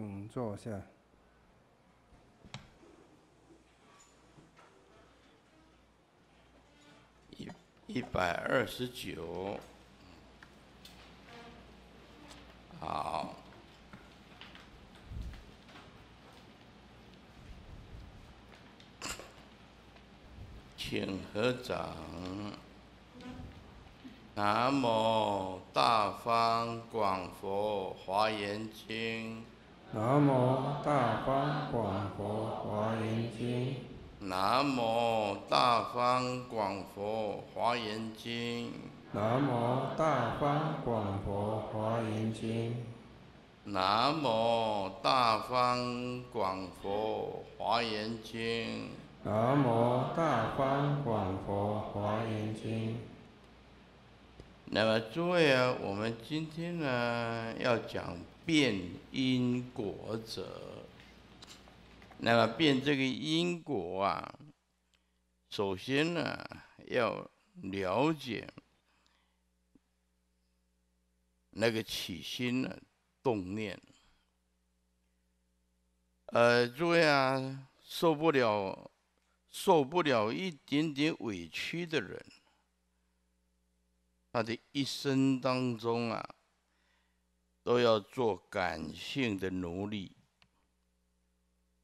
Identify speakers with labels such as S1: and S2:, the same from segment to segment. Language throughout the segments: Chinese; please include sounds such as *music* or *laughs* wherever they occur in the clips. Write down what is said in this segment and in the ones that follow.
S1: 请坐下。一一百二十九，好，请合掌。南无大方广佛华严经。南无大方广佛华严经，南无大方广佛华严经，南无大方广佛华严经，南无大方广佛华严经，南无大方广佛华严经。那么诸位啊，我们今天呢要讲。变因果者，那么变这个因果啊，首先呢要了解那个起心动念。呃，诸位啊，受不了、受不了一点点委屈的人，他的一生当中啊。都要做感性的奴隶，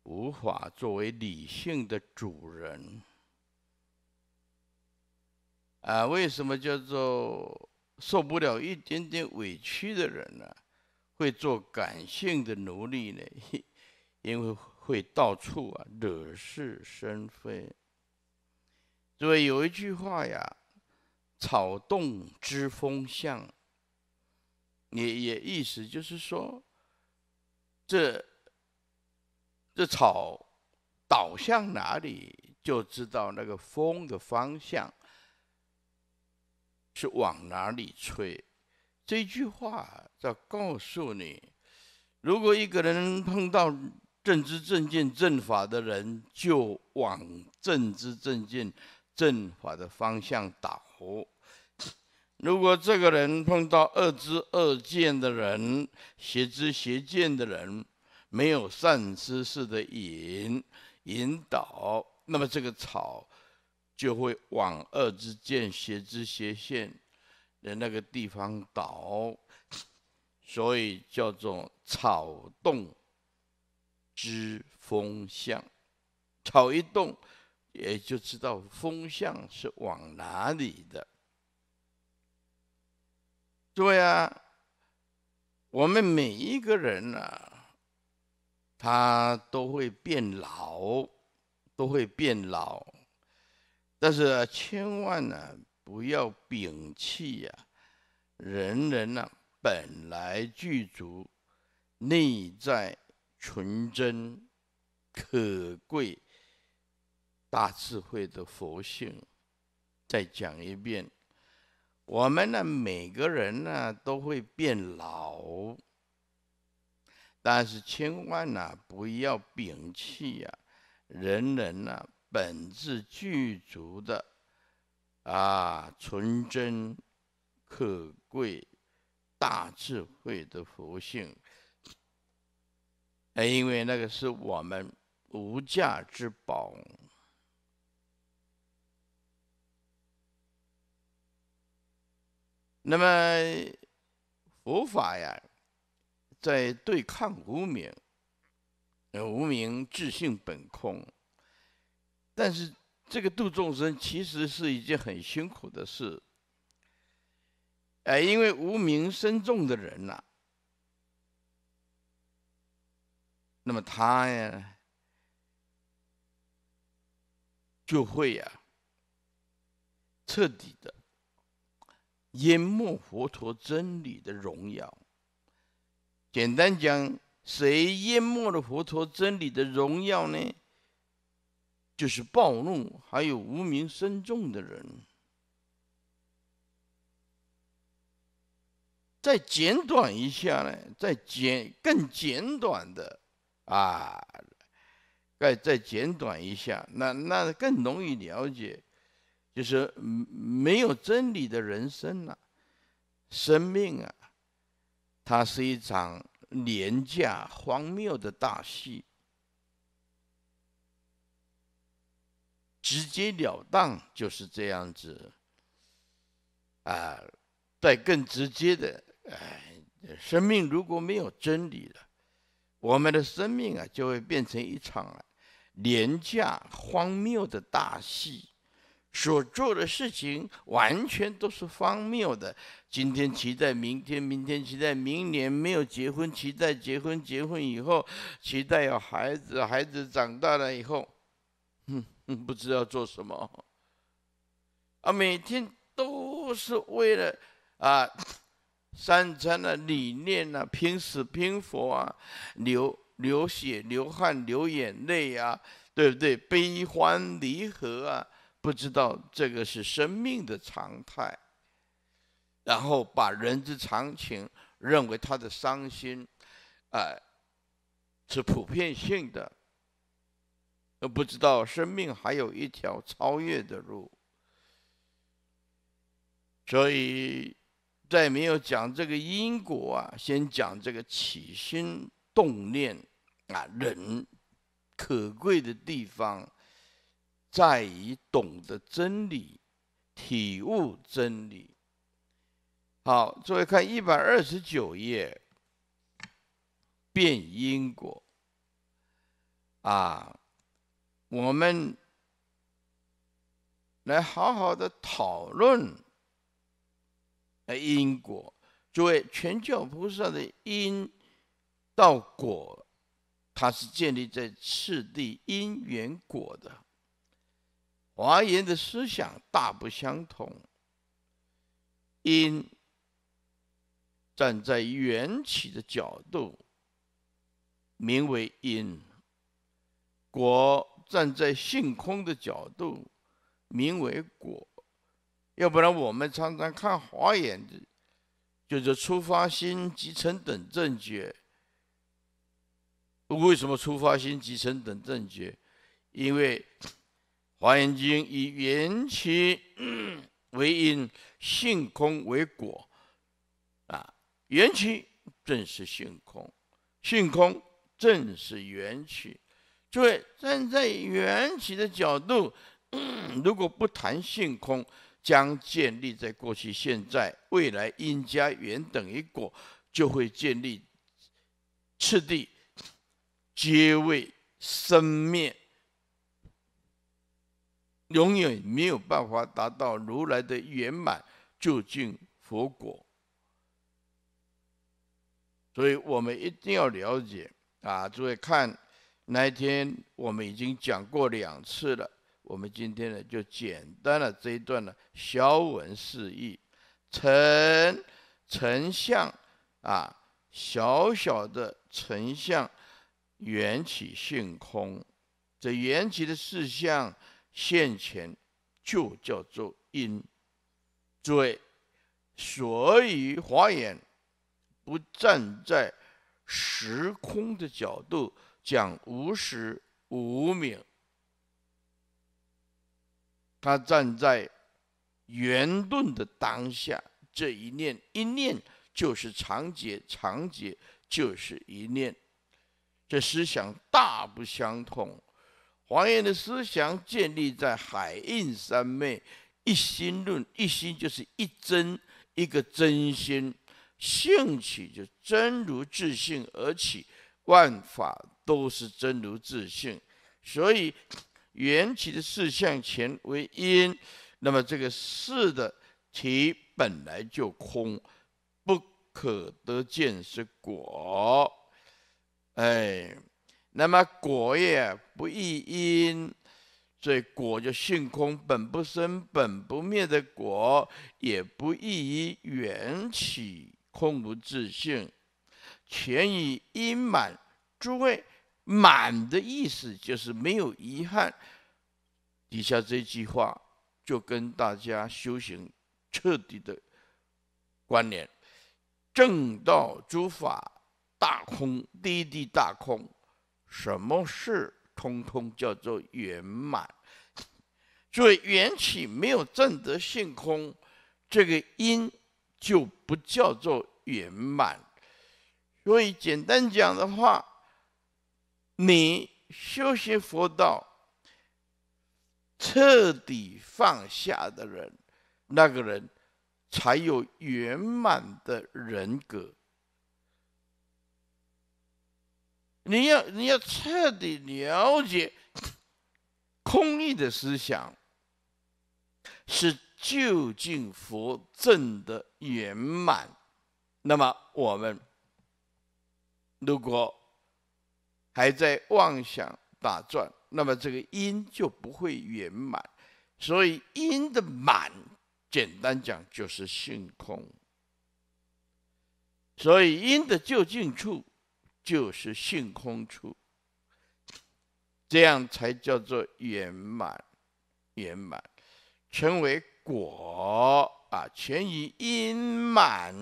S1: 无法作为理性的主人。啊，为什么叫做受不了一点点委屈的人呢？会做感性的奴隶呢？*laughs* 因为会到处啊惹是生非。所以有一句话呀：“草动知风向。”也也意思就是说，这这草倒向哪里，就知道那个风的方向是往哪里吹。这句话在告诉你：如果一个人碰到正知正见正法的人，就往正知正见正法的方向倒。如果这个人碰到恶知恶见的人、邪知邪见的人，没有善知识的引引导，那么这个草就会往恶支见、邪知邪见的那个地方倒，所以叫做草动知风向。草一动，也就知道风向是往哪里的。对呀，我们每一个人呢，他都会变老，都会变老，但是千万呢不要摒弃呀！人人呢本来具足内在纯真、可贵、大智慧的佛性。再讲一遍。我们呢，每个人呢都会变老，但是千万呢不要摒弃呀，人人呢本质具足的啊纯真、可贵、大智慧的佛性，因为那个是我们无价之宝。那么佛法呀，在对抗无明。呃，无明智性本空，但是这个度众生其实是一件很辛苦的事。哎，因为无名深重的人呐，那么他呀，就会呀，彻底的。淹没佛陀真理的荣耀。简单讲，谁淹没了佛陀真理的荣耀呢？就是暴怒还有无名深重的人。再简短一下呢？再简更简短的啊？再再简短一下，那那更容易了解。就是没有真理的人生了，生命啊，它是一场廉价荒谬的大戏。直截了当就是这样子，啊，在更直接的，哎，生命如果没有真理了，我们的生命啊就会变成一场廉价荒谬的大戏。所做的事情完全都是荒谬的。今天期待明天，明天期待明年，没有结婚期待结婚，结婚以后期待有孩子，孩子长大了以后，嗯，不知道做什么。啊，每天都是为了啊，三餐啊，理念啊，拼死拼活啊，流流血、流汗、流眼泪啊，对不对？悲欢离合啊。不知道这个是生命的常态，然后把人之常情认为他的伤心，呃，是普遍性的，呃，不知道生命还有一条超越的路，所以在没有讲这个因果啊，先讲这个起心动念啊，人可贵的地方。在于懂得真理，体悟真理。好，作为看一百二十九页，变因果。啊，我们来好好的讨论。因果，作为全教菩萨的因到果，它是建立在次第因缘果的。华严的思想大不相同，因站在缘起的角度，名为因；果站在性空的角度，名为果。要不然，我们常常看华严的，就是出发心、集成等正觉。为什么出发心、集成等正觉？因为华严经以缘起为因，性空为果，啊，缘起正是性空，性空正是缘起。诸位站在缘起的角度，如果不谈性空，将建立在过去、现在、未来因加缘等于果，就会建立次第皆为生灭。永远没有办法达到如来的圆满究竟佛果，所以我们一定要了解啊。诸位看，那一天我们已经讲过两次了。我们今天呢，就简单的这一段呢，小文释义，成成像啊，小小的成像，缘起性空，这缘起的事项。现前就叫做因，所所以华严不站在时空的角度讲无时无明，他站在圆顿的当下，这一念一念就是长劫，长劫就是一念，这思想大不相同。黄岩的思想建立在海印三昧一心论，一心就是一真，一个真心，兴起就真如自性而起，万法都是真如自性，所以缘起的四向前为因，那么这个四的体本来就空，不可得见是果，哎。那么果也不异因，所以果就性空，本不生、本不灭的果也不异于缘起空不自性，全以因满。诸位满的意思就是没有遗憾。底下这句话就跟大家修行彻底的关联，正道诸法大空，滴滴大空。什么是通通叫做圆满。所以缘起没有证得性空，这个因就不叫做圆满。所以简单讲的话，你修行佛道，彻底放下的人，那个人才有圆满的人格。你要你要彻底了解空意的思想，是究竟佛证的圆满。那么我们如果还在妄想打转，那么这个因就不会圆满。所以因的满，简单讲就是性空。所以因的究竟处。就是性空处，这样才叫做圆满圆满，成为果啊！全以因满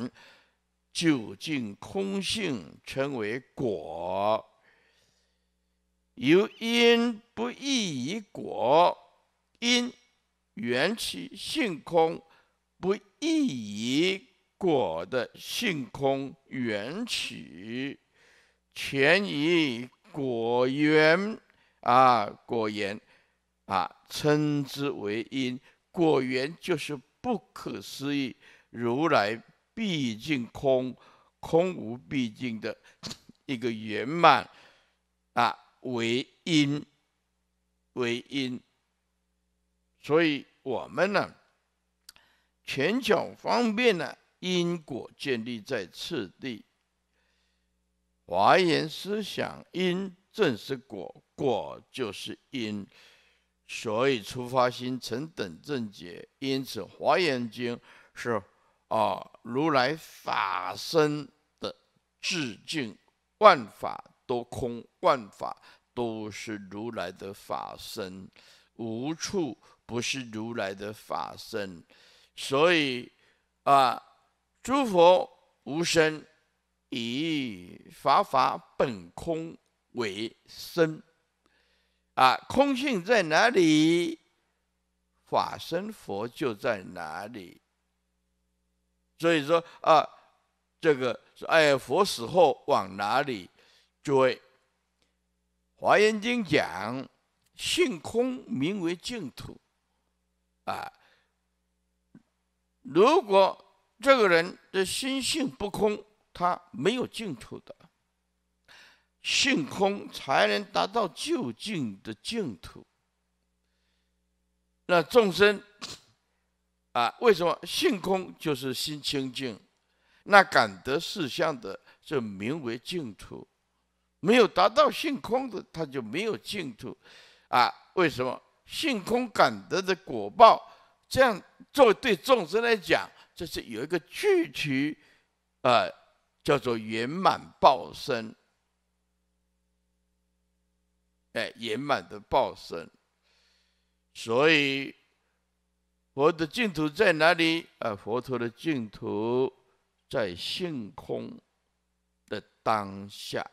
S1: 究尽空性，成为果。由因不异于果，因缘起性空，不异于果的性空缘起。全以果缘啊，果缘啊，称之为因。果缘就是不可思议，如来毕竟空，空无毕竟的一个圆满啊，为因，为因。所以我们呢，全巧方便呢，因果建立在次第。华严思想因正是果，果就是因，所以出发心成等正觉。因此，《华严经》是啊，如来法身的致敬。万法都空，万法都是如来的法身，无处不是如来的法身。所以啊，诸佛无身。以法法本空为身啊，空性在哪里？法身佛就在哪里。所以说啊，这个是哎，佛死后往哪里追？华严经讲性空名为净土啊。如果这个人的心性不空，它没有净土的，性空才能达到究竟的净土。那众生啊，为什么性空就是心清净？那感得事相的就名为净土。没有达到性空的，他就没有净土。啊，为什么性空感得的果报？这样做对众生来讲，这是有一个具体啊。叫做圆满报身，哎，圆满的报身。所以，佛的净土在哪里？啊，佛陀的净土在性空的当下。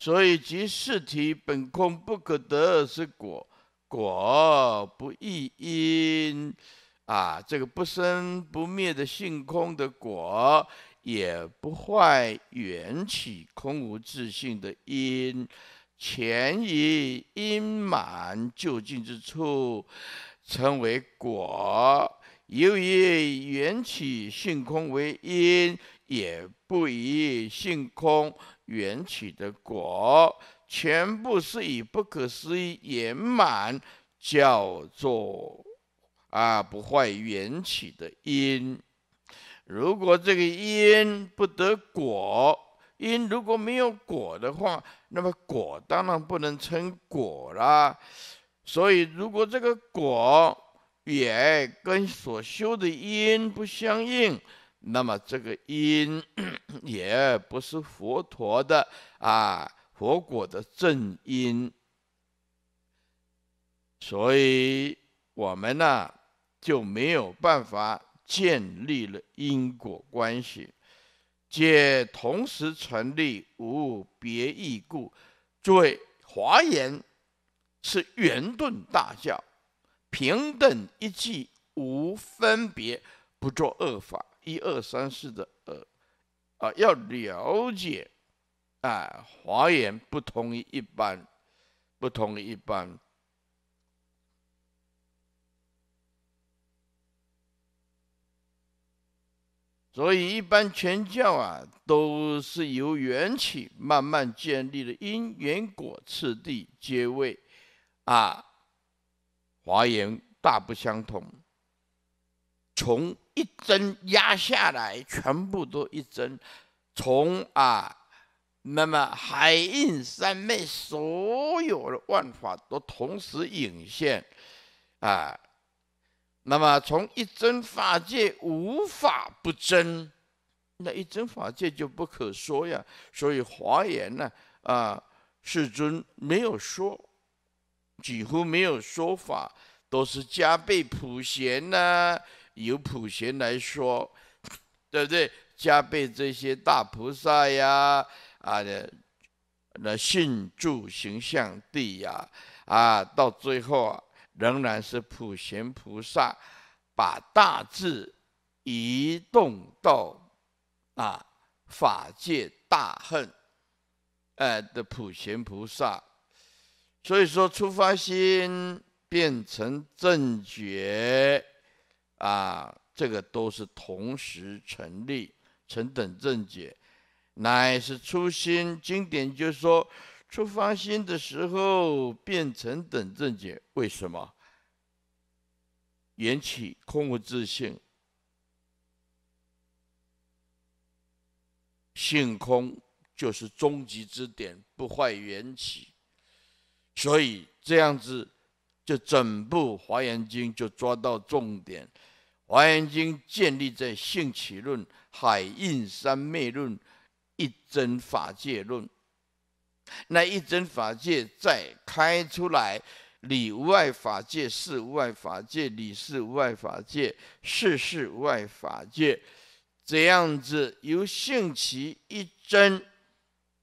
S1: 所以，即事体本空不可得，是果，果不异因。啊，这个不生不灭的性空的果，也不坏缘起空无自性的因，前以因满究竟之处，称为果。由于缘起性空为因，也不以性空缘起的果，全部是以不可思议圆满，叫做。啊，不坏缘起的因，如果这个因不得果，因如果没有果的话，那么果当然不能称果啦。所以，如果这个果也跟所修的因不相应，那么这个因 *coughs* 也不是佛陀的啊佛果的正因。所以我们呢。就没有办法建立了因果关系，且同时成立无别异故。作为华严是圆顿大教，平等一际无分别，不作恶法。一二三四的恶，啊，要了解啊，华严不同于一般，不同于一般。所以一般全教啊，都是由缘起慢慢建立的因缘果次第皆位，啊，华严大不相同。从一针压下来，全部都一针。从啊，那么海印三昧，所有的万法都同时涌现，啊。那么从一真法界无法不真，那一真法界就不可说呀。所以华严呢，啊，世尊没有说，几乎没有说法，都是加倍普贤呐，由普贤来说，对不对？加倍这些大菩萨呀，啊的，那信住形象地呀，啊，到最后啊。仍然是普贤菩萨把大智移动到啊法界大恨哎的普贤菩萨，所以说出发心变成正觉啊，这个都是同时成立成等正觉，乃是初心经典就是说。出发心的时候变成等正解，为什么？缘起空无自性，性空就是终极之点，不坏缘起。所以这样子，就整部华严经就抓到重点。华严经建立在性起论、海印三昧论、一真法界论。那一真法界再开出来，里外法界，是外法界，里是外法界，事事外法界，这样子由兴起一真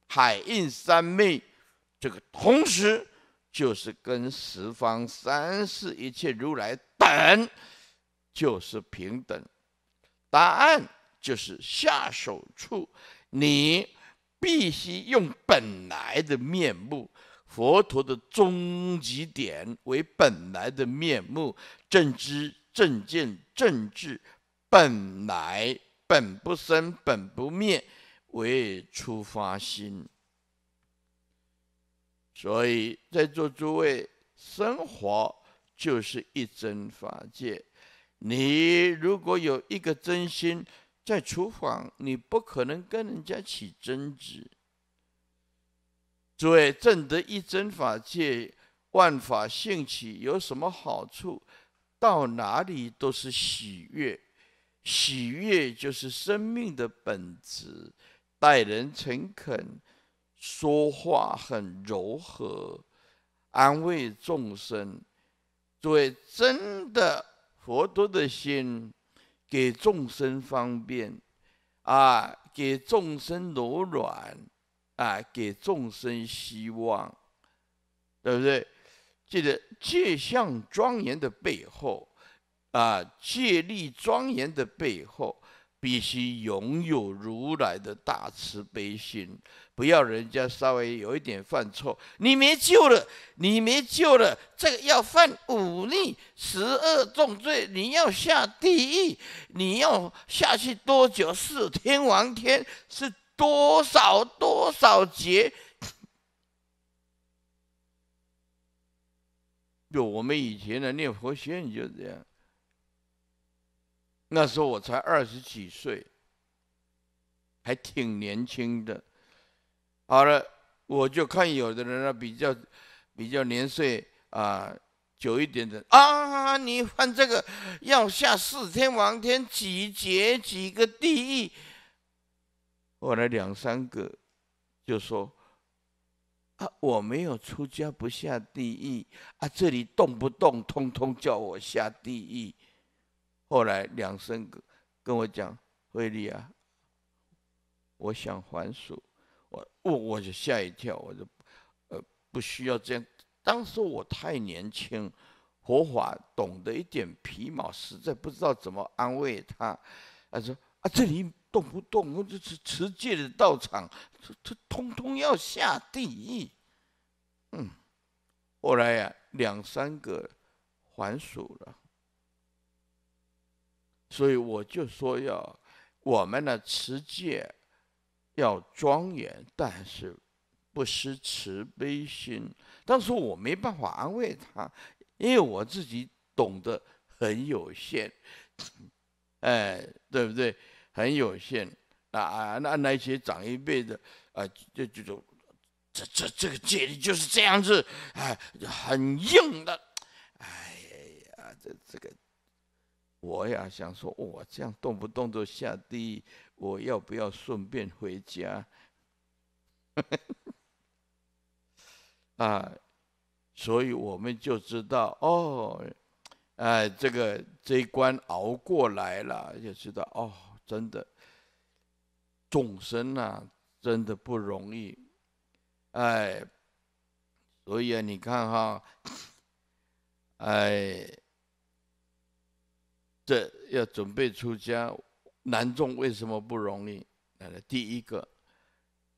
S1: 海印三昧，这个同时就是跟十方三世一切如来等，就是平等。答案就是下手处，你。必须用本来的面目，佛陀的终极点为本来的面目，正知正见正智，本来本不生本不灭为出发心。所以在座诸位，生活就是一真法界。你如果有一个真心。在厨房，你不可能跟人家起争执。作为正德一真法界，万法兴起有什么好处？到哪里都是喜悦，喜悦就是生命的本质。待人诚恳，说话很柔和，安慰众生。作为真的佛陀的心。给众生方便啊，给众生柔软啊，给众生希望，对不对？这个戒相庄严的背后啊，戒力庄严的背后。必须拥有如来的大慈悲心，不要人家稍微有一点犯错，你没救了，你没救了。这个要犯五逆十二重罪，你要下地狱，你要下去多久？是天王天，是多少多少劫？就我们以前的念佛圈就这样。那时候我才二十几岁，还挺年轻的。好了，我就看有的人呢比较比较年岁啊久一点的啊，你犯这个要下四天王天几劫几个地狱？后来两三个就说啊，我没有出家不下地狱啊，这里动不动通通叫我下地狱。后来两声跟我讲，慧利啊，我想还俗，我我我就吓一跳，我说，呃，不需要这样。当时我太年轻，佛法懂得一点皮毛，实在不知道怎么安慰他。他说啊，这里动不动就是持戒的道场，他他通通要下地狱。嗯，后来呀，两三个还俗了。所以我就说要，我们的持戒要庄严，但是不失慈悲心。当时我没办法安慰他，因为我自己懂得很有限，哎，对不对？很有限。那啊，那那些长一辈子啊，就就就这这这个戒律就是这样子，哎，很硬的。哎呀，这这个。我呀，想说，我这样动不动就下地，我要不要顺便回家？*laughs* 啊，所以我们就知道，哦，哎，这个这一关熬过来了，就知道，哦，真的，众生啊，真的不容易，哎，所以啊，你看哈，哎。这要准备出家，南众为什么不容易？第一个，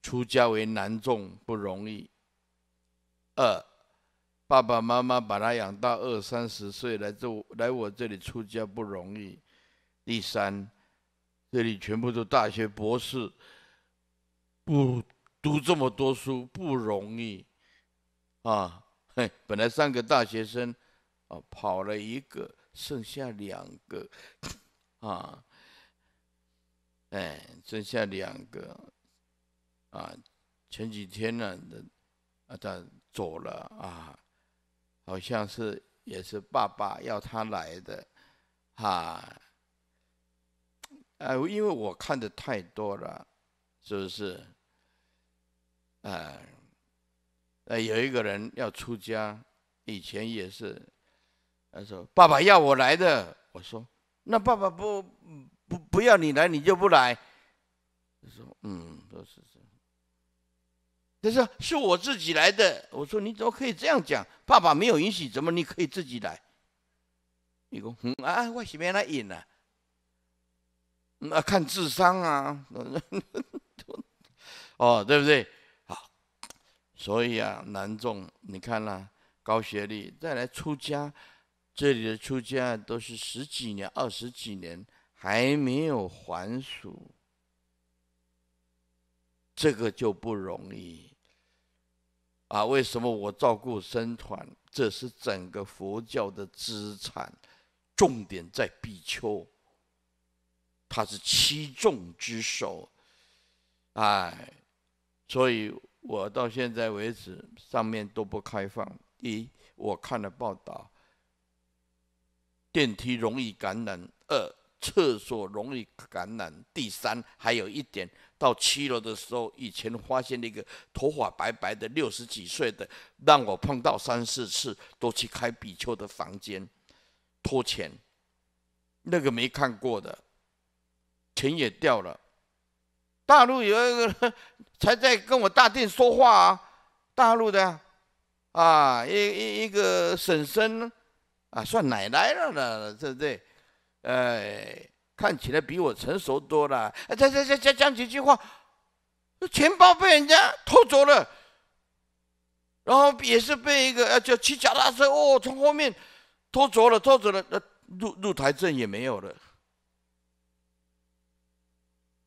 S1: 出家为南众不容易；二，爸爸妈妈把他养到二三十岁来这来我这里出家不容易；第三，这里全部都大学博士，不读这么多书不容易啊！嘿，*laughs* 本来三个大学生，啊，跑了一个。剩下两个啊，哎，剩下两个啊。前几天呢，啊，他走了啊，好像是也是爸爸要他来的哈。呃，因为我看的太多了，是不是？呃，呃，有一个人要出家，以前也是。他说：“爸爸要我来的。”我说：“那爸爸不不不要你来，你就不来。”他说：“嗯，都是样。”他说：“是我自己来的。”我说：“你怎么可以这样讲？爸爸没有允许，怎么你可以自己来？”你讲：“啊，我随便来演了，那看智商啊。”哦，对不对？好，所以啊，南众，你看了高学历再来出家。这里的出家都是十几年、二十几年还没有还俗，这个就不容易啊！为什么我照顾僧团？这是整个佛教的资产，重点在比丘，他是七众之首，哎，所以我到现在为止上面都不开放。一我看了报道。电梯容易感染，二厕所容易感染。第三，还有一点，到七楼的时候，以前发现那个头发白白的六十几岁的，让我碰到三四次，都去开比丘的房间偷钱。那个没看过的，钱也掉了。大陆有，一个才在跟我大殿说话啊，大陆的，啊，一一一个婶婶。啊，算奶奶了呢，对不对？哎，看起来比我成熟多了。讲讲讲讲讲几句话，钱包被人家偷走了，然后也是被一个叫骑脚踏车哦，从后面偷走了，偷走了，那入入台证也没有了，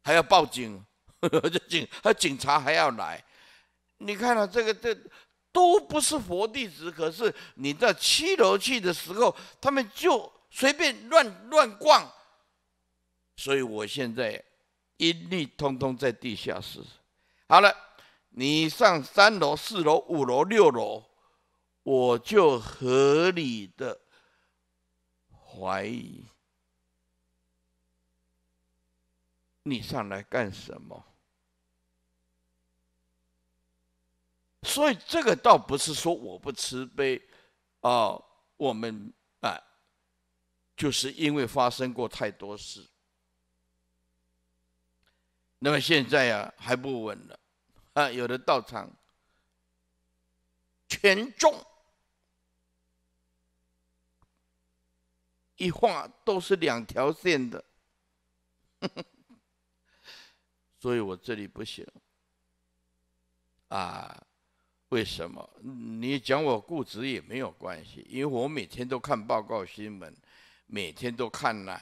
S1: 还要报警，*laughs* 这警还警察还要来，你看到这个这。都不是佛弟子，可是你到七楼去的时候，他们就随便乱乱逛，所以我现在一律通通在地下室。好了，你上三楼、四楼、五楼、六楼，我就合理的怀疑你上来干什么。所以这个倒不是说我不慈悲，啊，我们啊，就是因为发生过太多事，那么现在啊还不稳了，啊，有的道场全重，一画都是两条线的，*laughs* 所以我这里不行，啊。为什么你讲我固执也没有关系？因为我每天都看报告新闻，每天都看呐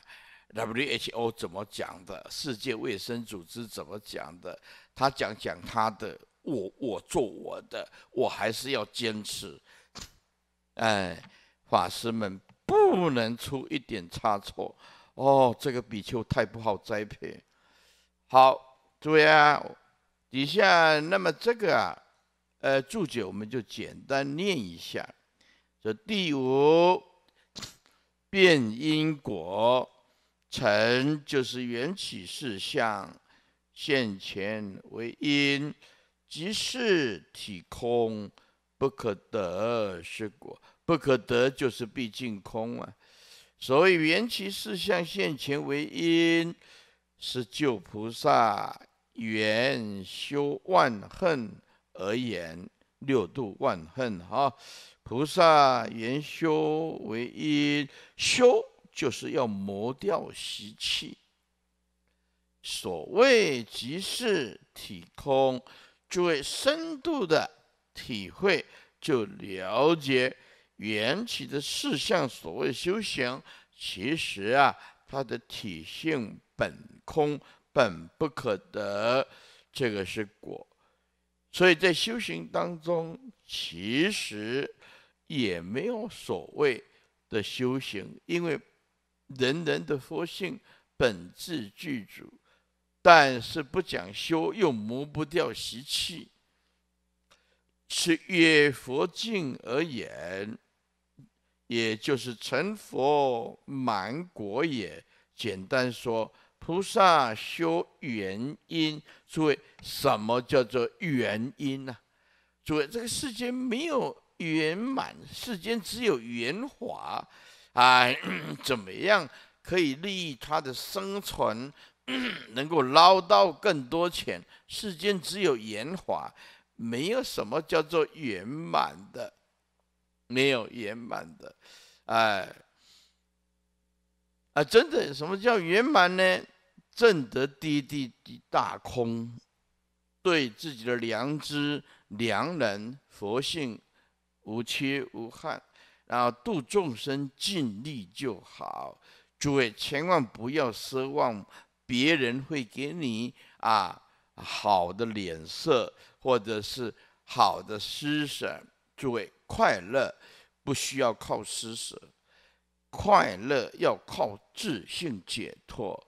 S1: ，WHO 怎么讲的？世界卫生组织怎么讲的？他讲讲他的，我我做我的，我还是要坚持。哎，法师们不能出一点差错哦！这个比丘太不好栽培。好，诸位啊，底下那么这个啊。呃，注解我们就简单念一下，这第五变因果，成就是缘起事相现前为因，即是体空，不可得是果，不可得就是毕竟空啊。所谓缘起事相现前为因，是救菩萨缘修万恨。而言六度万恨啊，菩萨言修为一修就是要磨掉习气。所谓即是体空，就深度的体会，就了解缘起的事项。所谓修行，其实啊，它的体性本空，本不可得，这个是果。所以在修行当中，其实也没有所谓的修行，因为人的佛性本质具足，但是不讲修又磨不掉习气。是曰佛境而言，也就是成佛满果也。简单说。菩萨修原因，诸位，什么叫做原因呢？诸位，这个世界没有圆满，世间只有圆滑。哎，*clears throat* 怎么样可以利益他的生存，*clears throat* 能够捞到更多钱？世间只有圆滑，没有什么叫做圆满的，没有圆满的，哎。啊，真的，什么叫圆满呢？证得地地大空，对自己的良知、良人、佛性无缺无憾，然后度众生尽力就好。诸位千万不要奢望别人会给你啊好的脸色，或者是好的施舍。诸位，快乐不需要靠施舍。快乐要靠自信解脱。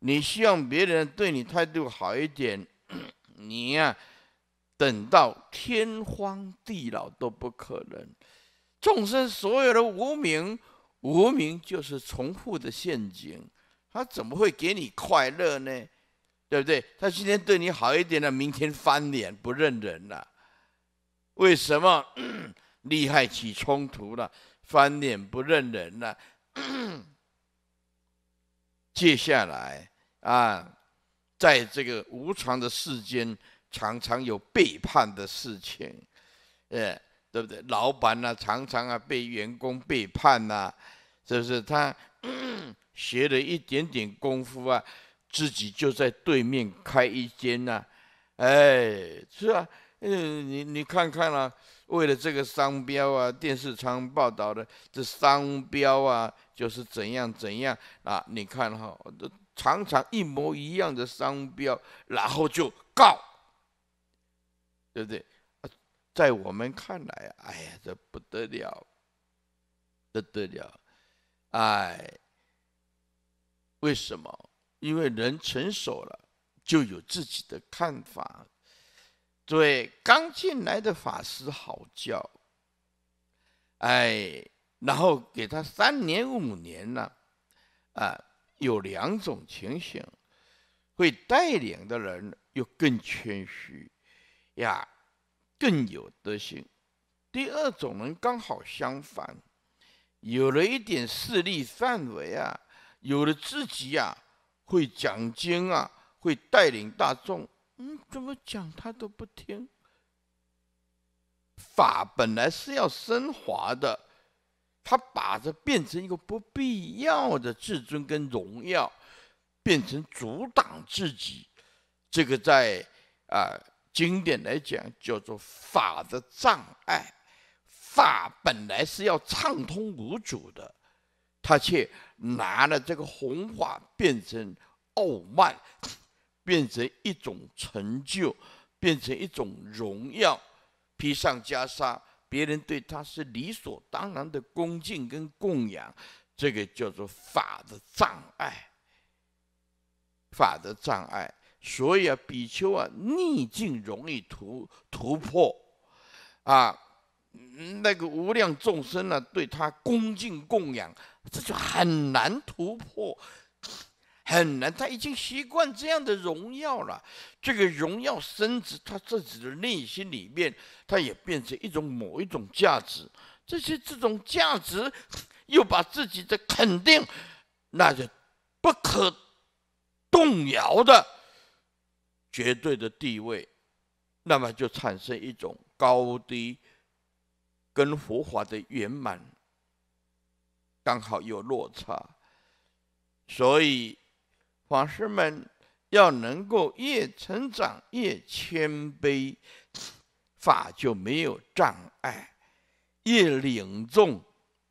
S1: 你希望别人对你态度好一点，*coughs* 你呀，等到天荒地老都不可能。众生所有的无名，无名就是重复的陷阱，他怎么会给你快乐呢？对不对？他今天对你好一点了，明天翻脸不认人了，为什么？利 *coughs* 害起冲突了。翻脸不认人了。*clears throat* 接下来啊，在这个无常的世间，常常有背叛的事情，哎，对不对？老板呢，常常啊被员工背叛呐，是不是？他 *clears throat* 学了一点点功夫啊，自己就在对面开一间呐，哎，是啊，嗯，你你看看啊。为了这个商标啊，电视常报道的这商标啊，就是怎样怎样啊！你看哈，这常常一模一样的商标，然后就告，对不对？在我们看来，哎呀，这不得了，不得了！哎，为什么？因为人成熟了，就有自己的看法。对刚进来的法师好教，哎，然后给他三年五年呢、啊，有两种情形，会带领的人又更谦虚呀，更有德行；第二种人刚好相反，有了一点势力范围啊，有了自己呀，会讲经啊，会带领大众。嗯，怎么讲他都不听。法本来是要升华的，他把这变成一个不必要的自尊跟荣耀，变成阻挡自己。这个在啊经典来讲叫做法的障碍。法本来是要畅通无阻的，他却拿了这个红法变成傲慢。变成一种成就，变成一种荣耀，披上袈裟，别人对他是理所当然的恭敬跟供养，这个叫做法的障碍。法的障碍，所以啊，比丘啊，逆境容易突突破，啊，那个无量众生呢，对他恭敬供养，这就很难突破。很难，他已经习惯这样的荣耀了。这个荣耀升值，他自己的内心里面，他也变成一种某一种价值。这些这种价值，又把自己的肯定，那就不可动摇的绝对的地位，那么就产生一种高低跟佛法的圆满刚好有落差，所以。法师们要能够越成长越谦卑，法就没有障碍，越领众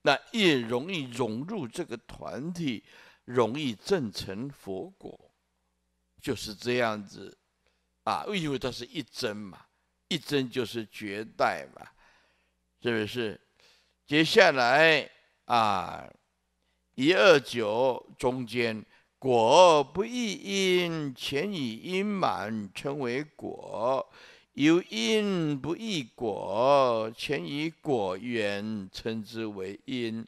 S1: 那越容易融入这个团体，容易证成佛果，就是这样子啊，因为他是一真嘛，一真就是绝代嘛，是不是？接下来啊，一二九中间。果不异因，全以因满称为果；有因不异果，全以果圆称之为因。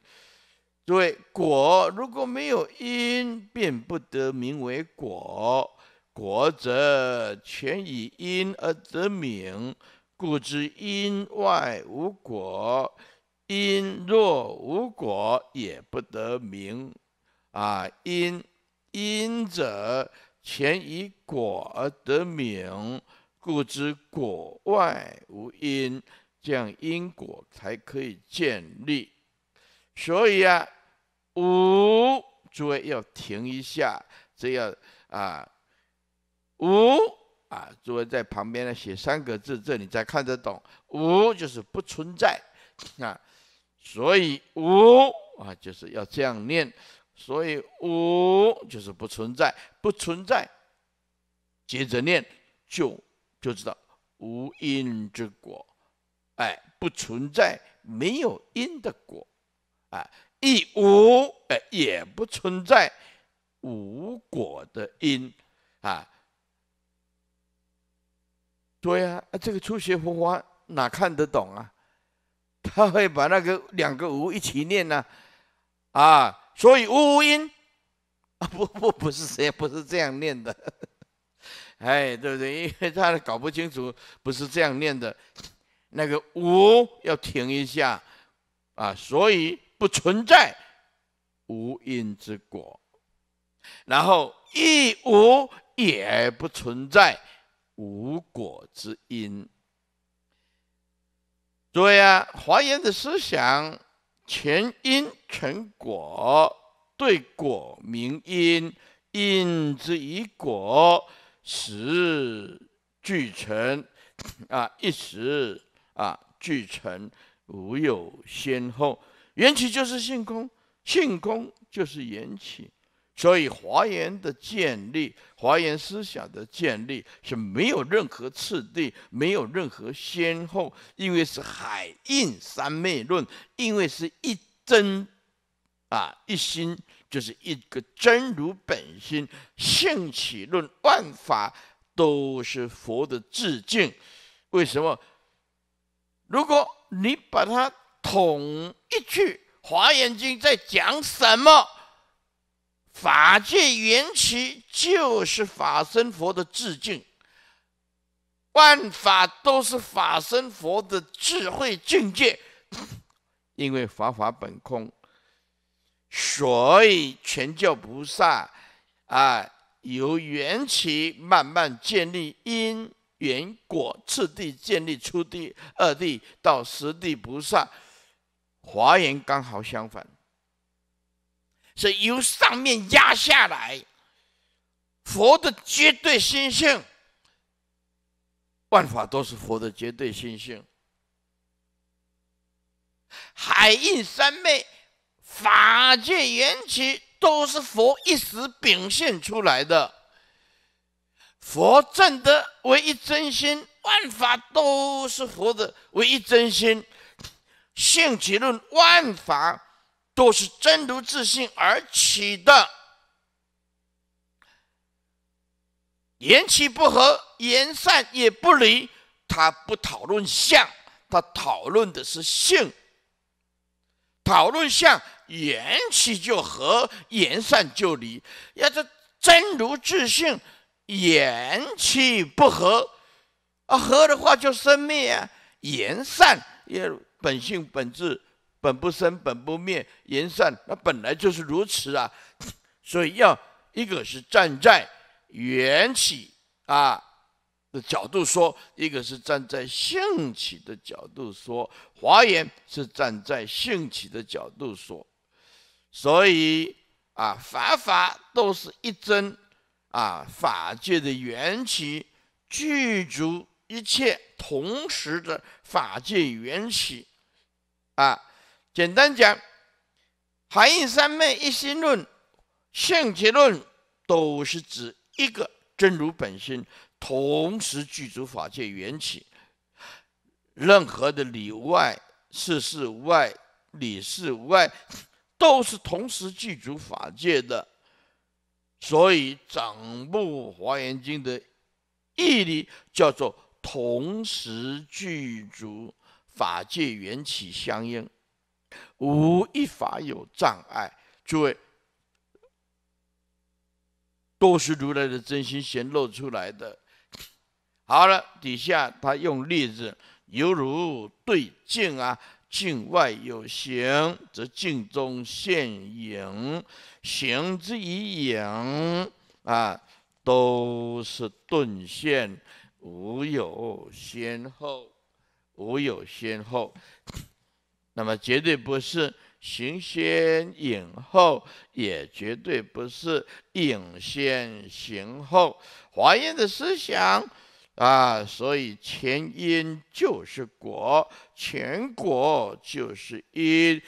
S1: 诸位，果如果没有因，便不得名为果；果则全以因而得名，故知因外无果，因若无果，也不得名。啊，因。因者，前以果而得名，故知果外无因，这样因果才可以建立。所以啊，无，诸位要停一下，这要啊，无啊，诸位在旁边呢写三个字，这里才看得懂。无就是不存在，啊，所以无啊，就是要这样念。所以无就是不存在，不存在，接着念就就知道无因之果，哎，不存在，没有因的果，哎，一无哎也不存在无果的因，啊，对呀，这个初学佛法哪看得懂啊？他会把那个两个无一起念呢，啊。所以无无因，啊 *laughs* 不不不是谁不是这样念的，*laughs* 哎对不对？因为他搞不清楚不是这样念的，那个无要停一下，啊所以不存在无因之果，然后亦无也不存在无果之因。对啊，华严的思想。前因成果，对果名因，因之以果，时俱成，*coughs* 啊一时啊俱成，无有先后。缘起就是性空，性空就是缘起。所以华严的建立，华严思想的建立是没有任何次第，没有任何先后，因为是海印三昧论，因为是一真，啊一心，就是一个真如本心，性起论万法都是佛的致敬。为什么？如果你把它统一去，华严经在讲什么？法界缘起就是法身佛的智境，万法都是法身佛的智慧境界。*laughs* 因为法法本空，所以全教菩萨啊，由缘起慢慢建立因缘果次第建立出第二地到十地菩萨，华严刚好相反。是由上面压下来，佛的绝对心性，万法都是佛的绝对心性。海印三昧、法界缘起都是佛一时秉现出来的。佛正德唯一真心，万法都是佛的唯一真心。性结论，万法。都是真如自性而起的，言起不合，言散也不离。他不讨论相，他讨论的是性。讨论相，言起就合，言散就离。要是真如自性，言起不合，啊合的话就生灭啊，言散也本性本质。本不生，本不灭，言善，那本来就是如此啊。所以要一个是站在缘起啊的角度说，一个是站在性起的角度说。华严是站在性起的角度说，所以啊，法法都是一真啊，法界的缘起具足一切同时的法界缘起啊。简单讲，《海印三昧一心论》、《性结论》都是指一个真如本心同时具足法界缘起。任何的里外、事事外、理事外，都是同时具足法界的。所以，《掌部华严经》的义理叫做“同时具足法界缘起相应”。无一法有障碍，诸位都是如来的真心显露出来的。好了，底下他用例子，犹如对镜啊，镜外有形，则镜中现影，形之以影啊，都是顿现，无有先后，无有先后。那么绝对不是行先引后，也绝对不是引先行后。华严的思想啊，所以前因就是果，前果就是因，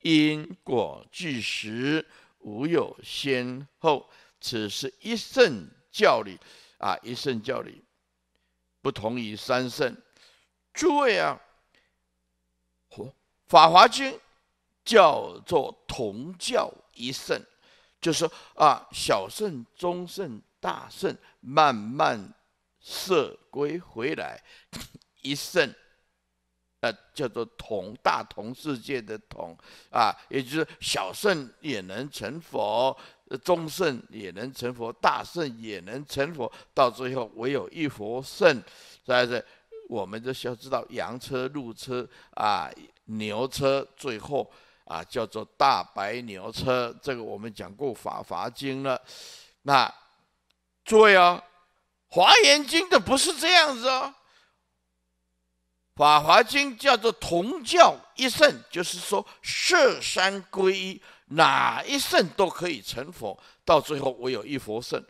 S1: 因果俱实，无有先后。此是一圣教理啊，一圣教理不同于三圣，诸位啊。法华经叫做同教一圣，就是啊小圣、中圣、大圣，慢慢色归回来一圣，呃叫做同大同世界的同啊，也就是小圣也能成佛，中圣也能成佛，大圣也能成佛，到最后唯有一佛是在这。我们都需要知道羊车、鹿车啊、牛车，最后啊叫做大白牛车。这个我们讲过《法华经》了。那诸位啊，《华严经》的不是这样子哦，《法华经》叫做同教一圣，就是说舍三归一，哪一圣都可以成佛，到最后唯有一佛圣。《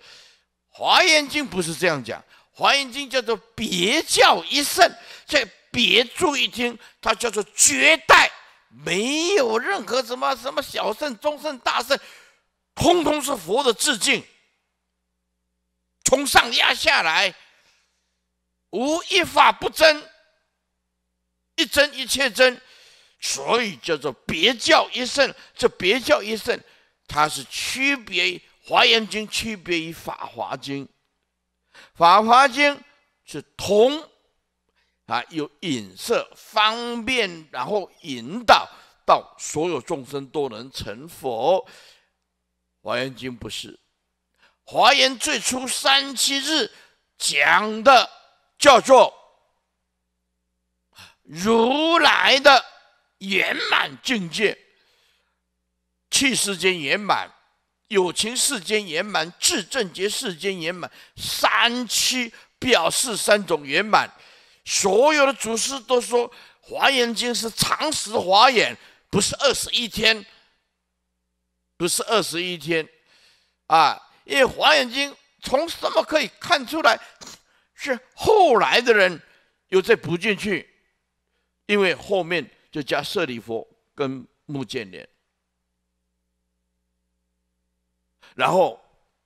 S1: 华严经》不是这样讲。《华严经》叫做别教一圣，这别注一听，它叫做绝代，没有任何什么什么小圣、中圣、大圣，通通是佛的致敬，从上压下来，无一法不真，一真一切真，所以叫做别教一圣。这别教一圣，它是区别《华严经》，区别于《法华经》。法华经是同啊，有引色，方便，然后引导到所有众生都能成佛。华严经不是，华严最初三七日讲的叫做如来的圆满境界，去世间圆满。有情世间圆满，至正觉世间圆满，三七表示三种圆满。所有的祖师都说，《华严经》是常识华严，不是二十一天，不是二十一天。啊，因为《华严经》从什么可以看出来？是后来的人又再补进去，因为后面就加舍利佛跟目犍连。然后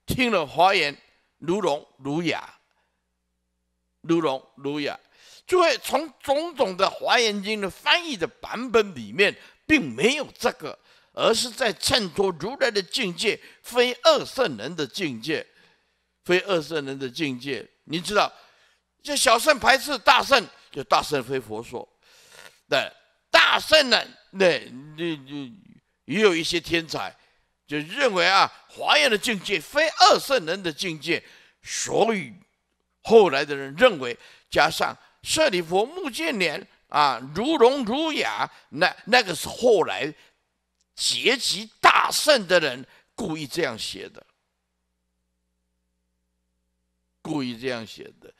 S1: 听了华严，如龙如雅，如龙如雅，就会从种种的《华严经》的翻译的版本里面，并没有这个，而是在衬托如来的境界，非二圣人的境界，非二圣人的境界。你知道，这小圣排斥大圣，就大圣非佛说，对，大圣呢，那那那也有一些天才。就认为啊，华严的境界非二圣人的境界，所以后来的人认为，加上舍利佛、目犍连啊，如龙如雅，那那个是后来结集大圣的人故意这样写的，故意这样写的，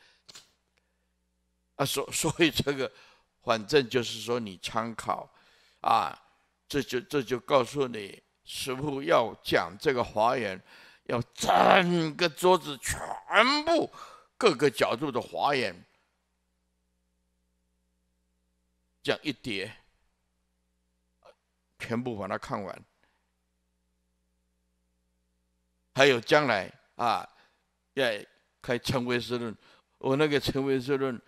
S1: 啊，所所以这个反正就是说你参考啊，这就这就告诉你。师傅要讲这个华严，要整个桌子全部各个角度的华严讲一叠，全部把它看完。还有将来啊，也开成为师论，我那个成为师论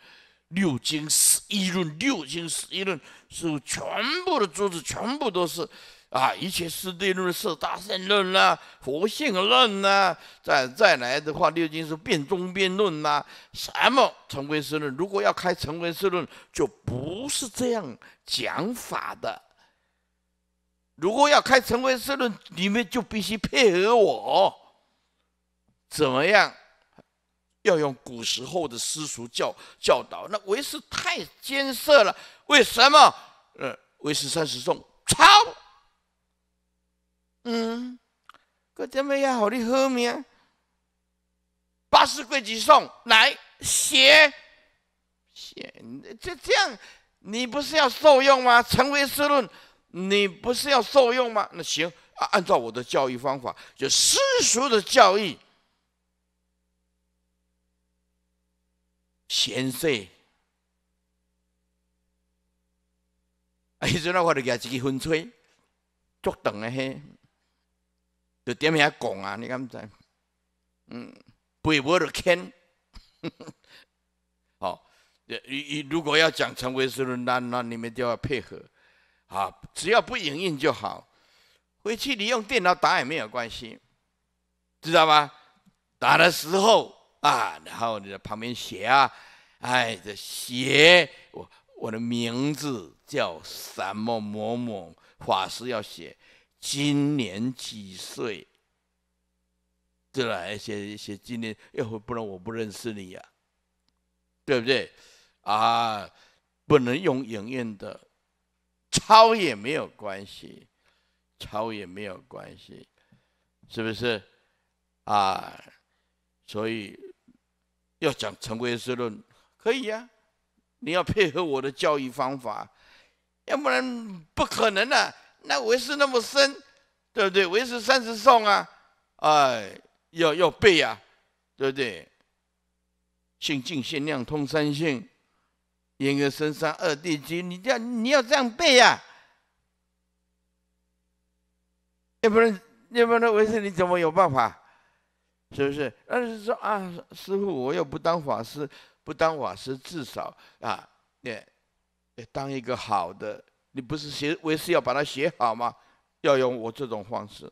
S1: 六经十一论六经十一论是全部的桌子全部都是。啊，一切四对论、四大圣论啦，佛性论啦，再再来的话，六经是辩中辩论啊，什么成为世论？如果要开成为世论，就不是这样讲法的。如果要开成为世论，你们就必须配合我，怎么样？要用古时候的私塾教教导，那为师太艰涩了，为什么？嗯，为师三十颂，操！嗯，哥，点么要让你好命？八十桂子送来，写写，这这样，你不是要受用吗？成为诗人，你不是要受用吗？那行，按按照我的教育方法，就世俗的教育，闲碎，哎，做那我的伢子去风吹，就等了嘿。就点下讲啊，你看在，嗯，背我的天，*laughs* 好，如如果要讲成为是论，那那你们就要配合，啊，只要不影印就好，回去你用电脑打也没有关系，知道吗？打的时候啊，然后你在旁边写啊，哎，这写我我的名字叫什么某某法师要写。今年几岁？对了，而且一些今年，要不然我不认识你呀，对不对？啊，不能用影院的，抄也没有关系，抄也没有关系，是不是？啊，所以要讲成规学论，可以呀。你要配合我的教育方法，要不然不可能的。那为师那么深，对不对？为师三十颂啊，哎，要要背呀，对不对？性净限量通三性，严格深三二地即，你这样你要这样背呀，要不然要不然为师你怎么有办法？是不是？那是说啊，师傅，我又不当法师，不当法师至少啊，也也当一个好的。你不是写为师要把它写好吗？要用我这种方式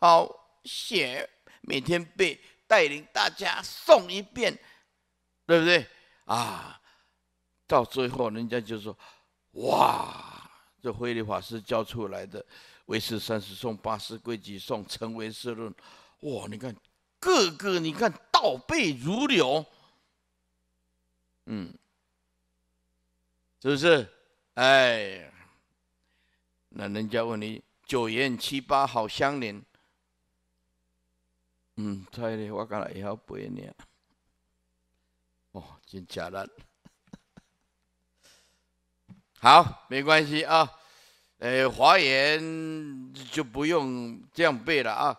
S1: 抄写，每天背，带领大家诵一遍，对不对？啊，到最后人家就说：“哇，这慧律法师教出来的为师三十诵、八十规矩诵、成为世论，哇，你看，个个你看倒背如流。”嗯。是不是？哎，那人家问你九言七八好相连。嗯，猜的我刚才也要背啊。哦，真假的。*laughs* 好，没关系啊。哎，华言就不用这样背了啊。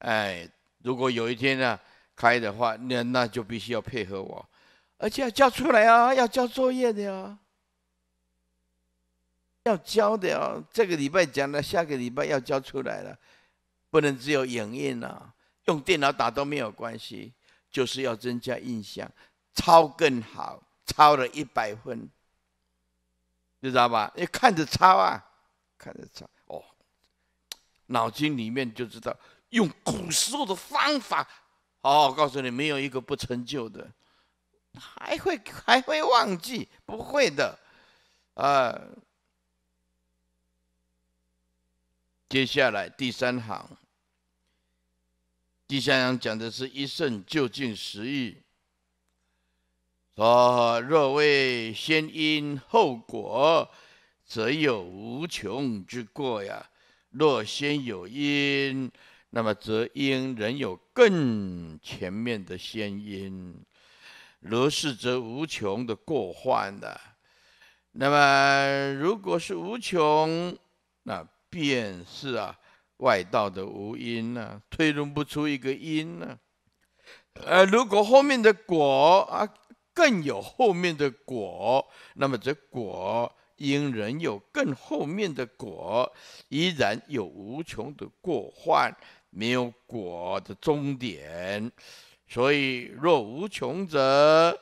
S1: 哎，如果有一天呢开的话，那那就必须要配合我。而且要交出来啊！要交作业的呀，要交的啊！这个礼拜讲了，下个礼拜要交出来了，不能只有影印啊，用电脑打都没有关系，就是要增加印象，抄更好，抄了一百分，知道吧？你看着抄啊，看着抄哦，脑筋里面就知道，用古时候的方法，哦，告诉你，没有一个不成就的。还会 *laughs* 还会忘记？不会的，啊！接下来第三行，第三行讲的是“一胜就尽十亿”。哦，若为先因后果，则有无穷之过呀。若先有因，那么则因仍有更前面的先因。如是则无穷的过患的，那么如果是无穷，那便是啊外道的无因呢，推论不出一个因呢。呃，如果后面的果啊更有后面的果，那么这果因仍有更后面的果，依然有无穷的过患，没有果的终点。所以若无穷则，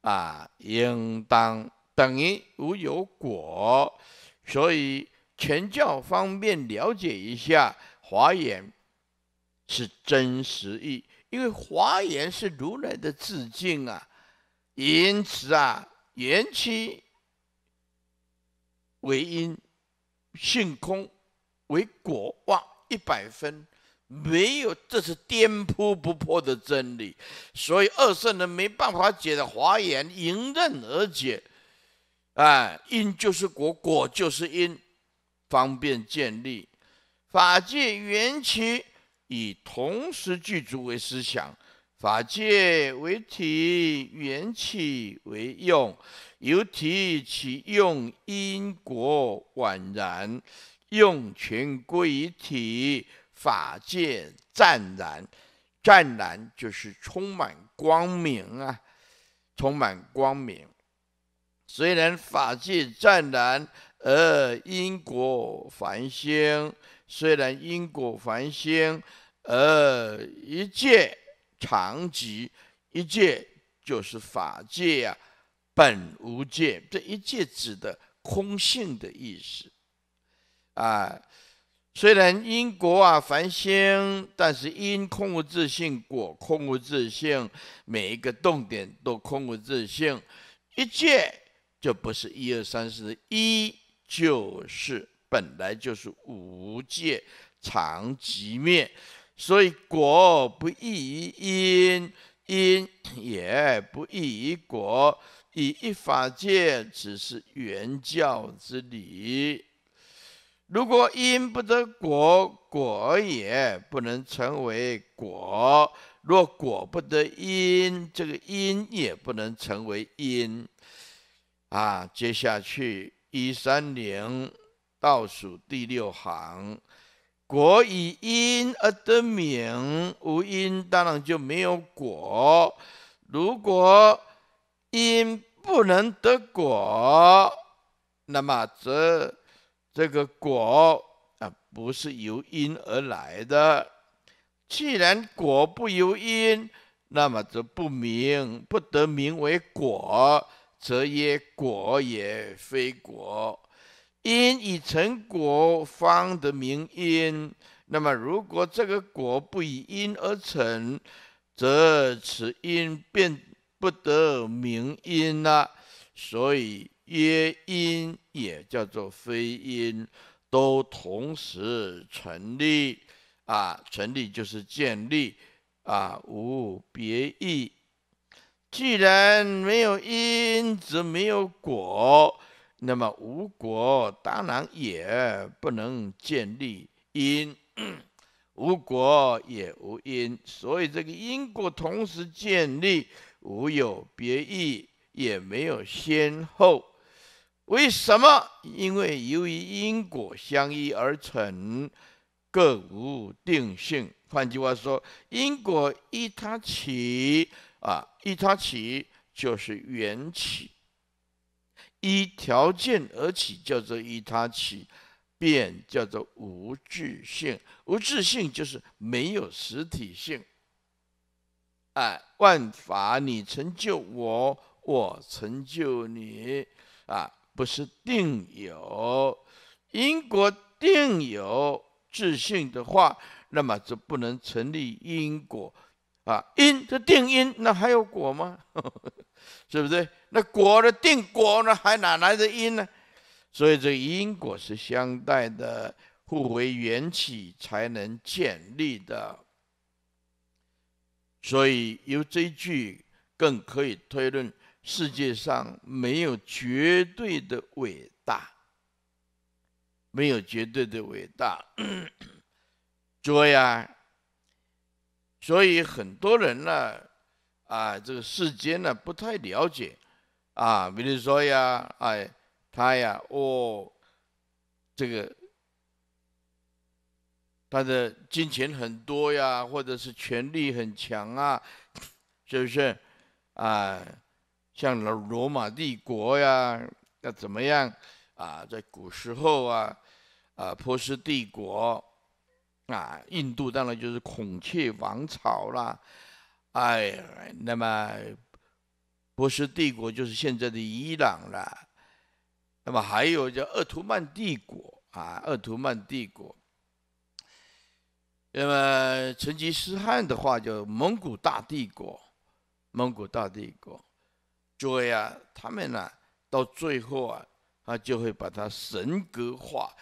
S1: 啊，应当等于无有果。所以全教方便了解一下华严，是真实意，因为华严是如来的自敬啊，因此啊，缘起为因，性空为果。哇，一百分。没有，这是颠扑不破的真理。所以二圣人没办法解的华严，迎刃而解。哎，因就是果，果就是因，方便建立法界缘起，以同时具足为思想，法界为体，缘起为用，由体起用，因果宛然，用全归于体。法界湛然，湛然就是充满光明啊，充满光明。虽然法界湛然，而因果繁星；虽然因果繁星，而一界常寂。一界就是法界啊，本无界。这一界指的空性的意思，啊。虽然因果啊繁星，但是因空无自性，果空无自性，每一个动点都空无自性，一切就不是一二三四，一就是本来就是无界常寂灭，所以果不异于因，因也不异于果，以一法界只是圆教之理。如果因不得果，果也不能成为果；若果不得因，这个因也不能成为因。啊，接下去一三零倒数第六行：果以因而得名，无因当然就没有果。如果因不能得果，那么则。这个果啊，不是由因而来的。既然果不由因，那么则不明，不得名为果，则曰果也非果。因以成果，方得名因。那么如果这个果不以因而成，则此因便不得名因了。所以曰因。也叫做非因，都同时成立。啊，成立就是建立。啊，无别意。既然没有因，则没有果。那么无果当然也不能建立因。*clears throat* 无果也无因，所以这个因果同时建立，无有别意，也没有先后。为什么？因为由于因果相依而成，各无定性。换句话说，因果依他起啊，依他起就是缘起，依条件而起叫做依他起，便叫做无自性。无自性就是没有实体性。哎，万法你成就我，我成就你啊。不是定有因果，定有自信的话，那么就不能成立因果啊。因这定因，那还有果吗？*laughs* 是不是？那果的定果，那还哪来的因呢？所以这因果是相待的，互为缘起才能建立的。所以由这一句更可以推论。世界上没有绝对的伟大，没有绝对的伟大，对 *coughs* 呀。所以很多人呢，啊，这个世间呢不太了解，啊，比如说呀，哎，他呀，哦，这个他的金钱很多呀，或者是权力很强啊，*coughs* 是不是？啊。像罗罗马帝国呀，要怎么样啊？在古时候啊，啊，波斯帝国啊，印度当然就是孔雀王朝啦。哎呀，那么波斯帝国就是现在的伊朗了。那么还有叫鄂图曼帝国啊，鄂图曼帝国。那么成吉思汗的话叫蒙古大帝国，蒙古大帝国。就会啊，他们呢，到最后啊，他就会把它神格化，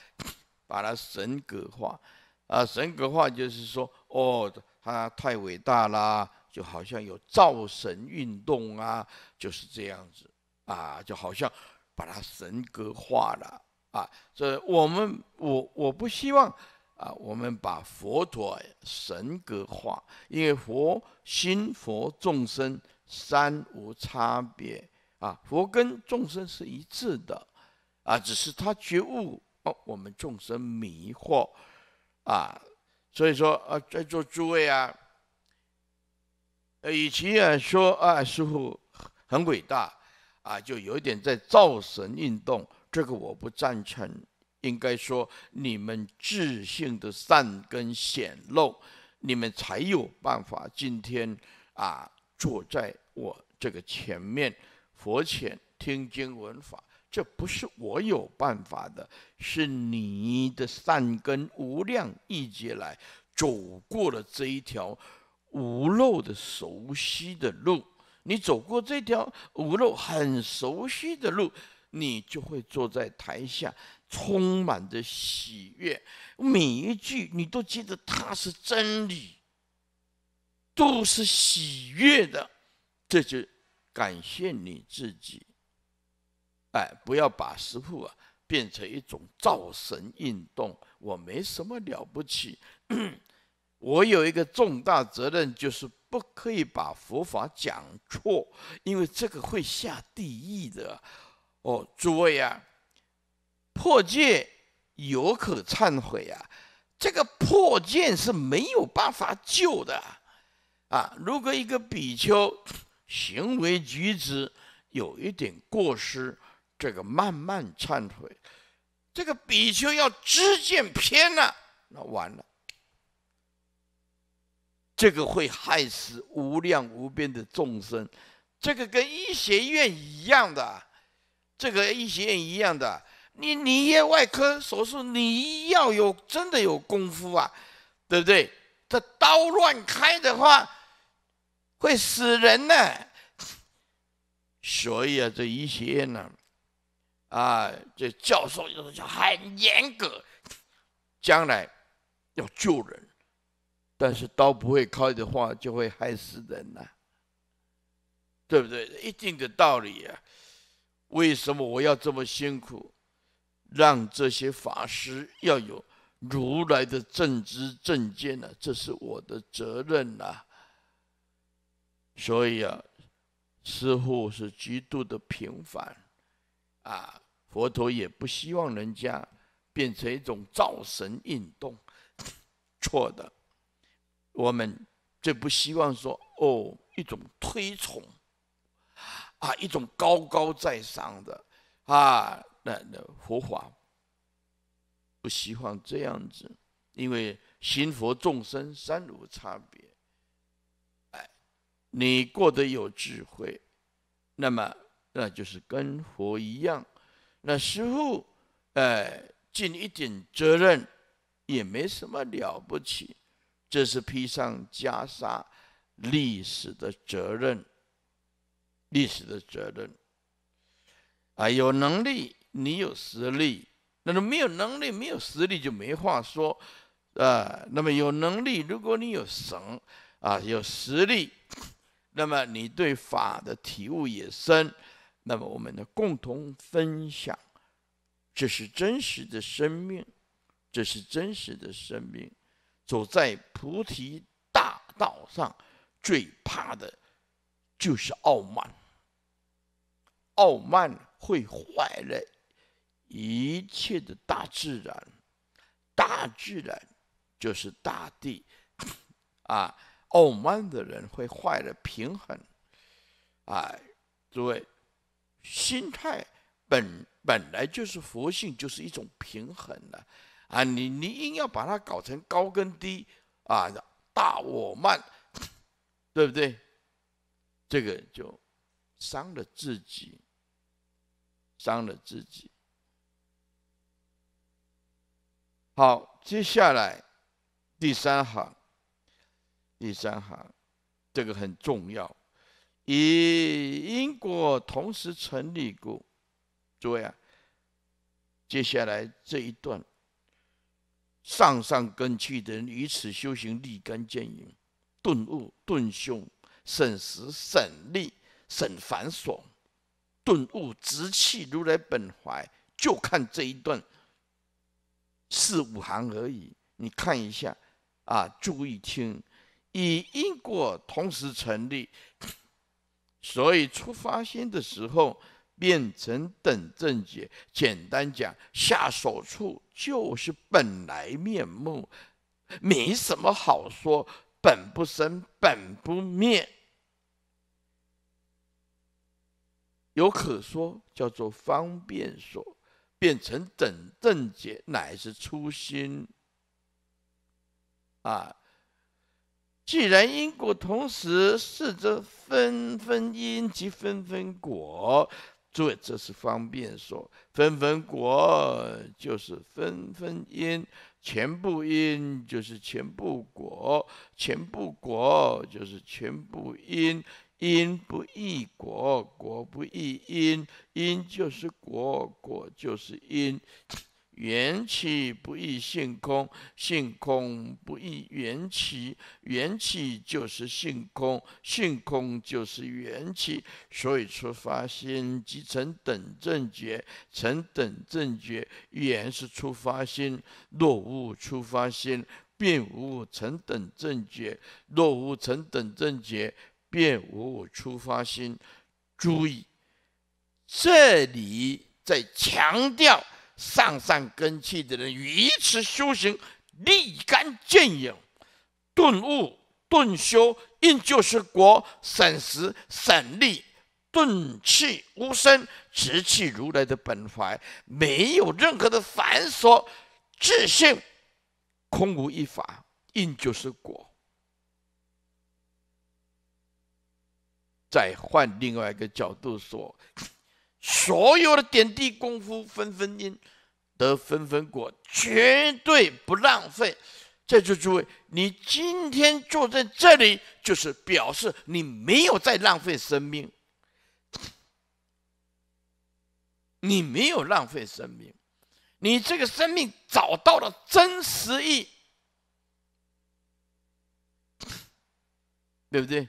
S1: 把它神格化，啊，神格化就是说，哦，他太伟大啦，就好像有造神运动啊，就是这样子，啊，就好像把它神格化了，啊，这我们我我不希望啊，我们把佛陀神格化，因为佛心佛众生。三无差别啊，佛跟众生是一致的，啊，只是他觉悟哦，我们众生迷惑，啊，所以说啊，在座诸位啊，呃，与其啊说啊，师傅很伟大啊，就有点在造神运动，这个我不赞成。应该说，你们智性的善根显露，你们才有办法。今天啊。坐在我这个前面，佛前听经闻法，这不是我有办法的，是你的善根无量一劫来走过了这一条无漏的熟悉的路。你走过这条无漏很熟悉的路，你就会坐在台下，充满着喜悦，每一句你都记得它是真理。都是喜悦的，这就感谢你自己。哎，不要把师父啊变成一种造神运动。我没什么了不起，*clears throat* 我有一个重大责任，就是不可以把佛法讲错，因为这个会下地狱的。哦，诸位啊，破戒有可忏悔啊，这个破戒是没有办法救的。啊，如果一个比丘行为举止有一点过失，这个慢慢忏悔，这个比丘要知见偏了，那完了，这个会害死无量无边的众生。这个跟医学院一样的，这个医学院一样的，你你也外科手术，你要有真的有功夫啊，对不对？这刀乱开的话。会死人呢，所以啊，这一院呢，啊，这教授就是就很严格，将来要救人，但是刀不会开的话，就会害死人呢，对不对？一定的道理啊。为什么我要这么辛苦，让这些法师要有如来的正知正见呢？这是我的责任啊。所以啊，似乎是极度的平凡，啊，佛陀也不希望人家变成一种造神运动，*laughs* 错的。我们最不希望说哦，一种推崇，啊，一种高高在上的，啊，那那佛法不希望这样子，因为心佛众生三无差别。你过得有智慧，那么那就是跟佛一样。那时候，哎，尽一点责任也没什么了不起。这是披上袈裟，历史的责任，历史的责任。啊，有能力，你有实力。那么没有能力，没有实力就没话说。啊，那么有能力，如果你有神，啊，有实力。那么你对法的体悟也深，那么我们的共同分享，这是真实的生命，这是真实的生命。走在菩提大道上，最怕的就是傲慢，傲慢会坏了，一切的大自然，大自然就是大地，啊。傲慢的人会坏了平衡，啊，诸位，心态本本来就是佛性，就是一种平衡的，啊，你你硬要把它搞成高跟低，啊，大我慢，对不对？这个就伤了自己，伤了自己。好，接下来第三行。第三行，这个很重要。与因果同时成立过。诸位啊，接下来这一段，上上根器的人于此修行立竿见影，顿悟顿胸，省时省力省繁琐，顿悟直气如来本怀。就看这一段四五行而已。你看一下啊，注意听。以因果同时成立，*coughs* 所以出发心的时候变成等正解。简单讲，下手处就是本来面目，没什么好说。本不生，本不灭，有可说，叫做方便说，变成等正解乃是初心。啊。既然因果同时，是则分分因及分分果，诸位这是方便说。分分果就是分分因，全部因就是全部果，全部果就是全部因，因不异果，果不异因，因就是果，果就是因。缘起不异性空，性空不异缘起，缘起就是性空，性空就是缘起。所以，出发心即成等正觉，成等正觉，语是出发心；若无出发心，便无成等正觉；若无成等正觉，便无出发心。注意，这里在强调。上善根器的人于此修行，立竿见影，顿悟顿修，应就是果，省时省力，顿气无声，直气如来的本怀，没有任何的繁琐，自信，空无一法，应就是果。再换另外一个角度说。所有的点滴功夫，分分因，得分分果，绝对不浪费。在座诸位，你今天坐在这里，就是表示你没有在浪费生命，你没有浪费生命，你这个生命找到了真实意，对不对？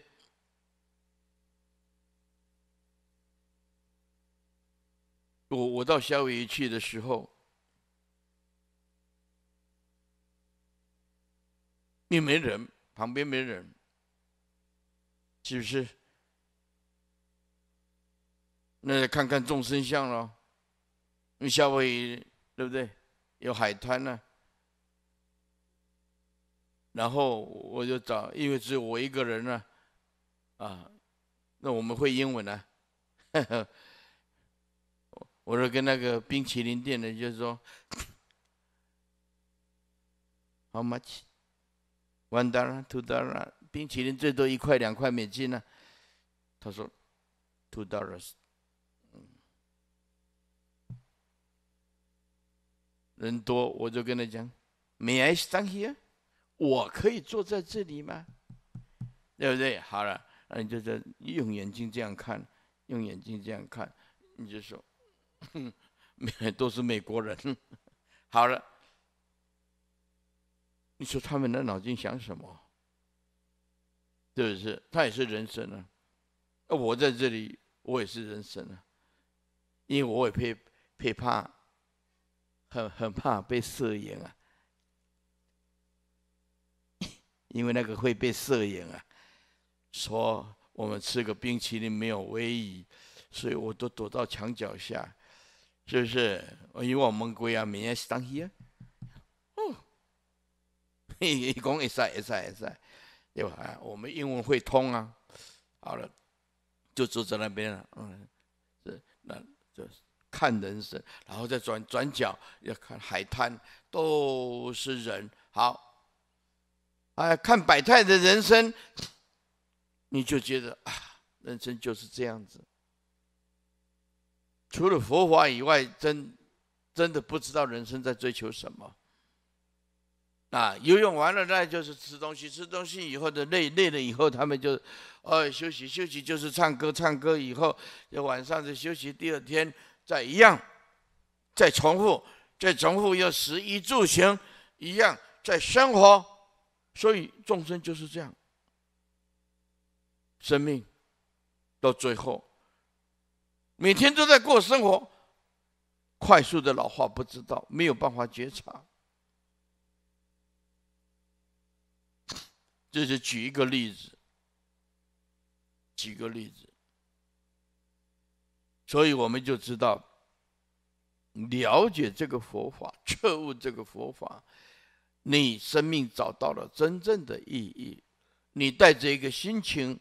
S1: 我我到夏威夷去的时候，你没人，旁边没人，是不是？那看看众生相喽。为夏威夷对不对？有海滩呢。然后我就找，因为只有我一个人呢，啊，那我们会英文呢。*laughs* 我说跟那个冰淇淋店的，就是说，*laughs* How much? One dollar, two dollar? 冰淇淋最多一块两块美金呢？他说，Two dollars。嗯，人多，我就跟他讲，May I s n d here? 我可以坐在这里吗？对不对？好了，那你就在用眼睛这样看，用眼睛这样看，你就说。哼，美都是美国人。好了，你说他们的脑筋想什么？是不是？他也是人生啊。那我在这里，我也是人生啊。因为我也怕怕，很很怕被摄影啊。*coughs* 因为那个会被摄影啊。说我们吃个冰淇淋没有威仪，所以我都躲到墙角下。是不是？因为我们贵啊，明年是当爷，哦，一 *laughs* 讲一塞一塞一塞，对吧？我们英文会通啊。好了，就坐在那边了。嗯，是那就是。看人生，然后再转转角要看海滩，都是人。好，哎，看百态的人生，你就觉得啊，人生就是这样子。除了佛法以外，真真的不知道人生在追求什么。啊，游泳完了，那就是吃东西；吃东西以后的累累了以后，他们就哦休息休息，就是唱歌唱歌以后，就晚上就休息，第二天再一样，再重复，再重复又食衣住行一样，在生活，所以众生就是这样，生命到最后。每天都在过生活，快速的老化不知道，没有办法觉察。这是举一个例子，举个例子。所以我们就知道，了解这个佛法，*laughs* 彻悟这个佛法，你生命找到了真正的意义，你带着一个心情，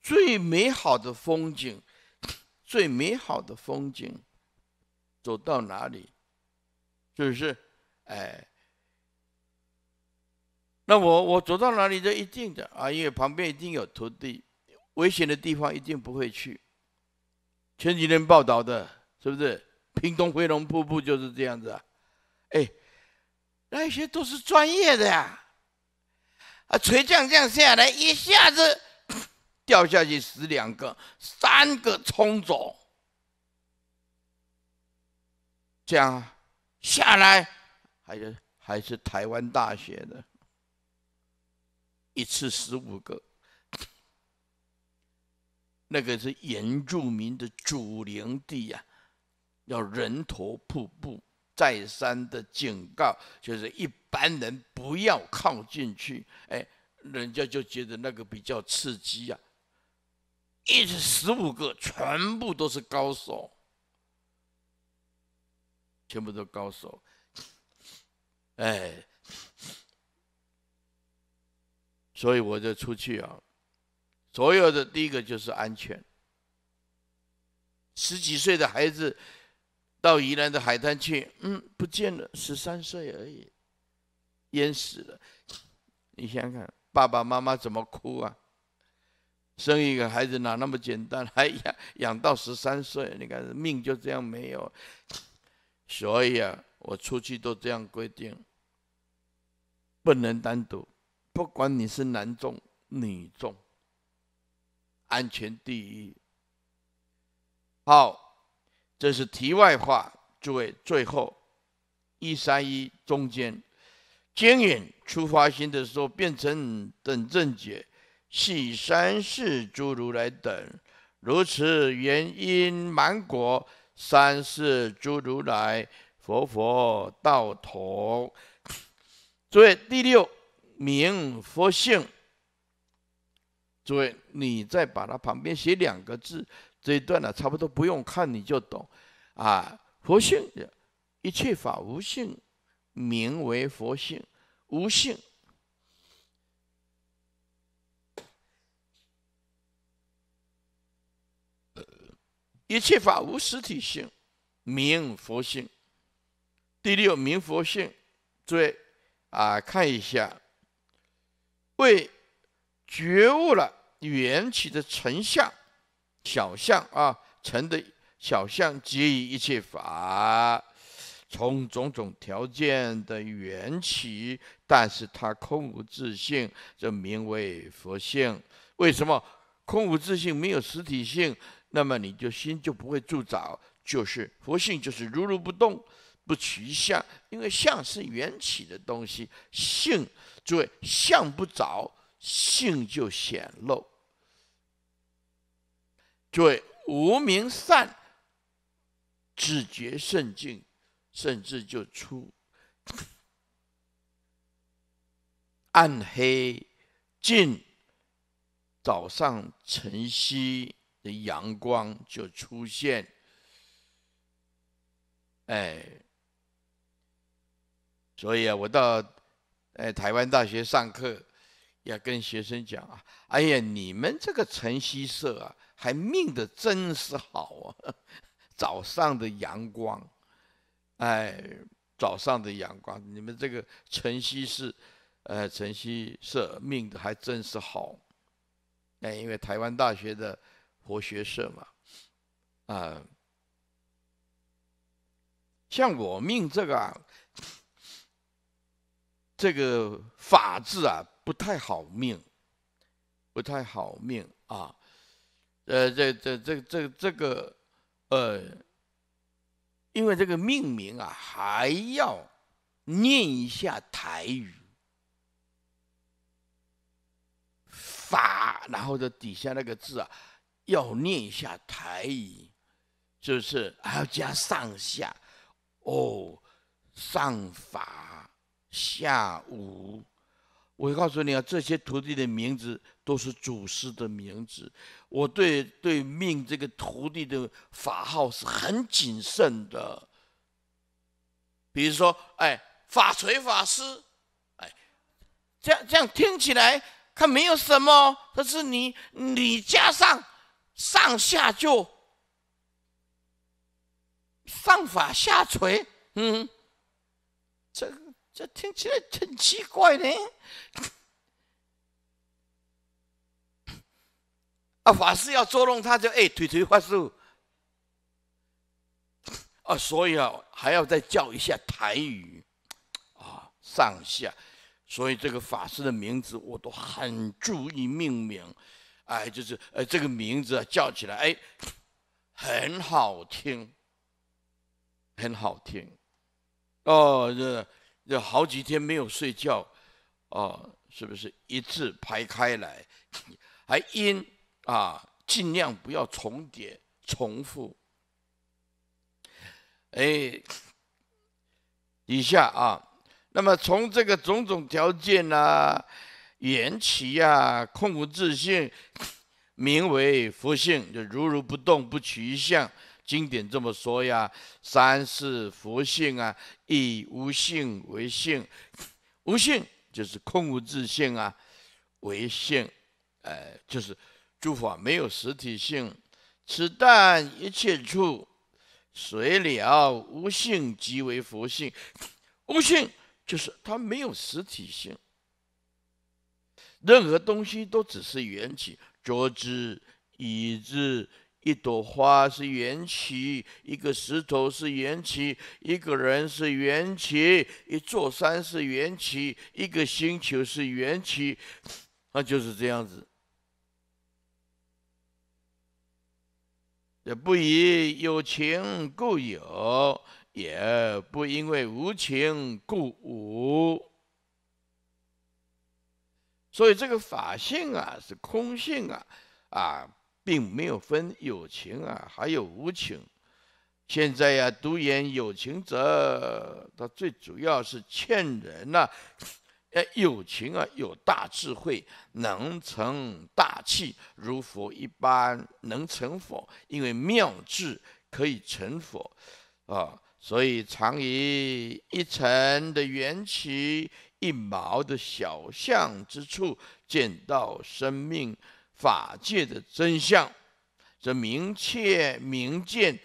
S1: 最美好的风景。最美好的风景，走到哪里，就是哎，那我我走到哪里都一定的啊，因为旁边一定有徒弟，危险的地方一定不会去。前几天报道的，是不是？屏东飞龙瀑布就是这样子啊，哎，那些都是专业的呀，啊，垂降降下来，一下子。掉下去死两个、三个冲走，这样下来还是还是台湾大学的，一次十五个。那个是原住民的祖灵地啊，要人头瀑布，再三的警告就是一般人不要靠进去。哎，人家就觉得那个比较刺激啊。一直十五个，全部都是高手，全部都高手，哎，所以我就出去啊。所有的第一个就是安全。十几岁的孩子到宜兰的海滩去，嗯，不见了，十三岁而已，淹死了。你想想看，爸爸妈妈怎么哭啊？生一个孩子哪那么简单？还养养到十三岁，你看命就这样没有。所以啊，我出去都这样规定，不能单独，不管你是男众、女众，安全第一。好，这是题外话。诸位，最后一三一中间，经引出发心的时候变成等正觉。系三世诸如来等，如此原因满果，三世诸如来，佛佛道同。诸位，第六名佛性。诸位，你再把它旁边写两个字，这一段呢，差不多不用看你就懂。啊，佛性，一切法无性，名为佛性，无性。一切法无实体性，名佛性。第六名佛性，诸位啊，看一下，为觉悟了缘起的成相、小相啊，成的小相皆以一切法从种种条件的缘起，但是它空无自性，这名为佛性。为什么空无自性，没有实体性？那么你就心就不会住着，就是佛性就是如如不动，不取相，因为相是缘起的东西，性，诸位相不着，性就显露。诸位无明散，自觉甚静，甚至就出暗黑，静，早上晨曦。的阳光就出现，哎，所以啊，我到哎台湾大学上课，要跟学生讲啊，哎呀，你们这个晨曦社啊，还命的真是好啊，*laughs* 早上的阳光，哎，早上的阳光，你们这个晨曦社，呃，晨曦社命的还真是好，哎，因为台湾大学的。国学社嘛，啊，像我命这个这个法字啊不太好命，不太好命啊，呃，这这这这这个呃，因为这个命名啊还要念一下台语法，然后的底下那个字啊。要念一下台语，就是还要加上下，哦，上法下无。我告诉你啊，这些徒弟的名字都是祖师的名字。我对对命这个徒弟的法号是很谨慎的。比如说，哎，法锤法师，哎，这样这样听起来他没有什么，可是你你加上。上下就上法下垂，嗯，这个这听起来很奇怪呢。*laughs* 啊，法师要捉弄他，就哎腿腿发速。啊，所以啊还要再叫一下台语，啊上下，所以这个法师的名字我都很注意命名。哎，就是呃，这个名字啊，叫起来哎，很好听，很好听，哦，这这好几天没有睡觉，哦，是不是一字排开来，还音啊，尽量不要重叠重复。哎，以下啊，那么从这个种种条件呢？缘起呀，空无自性，*coughs* 名为佛性，就如如不动，不取一相。经典这么说呀。三世佛性啊，以无性为性，*coughs* 无性就是空无自性啊，为性，哎，就是诸法没有实体性。此但一切处随了无性，即为佛性。无性就是它没有实体性。任何东西都只是缘起，桌子、椅子、一朵花是缘起，一个石头是缘起，一个人是缘起，一座山是缘起，一个星球是缘起，那就是这样子。也不以有情故有，也不因为无情故无。所以这个法性啊，是空性啊，啊，并没有分有情啊，还有无情。现在呀，读言有情者，他最主要是欠人呐。哎，有情啊，有大智慧，能成大器，如佛一般能成佛，因为妙智可以成佛啊。所以常以一层的缘起。一毛的小巷之处，见到生命法界的真相，则明切明见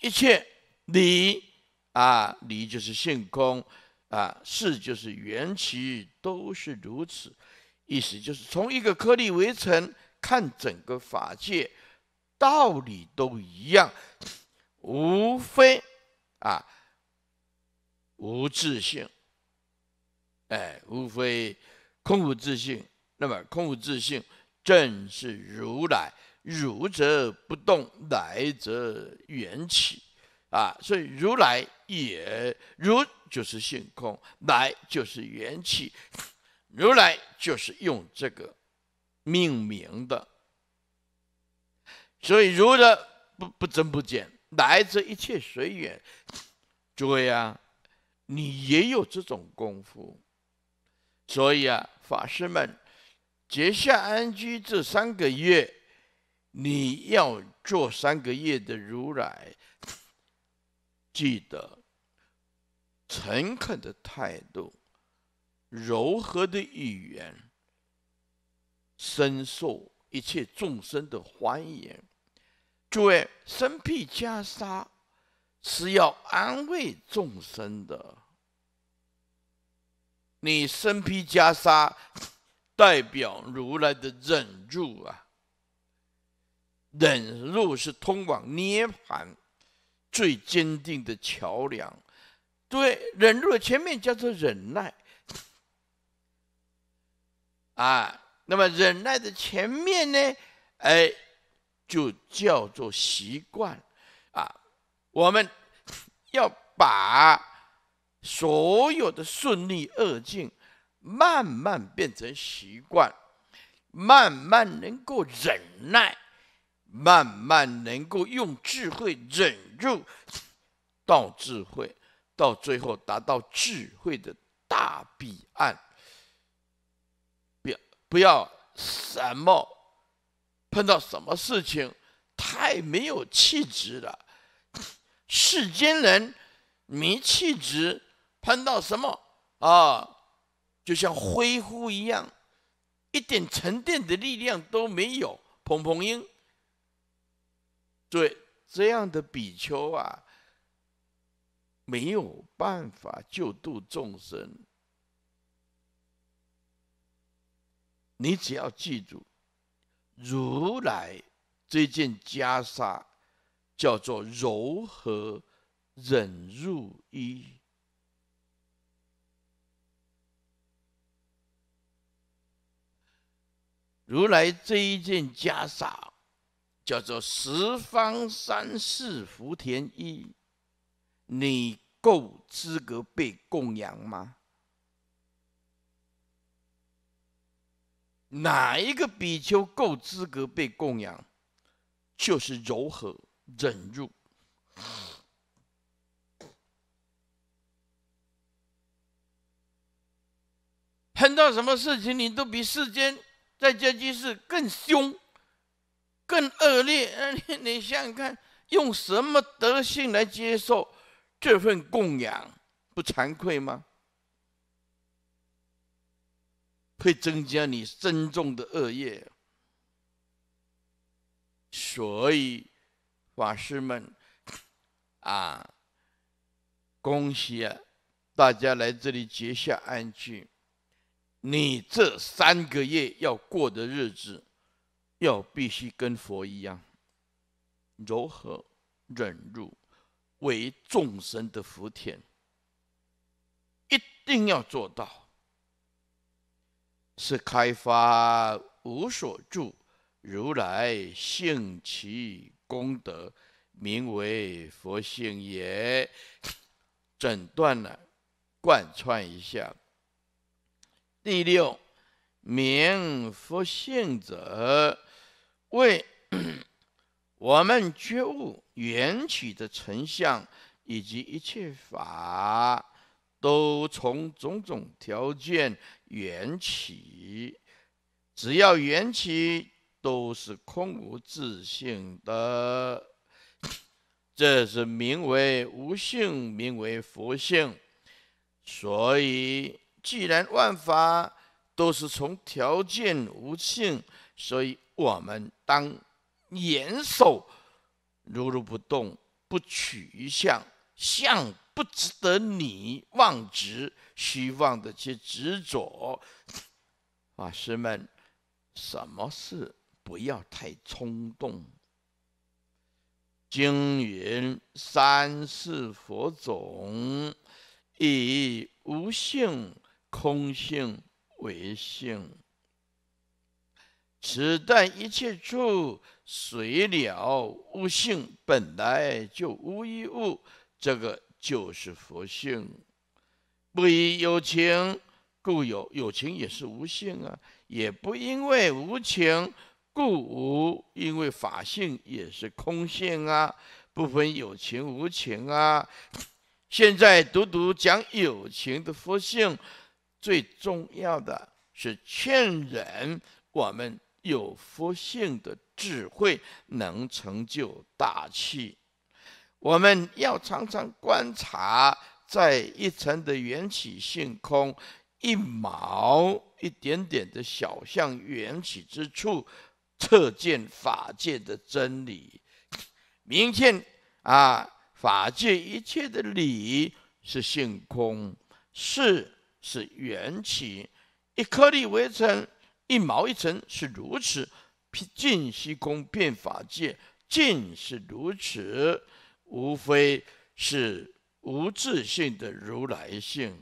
S1: 一切理啊，理就是性空啊，事就是缘起，都是如此。意思就是从一个颗粒微尘看整个法界，道理都一样，无非啊，无自性。哎，无非空无自性。那么空无自性，正是如来。如则不动，来则缘起。啊，所以如来也，如就是性空，来就是缘起。如来就是用这个命名的。所以如则不不增不减，来则一切随缘。诸位啊，你也有这种功夫。所以啊，法师们结夏安居这三个月，你要做三个月的如来，记得诚恳的态度、柔和的语言，深受一切众生的欢迎。诸位，身披袈裟是要安慰众生的。你身披袈裟，代表如来的忍辱啊。忍辱是通往涅槃最坚定的桥梁。对，忍辱的前面叫做忍耐啊。那么忍耐的前面呢？哎，就叫做习惯啊。我们要把。所有的顺利恶境，慢慢变成习惯，慢慢能够忍耐，慢慢能够用智慧忍住，到智慧，到最后达到智慧的大彼岸。不要不要什么碰到什么事情太没有气质了，世间人没气质。喷到什么啊？就像灰乎一样，一点沉淀的力量都没有，砰砰音。对，这样的比丘啊，没有办法救度众生。你只要记住，如来这件袈裟叫做柔和忍入衣。如来这一件袈裟，叫做十方三世福田衣，你够资格被供养吗？哪一个比丘够资格被供养，就是柔和忍辱，*coughs* 碰到什么事情你都比世间。再者就是更凶、更恶劣。*laughs* 你你想看，用什么德性来接受这份供养，不惭愧吗？会增加你身中的恶业。所以，法师们，啊，恭喜啊，大家来这里结下安居。你这三个月要过的日子，要必须跟佛一样，柔和忍辱，为众生的福田，一定要做到。是开发无所住，如来性其功德，名为佛性也。诊断了，贯穿一下。第六，名佛性者，为 *clears throat* 我们觉悟缘起的成相，以及一切法，都从种种条件缘起，只要缘起，都是空无自性的，这是名为无性，名为佛性，所以。既然万法都是从条件无性，所以我们当严守如如不动，不取相，相不值得你妄执虚妄的去执着。法师们，什么事不要太冲动。经云：“三世佛种以无性。”空性为性，此但一切处随了无性，本来就无一物，这个就是佛性。不以有情故有，有情也是无性啊；也不因为无情故无，因为法性也是空性啊，不分有情无情啊。现在独独讲有情的佛性。最重要的是劝人，我们有佛性的智慧，能成就大器。我们要常常观察，在一层的缘起性空，一毛一点点的小象缘起之处，测见法界的真理，明见啊，法界一切的理是性空是。是缘起，一颗粒为尘，一毛一尘是如此。辟净虚空，变法界，尽是如此。无非是无自性的如来性，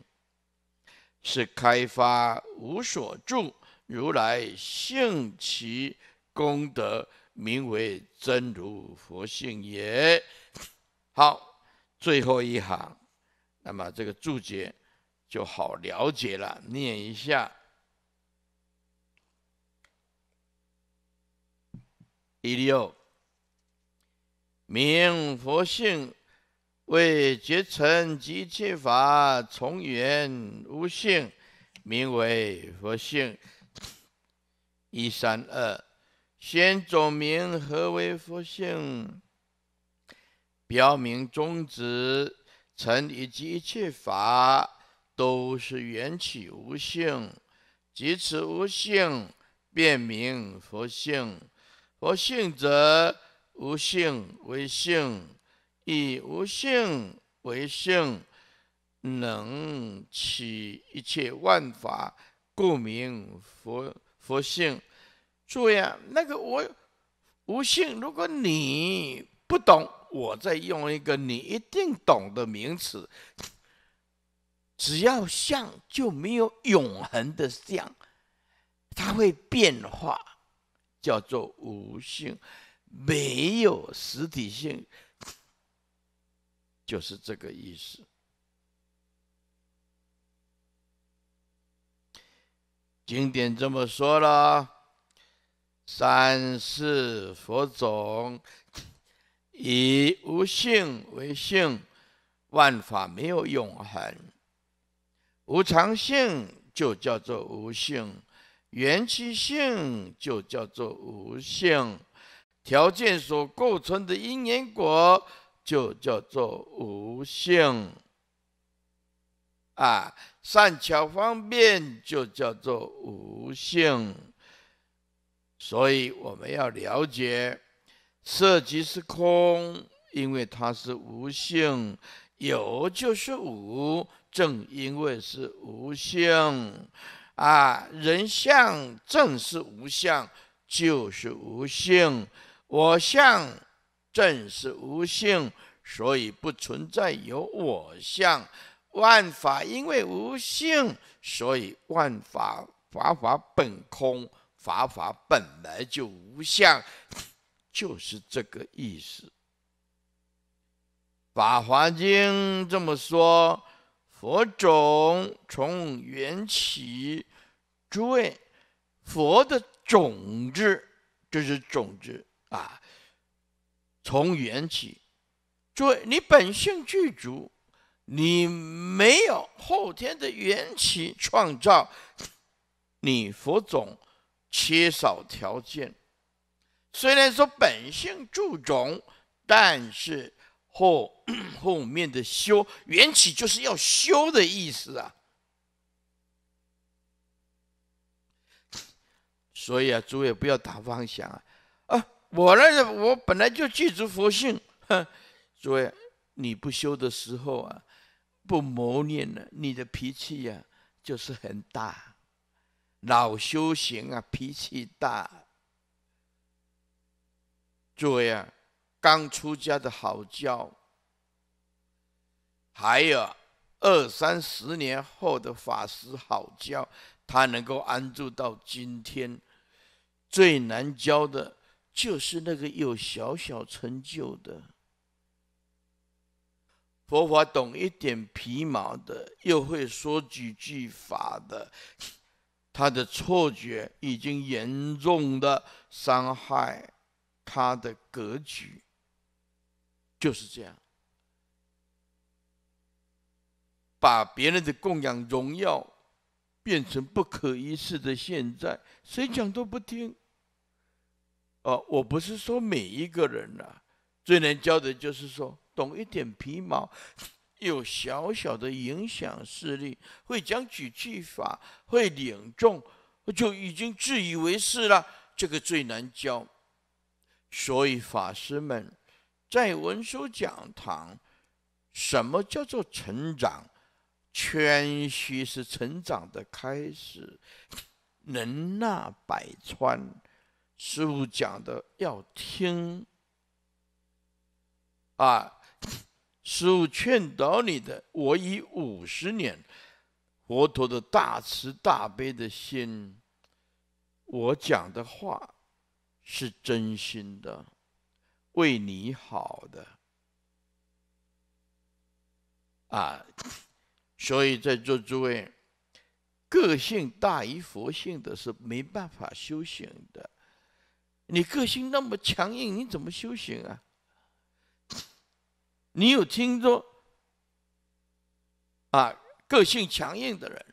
S1: 是开发无所住如来性，其功德名为真如佛性也。好，最后一行，那么这个注解。就好了解了，念一下第六名佛性为觉尘，一切法从缘无性，名为佛性。一三二先总名何为佛性？标明宗旨，尘以及一切法。都是缘起无性，即此无性，便名佛性。佛性则无性为性，以无性为性，能起一切万法，故名佛佛性。注意啊，那个我无性，如果你不懂，我再用一个你一定懂的名词。只要相就没有永恒的相，它会变化，叫做无性，没有实体性，就是这个意思。经典这么说了，三世佛种以无性为性，万法没有永恒。无常性就叫做无性，缘起性就叫做无性，条件所构成的因缘果就叫做无性，啊，善巧方便就叫做无性。所以我们要了解，色即是空，因为它是无性；有就是无。正因为是无性啊，人相正是无相，就是无性；我相正是无性，所以不存在有我相。万法因为无性，所以万法法法本空，法法本来就无相，就是这个意思。《法华经》这么说。佛种从缘起，诸位，佛的种子就是种子啊，从缘起，诸位，你本性具足，你没有后天的缘起创造，你佛种缺少条件。虽然说本性注种，但是。后 *clears throat* 后面的修缘起就是要修的意思啊，所以啊，诸位不要打妄想啊啊！我那个我本来就具足佛性，哼，诸位你不修的时候啊，不磨练了，你的脾气呀就是很大，老修行啊脾气大，诸位啊。刚出家的好教，还有二三十年后的法师好教，他能够安住到今天。最难教的就是那个有小小成就的，佛法懂一点皮毛的，又会说几句法的，他的错觉已经严重的伤害他的格局。就是这样，把别人的供养、荣耀变成不可一世的现在，谁讲都不听。哦，我不是说每一个人呐，最难教的就是说，懂一点皮毛，有小小的影响势力，会讲几句法，会领众，就已经自以为是了。这个最难教，所以法师们。在文殊讲堂，什么叫做成长？谦虚是成长的开始，能纳百川。师傅讲的要听，啊，师傅劝导你的。我以五十年，佛陀的大慈大悲的心，我讲的话是真心的。为你好的啊，所以在座诸位，个性大于佛性的是没办法修行的。你个性那么强硬，你怎么修行啊？你有听说啊？个性强硬的人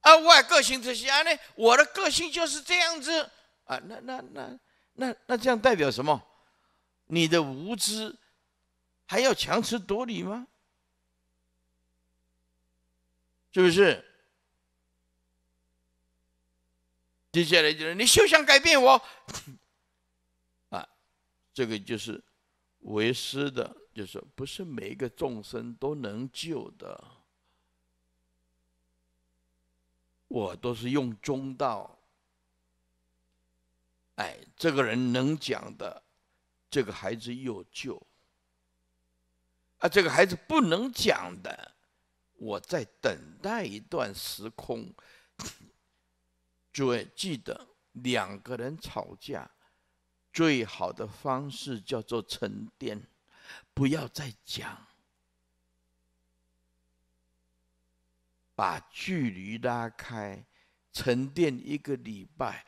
S1: 啊，我个性这些啊，那我的个性就是这样子啊。那那那那那这样代表什么？你的无知，还要强词夺理吗？是不是？接下来就是你休想改变我！啊，这个就是为师的，就是不是每一个众生都能救的。我都是用中道。哎，这个人能讲的。这个孩子有救，啊，这个孩子不能讲的。我在等待一段时空。*coughs* 诸位记得，两个人吵架，最好的方式叫做沉淀，不要再讲，把距离拉开，沉淀一个礼拜，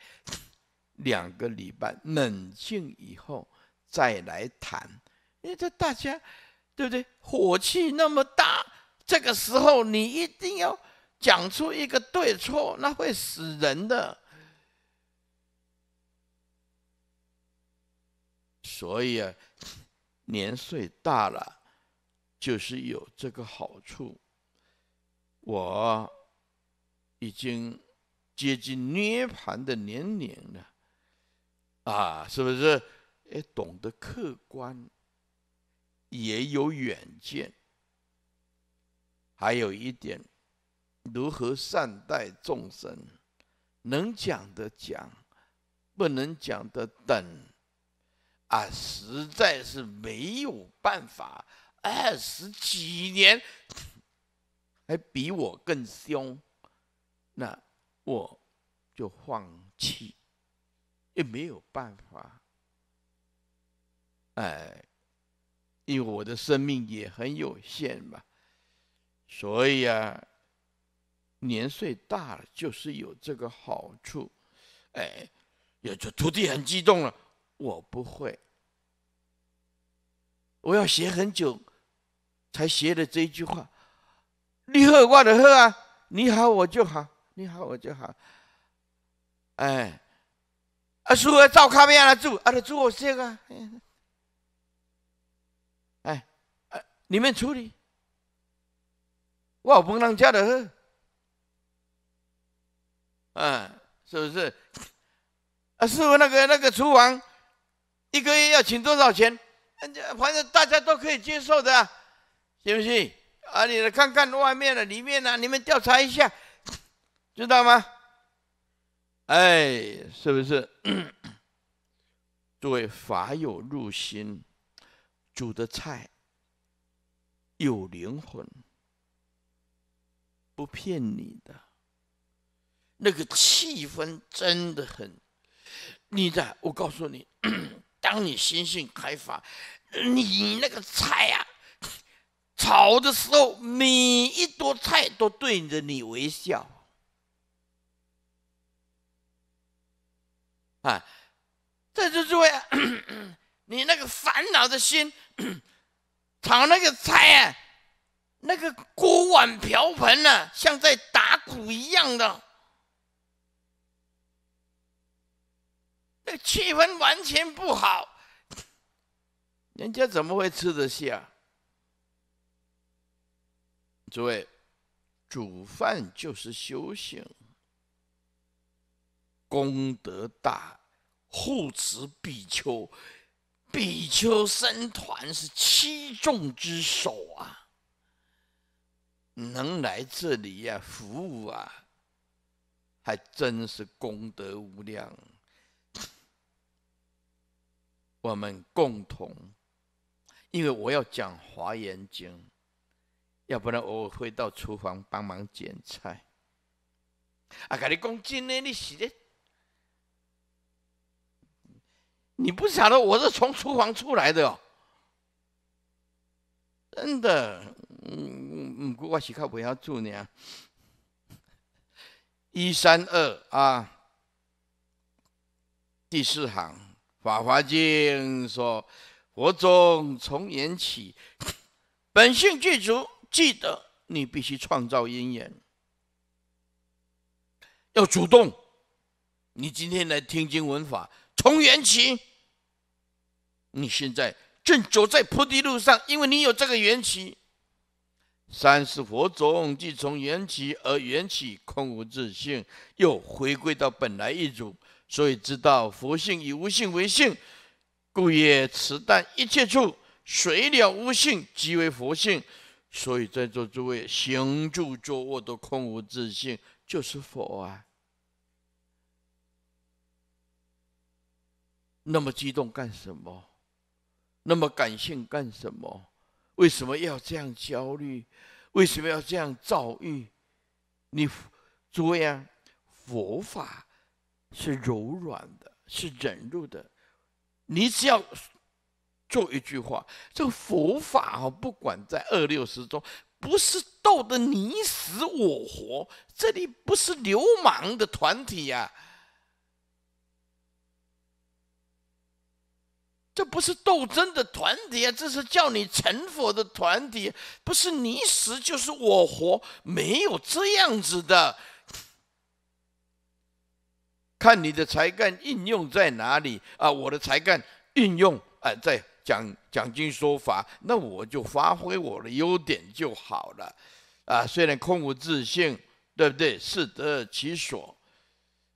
S1: *coughs* 两个礼拜，冷静以后。再来谈，这大家对不对？火气那么大，这个时候你一定要讲出一个对错，那会死人的。所以啊，年岁大了，就是有这个好处。我已经接近涅槃的年龄了，啊，是不是？也懂得客观，也有远见，还有一点，如何善待众生，能讲的讲，不能讲的等，啊，实在是没有办法，二十几年，还比我更凶，那我就放弃，也没有办法。哎，因为我的生命也很有限嘛，所以啊，年岁大了就是有这个好处。哎，有这徒弟很激动了，我不会，我要学很久才学的这一句话。你喝我的喝啊，你好我就好，你好我就好。哎，啊，叔，照卡片啊，住，啊，住我这个。你们处理，我不能叫的去，啊，是不是？啊，师傅那个那个厨房，一个月要请多少钱？反正大家都可以接受的，行不行？啊，你来看看外面的、里面呢？你们调查一下，知道吗？哎，是不是？作为法有入心煮的菜。有灵魂，不骗你的。那个气氛真的很，你的。我告诉你，*clears throat* 当你心性开发，你那个菜啊，炒的时候，每一朵菜都对着你微笑。啊，这就是为，*clears throat* 你那个烦恼的心。炒那个菜啊，那个锅碗瓢盆呢，像在打鼓一样的，那气氛完全不好，人家怎么会吃得下？诸位，煮饭就是修行，功德大，护持比丘。比丘僧团是七众之首啊，能来这里呀服务啊，还真是功德无量。*laughs* 我们共同，因为我要讲《华严经》，要不然我会到厨房帮忙捡菜。啊，跟你讲，真的，你是。你不晓得我是从厨房出来的哦，真的。嗯嗯嗯，不我时刻不要做你啊。一三二啊，第四行《法华经》说：“佛中从缘起，本性具足。”记得，你必须创造因缘，要主动。你今天来听经闻法，从缘起。你现在正走在菩提路上，因为你有这个缘起。三世佛种，既从缘起而缘起空无自性，又回归到本来一如，所以知道佛性以无性为性，故也慈但一切处随了无性即为佛性。所以在座诸位行住坐卧都空无自性，就是佛啊！那么激动干什么？那么感性干什么？为什么要这样焦虑？为什么要这样遭遇？你诸位啊，佛法是柔软的，是忍辱的。你只要做一句话，这个佛法啊，不管在二六十中，不是斗得你死我活，这里不是流氓的团体呀。这不是斗争的团体啊，这是叫你成佛的团体。不是你死就是我活，没有这样子的。看你的才干应用在哪里啊？我的才干应用啊，在讲讲经说法，那我就发挥我的优点就好了。啊，虽然空无自信，对不对？适得其所。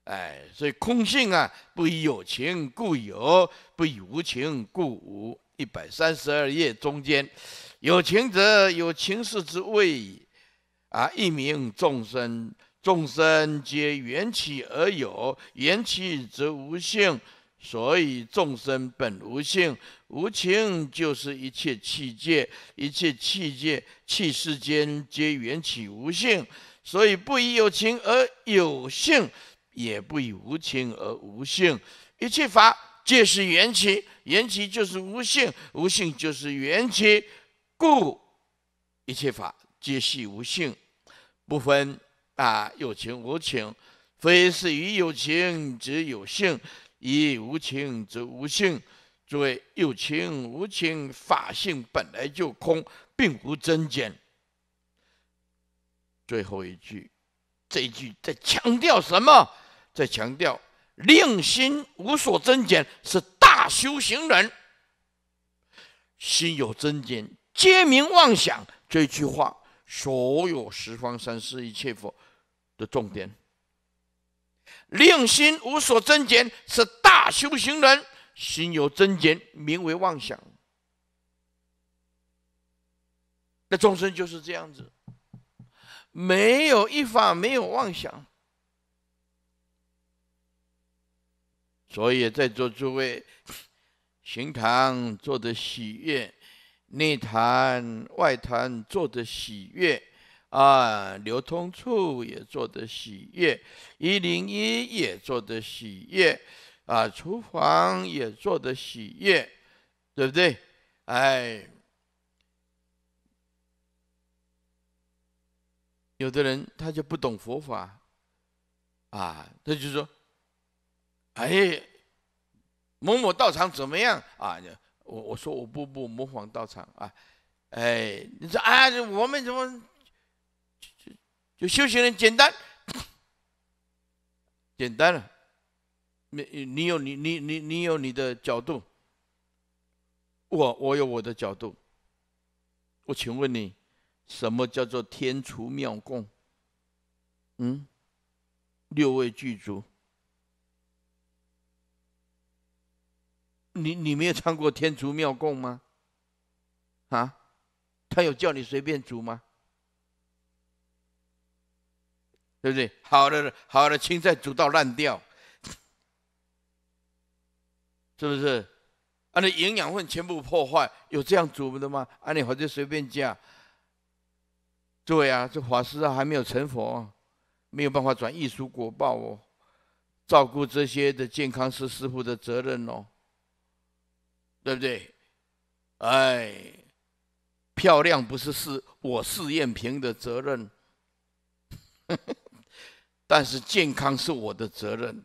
S1: 哎，所以空性啊，不以有情故有，不以无情故无。一百三十二页中间，有情者有情世之谓啊，一名众生，众生皆缘起而有，缘起则无性，所以众生本无性。无情就是一切器界，一切器界器世间皆缘起无性，所以不以有情而有性。也不以无情而无性，一切法皆是缘起，缘起就是无性，无性就是缘起，故一切法皆系无性，不分啊有情无情，非是于有情则有性，以无情则无性，诸位有情无情法性本来就空，并无增减。最后一句。这一句在强调什么？在强调令心无所增减是大修行人，心有增减皆名妄想。这句话，所有十方三世一切佛的重点。令心无所增减是大修行人，心有增减名为妄想。那众生就是这样子。没有一法，没有妄想，所以在座诸位，行堂做的喜悦，内坛外坛做的喜悦，啊，流通处也做的喜悦，一零一也做的喜悦，啊，厨房也做的喜悦，对不对？哎。有的人他就不懂佛法，啊，他就说：“哎，某某道场怎么样啊？”我我说：“我不不模仿道场啊。”哎，你说啊，我们怎么就就修行人简单简单了？你你有你你你你有你的角度，我我有我的角度。我请问你。什么叫做天厨妙供？嗯，六味具足。你你没有唱过天厨妙供吗？啊，他有叫你随便煮吗？对不对？好的好的青菜煮到烂掉，是不是？啊，那营养分全部破坏，有这样煮的吗？啊，你好像随便加。对啊，这法师啊还没有成佛，没有办法转艺术果报哦，照顾这些的健康师师傅的责任哦，对不对？哎，漂亮不是事，我试验品的责任，*laughs* 但是健康是我的责任，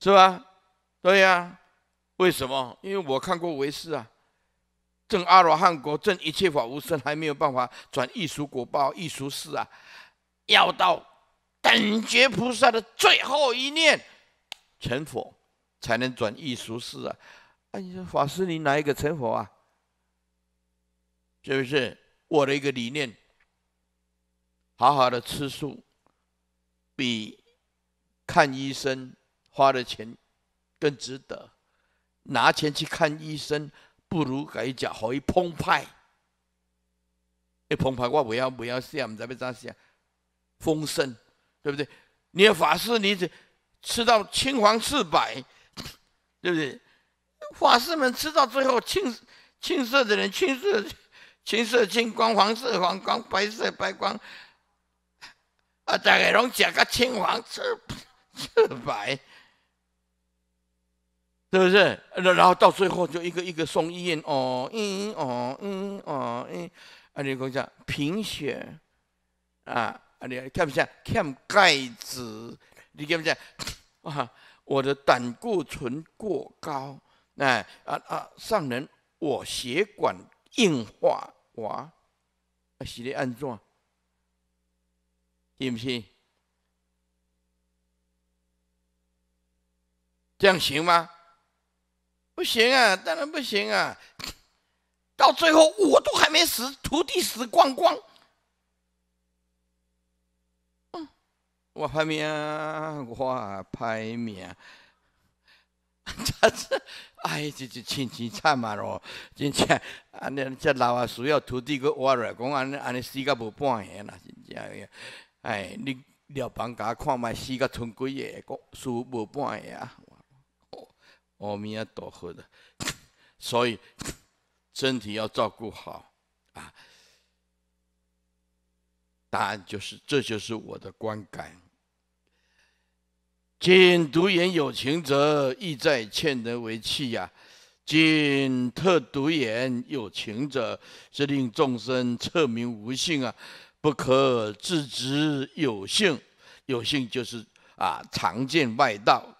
S1: 是吧？对呀，为什么？因为我看过为师啊。正阿罗汉果，正一切法无生，还没有办法转艺术果报、艺术事啊！要到等觉菩萨的最后一念成佛，才能转艺术事啊！哎呀，法师，你哪一个成佛啊？是不是我的一个理念？好好的吃素，比看医生花的钱更值得。拿钱去看医生。不如改一讲，可以澎湃。那澎湃，我不要，不要写，我们再不咋写。风声，对不对？你法师，你这吃到青黄赤白，对不对？法师们吃到最后，青青色的人，青色，青色青光，黄色黄光，白色白光，啊，再给侬讲个青黄赤 *laughs* 赤白。是不是？然后到最后就一个一个送医院哦，嗯，哦，嗯，哦，嗯。啊，你跟我讲贫血啊，啊，你看不见，看钙子，你看不见？哇，我的胆固醇过高，哎，啊啊，上人我血管硬化哇，啊，是的，按怎？信不信？这样行吗？不行啊，当然不行啊！到最后我都还没死，徒弟死光光。嗯，我拍命，我拍命，真是哎，就是真真惨嘛咯！真正啊，那这老啊，需要徒弟个挖来，讲安尼安尼死个无半下啦！真正哎，你了房假看卖死个穷鬼讲死无半下。阿弥陀佛的，*laughs* 所以身体要照顾好啊。答案就是，这就是我的观感。今独言有情者，意在欠人为气呀。今特独言有情者，是令众生彻明无性啊，不可自知有性。有性就是啊，常见外道。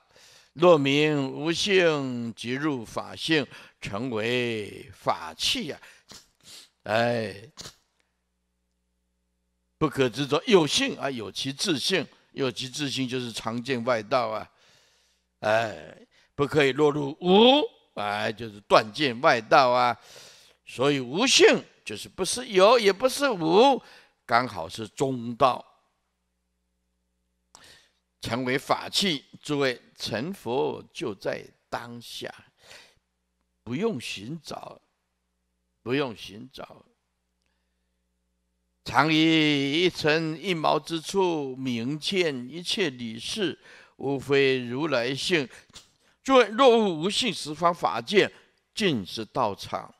S1: 若明无性，即入法性，成为法器啊！哎，不可执着有性啊，有其自性，有其自性就是常见外道啊！哎，不可以落入无，哎，就是断见外道啊！所以无性就是不是有，也不是无，刚好是中道，成为法器，诸位。成佛就在当下，不用寻找，不用寻找。常以一尘一毛之处明见一切理事，无非如来性。若若无无性十方法界，尽是道场，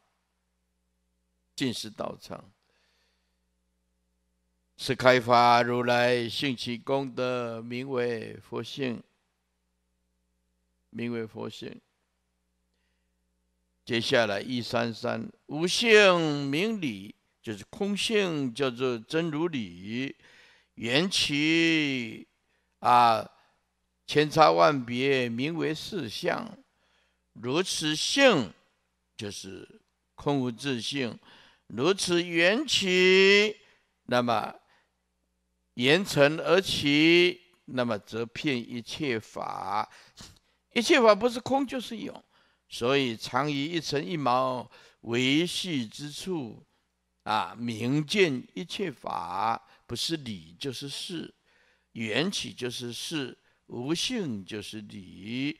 S1: 尽是道场。是开发如来性起功德，名为佛性。名为佛性。接下来一三三无性明理，就是空性，叫做真如理，缘起啊，千差万别，名为四相。如此性就是空无自性，如此缘起，那么言成而起，那么则骗一切法。一切法不是空就是有，所以常以一尘一毛为系之处，啊，明见一切法不是理就是事，缘起就是事，无性就是理，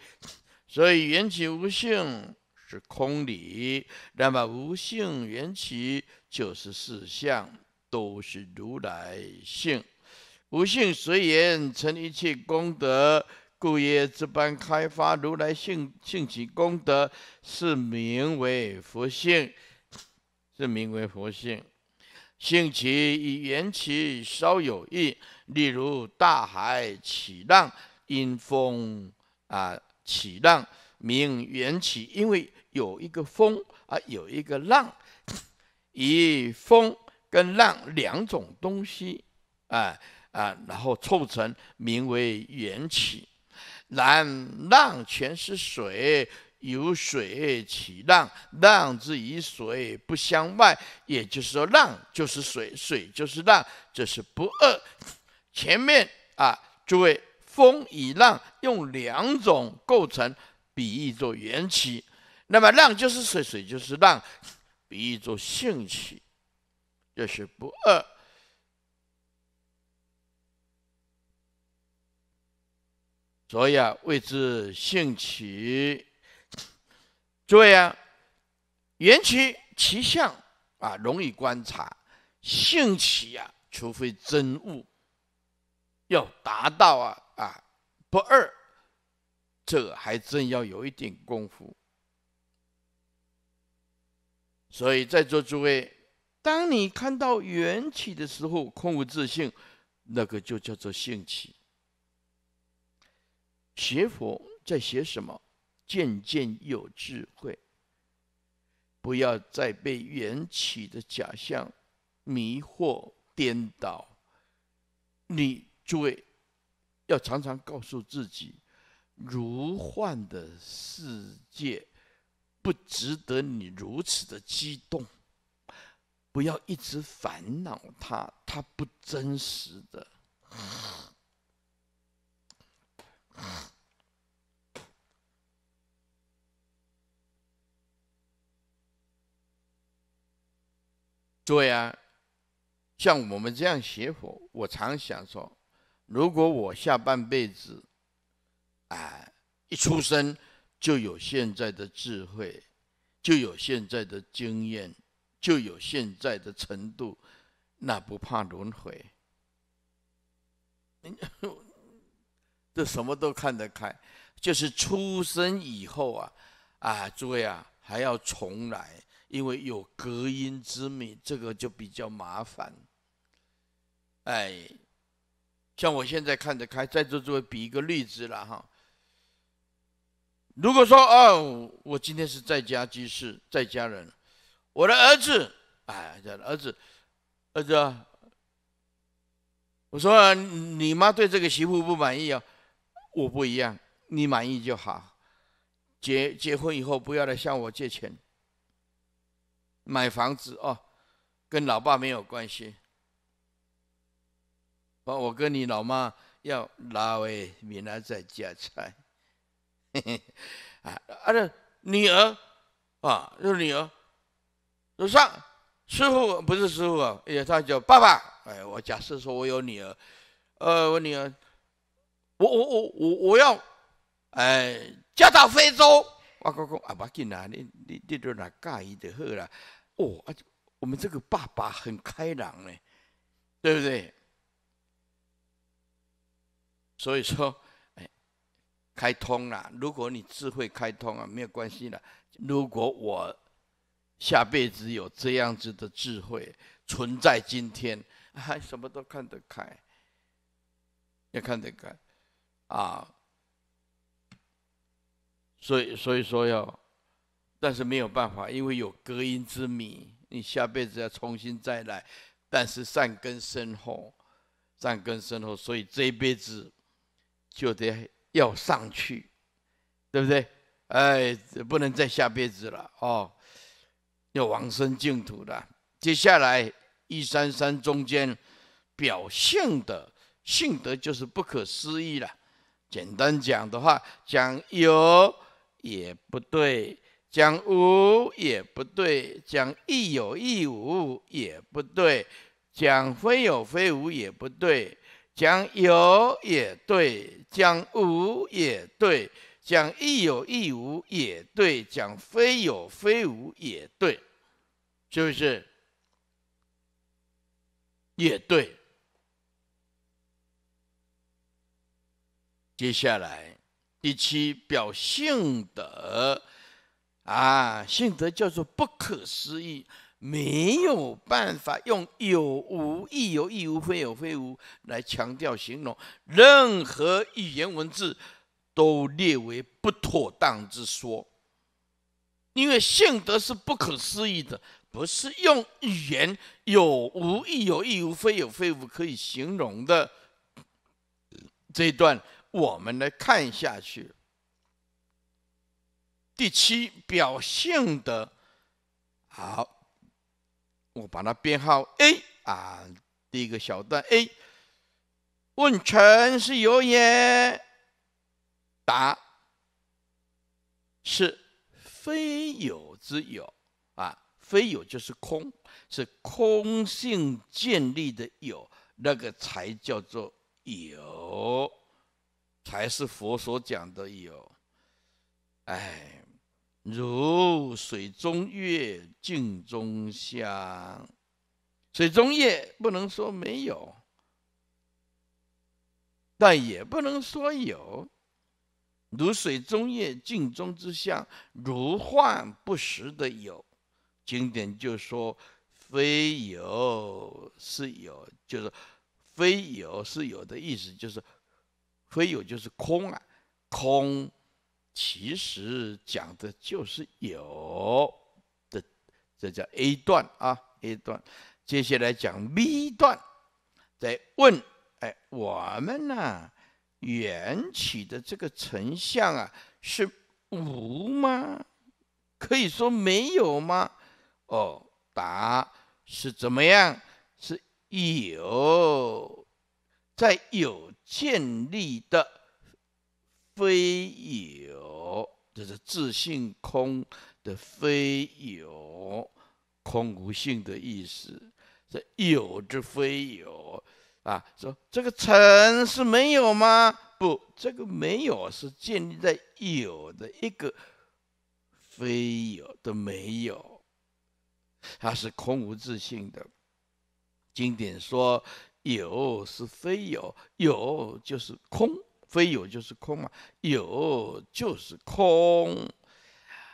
S1: 所以缘起无性是空理，那么无性缘起就是四相，都是如来性，无性随缘成一切功德。故曰：这般开发如来性性起功德，是名为佛性。是名为佛性。性起与缘起稍有异。例如大海起浪，因风啊起浪，名缘起。因为有一个风啊，有一个浪，以风跟浪两种东西啊啊，然后凑成名为缘起。然浪全是水，有水起浪，浪之以水不相外。也就是说，浪就是水，水就是浪，这是不二。前面啊，诸位，风与浪用两种构成，比喻做缘起；那么浪就是水，水就是浪，比喻做兴起，这是不二。所以啊，谓之性起。诸位啊，缘起其相啊容易观察，性起啊，除非真悟，要达到啊啊不二，这还真要有一点功夫。所以在座诸位，当你看到缘起的时候，空无自性，那个就叫做性起。学佛在学什么？渐渐有智慧，不要再被缘起的假象迷惑颠倒。你诸位要常常告诉自己，如幻的世界不值得你如此的激动，不要一直烦恼它，它不真实的。*sighs* 对呀，像我们这样写佛，我常想说，如果我下半辈子，啊，一出生就有现在的智慧，就有现在的经验，就有现在的程度，那不怕轮回。*laughs* 这什么都看得开，就是出生以后啊，啊，诸位啊，还要重来，因为有隔音之米，这个就比较麻烦。哎，像我现在看得开，在座诸位，比一个例子了哈。如果说哦，我今天是在家居士，在家人，我的儿子，哎，儿子，儿子，我说你妈对这个媳妇不满意啊。我不一样，你满意就好。结结婚以后不要来向我借钱，买房子哦，跟老爸没有关系。哦，我跟你老妈要拉位，免得再加菜。啊，啊，女儿啊，是女儿，楼上师傅不是师傅，啊，哎，他叫爸爸。哎，我假设说我有女儿，呃，我女儿。我我我我我要，哎，嫁到非洲，我讲讲阿爸近啊，你你你都来嫁意就好了。哦，我们这个爸爸很开朗呢，对不对？所以说，哎，开通了，如果你智慧开通了，没有关系了。如果我下辈子有这样子的智慧存在今天，还什么都看得开，也看得开。啊，所以所以说要，但是没有办法，因为有隔音之谜，你下辈子要重新再来。但是善根深厚，善根深厚，所以这一辈子就得要上去，对不对？哎，不能再下辈子了哦，要往生净土的。接下来一三三中间表现的性德就是不可思议了。简单讲的话，讲有也不对，讲无也不对，讲亦有亦无也不对，讲非有非无也不对，讲有也对，讲无也对，讲亦有亦无也对，讲非有非无也对，是不是？也对。接下来第七，表性德啊，性德叫做不可思议，没有办法用有无亦有亦无非有非无来强调形容，任何语言文字都列为不妥当之说，因为性德是不可思议的，不是用语言有无亦有亦无非有非无可以形容的这一段。我们来看下去。第七表现的好，我把它编号 A 啊，第一个小段 A。问：尘是有也？答：是非有之有啊，非有就是空，是空性建立的有，那个才叫做有。才是佛所讲的有，哎，如水中月，镜中香。水中月不能说没有，但也不能说有，如水中月，镜中之相，如幻不实的有。经典就说非有是有，就是非有是有的意思，就是。非有就是空啊，空，其实讲的就是有的，这叫 A 段啊 A 段，接下来讲 B 段，在问，哎，我们呢，缘起的这个成像啊，是无吗？可以说没有吗？哦，答是怎么样？是有。在有建立的非有，这是自性空的非有，空无性的意思。这有之非有啊，说这个“城是没有吗？不，这个“没有”是建立在有的一个非有的没有，它是空无自性的。经典说。有是非有，有就是空，非有就是空嘛，有就是空。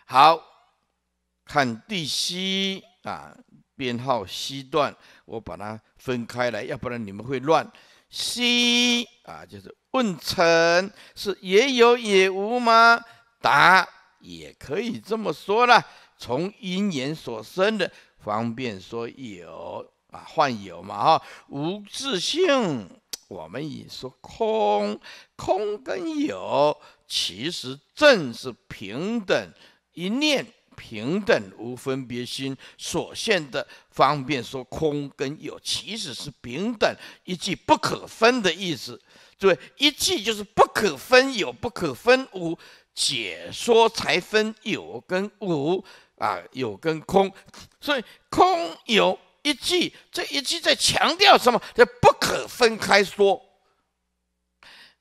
S1: 好看第七啊，编号西段，我把它分开来，要不然你们会乱。西啊，就是问成，是也有也无吗？答也可以这么说了，从因缘所生的方便说有。啊，幻有嘛，哈，无自性，我们也说空，空跟有，其实正是平等，一念平等无分别心所现的方便说空跟有，其实是平等一即不可分的意思，对对？一即就是不可分有，不可分无，解说才分有跟无啊，有跟空，所以空有。一句，这一句在强调什么？这不可分开说。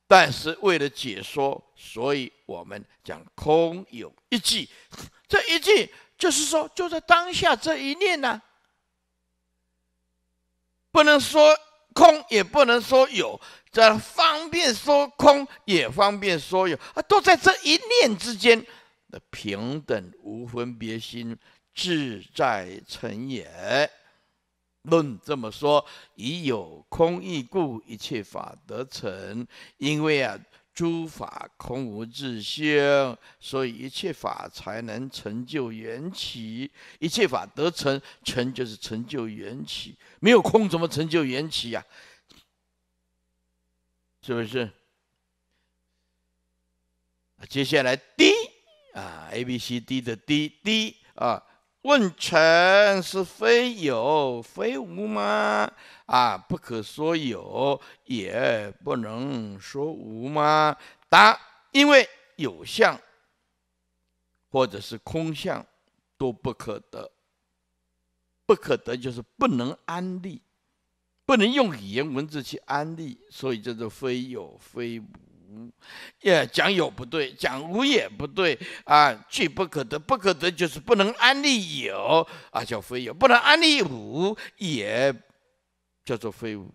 S1: 但是为了解说，所以我们讲空有。一句，这一句就是说，就在当下这一念呢，不能说空，也不能说有。这方便说空，也方便说有啊，都在这一念之间，的平等无分别心，自在成也。论这么说，以有空义故，一切法得成。因为啊，诸法空无自性，所以一切法才能成就缘起。一切法得成，成就是成就缘起。没有空，怎么成就缘起呀？是不是？接下来 D 啊，A B C D 的 D，D 啊。问：臣是非有非无吗？啊，不可说有，也不能说无吗？答：因为有相或者是空相都不可得。不可得就是不能安立，不能用语言文字去安立，所以叫做非有非无。无也讲有不对，讲无也不对啊。去不可得，不可得就是不能安立有啊，叫非有；不能安立无也，叫做非无。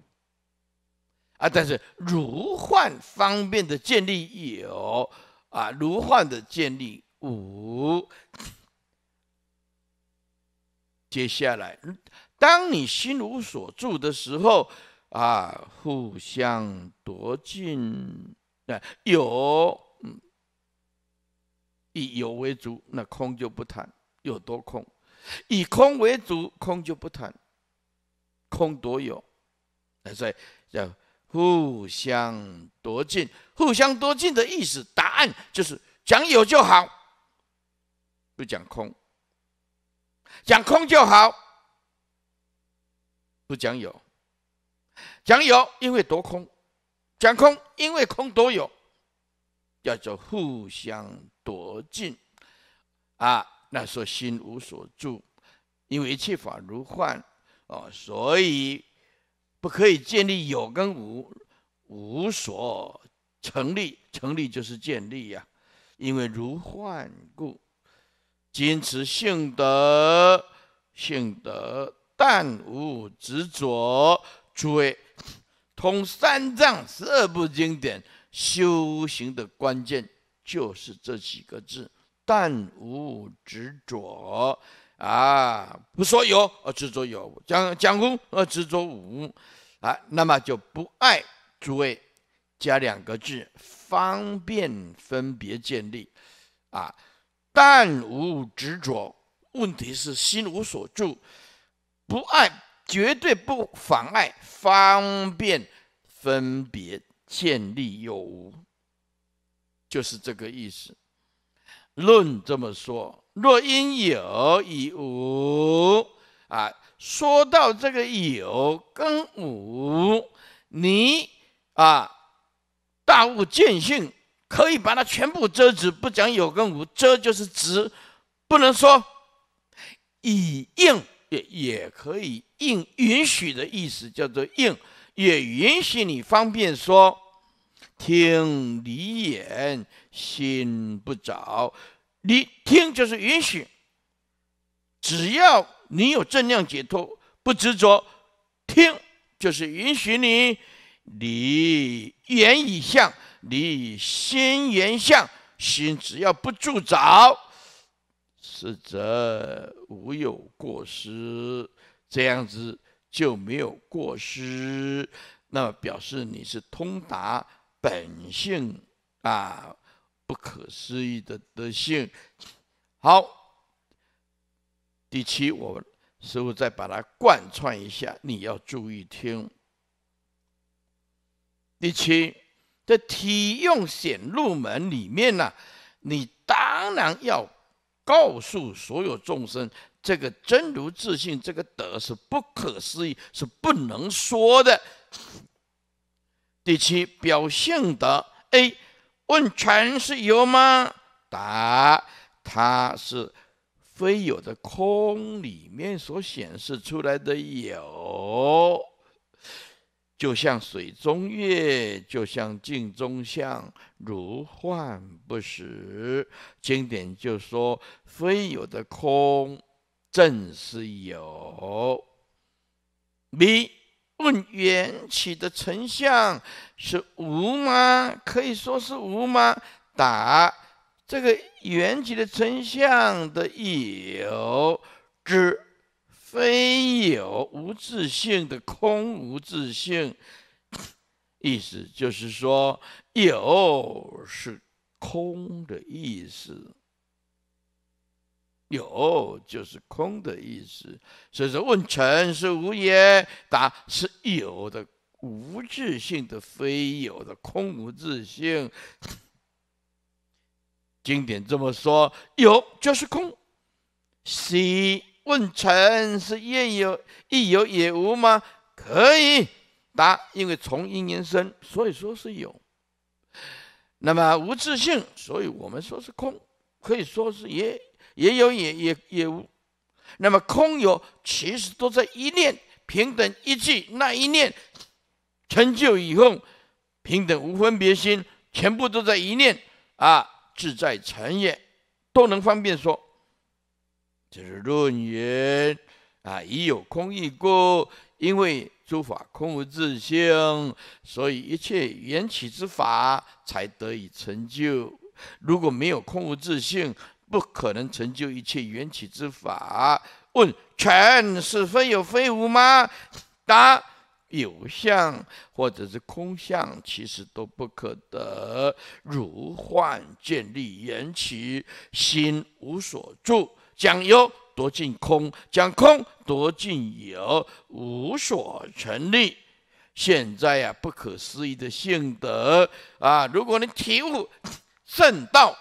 S1: 啊，但是如幻方便的建立有啊，如幻的建立无。接下来，当你心无所住的时候啊，互相夺尽。有，嗯，以有为主，那空就不谈有多空；以空为主，空就不谈空多有。所以叫互相夺尽，互相夺尽的意思，答案就是讲有就好，不讲空；讲空就好，不讲有；讲有，因为夺空。讲空，因为空都有，叫做互相夺尽啊。那说心无所住，因为一切法如幻哦，所以不可以建立有跟无，无所成立，成立就是建立呀。因为如幻故，坚持性德，性德但无执着，诸位。空三藏十二部经典修行的关键就是这几个字：但无执着啊！不说有，执着有；讲讲而执着无。啊，那么就不爱。诸位加两个字，方便分别建立啊！但无执着，问题是心无所住，不爱。绝对不妨碍方便分别建立有无，就是这个意思。论这么说，若因有以无啊，说到这个有跟无，你啊，大悟见性，可以把它全部遮止，不讲有跟无，遮就是止，不能说以应也也可以。应允许的意思叫做应，也允许你方便说听你言，心不着。你听就是允许，只要你有正量解脱，不执着听，就是允许你你言以相，你心言相，心只要不住着，实则无有过失。这样子就没有过失，那表示你是通达本性啊，不可思议的德性。好，第七，我师傅再把它贯穿一下，你要注意听。第七在体用显入门里面呢，你当然要告诉所有众生。这个真如自信，这个德是不可思议，是不能说的。第七表现德。a 问全是有吗？答：它是非有的空里面所显示出来的有，就像水中月，就像镜中像，如幻不实。经典就说：非有的空。正是有，迷问缘起的成相是无吗？可以说是无吗？答：这个缘起的成相的有，指非有无自性的空无自性，意思就是说，有是空的意思。有就是空的意思，所以说问尘是无也，答是有的，无自性的非有的空无自性。经典这么说，有就是空。C 问尘是也有，亦有也无吗？可以答，因为从因缘生，所以说是有。那么无自性，所以我们说是空，可以说是也。也有，也也也无。那么空有，其实都在一念平等一际那一念成就以后，平等无分别心，全部都在一念啊，自在成也，都能方便说，就是论缘啊，已有空一故，因为诸法空无自性，所以一切缘起之法才得以成就。如果没有空无自性，不可能成就一切缘起之法。问：全是非有非无吗？答：有相或者是空相，其实都不可得。如幻见立缘起，心无所住。讲有夺尽空，讲空夺尽有，无所成立。现在呀，不可思议的性德啊！如果你体悟正道。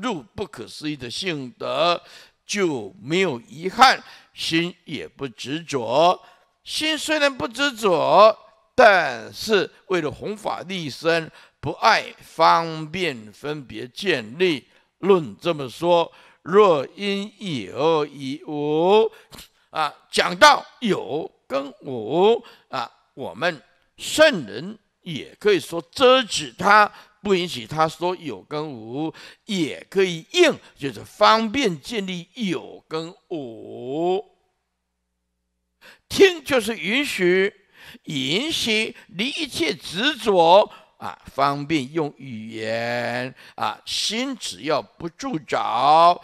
S1: 入不可思议的性德，就没有遗憾，心也不执着。心虽然不执着，但是为了弘法利身，不爱方便分别建立论这么说。若因有以无啊，讲到有跟无啊，我们圣人也可以说遮止他。不允许他说有跟无，也可以应，就是方便建立有跟无。听就是允许，允许你一切执着啊，方便用语言啊，心只要不住着，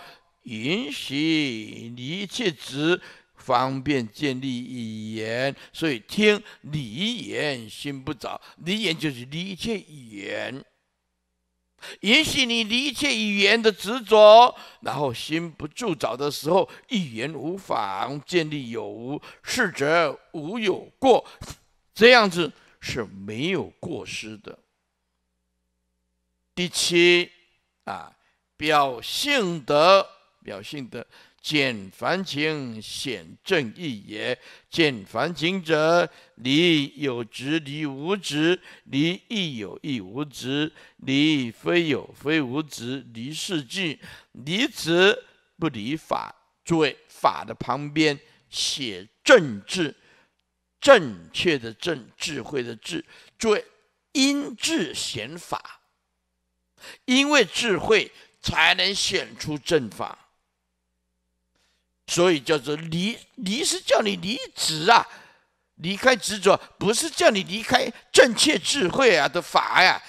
S1: 允许你一切执，方便建立语言。所以听离言，心不着，离言就是离一切语言。允许你离一切语言的执着，然后心不住着的时候，一言无妨，建立有无，是则无有过，这样子是没有过失的。第七，啊，表性德，表性德。见凡情显正义也。见凡情者，离有执，离无执，离亦有亦无执，离非有非无执，离是境。离执不离法。诸位，法的旁边写正治，正确的正，智慧的智。诸位，因智显法，因为智慧才能显出正法。所以叫做离离是叫你离职啊，离开执着，不是叫你离开正确智慧啊的法呀。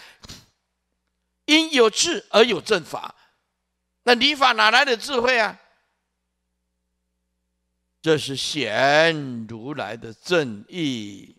S1: 因有智而有正法，那离法哪来的智慧啊？这是显如来的正义，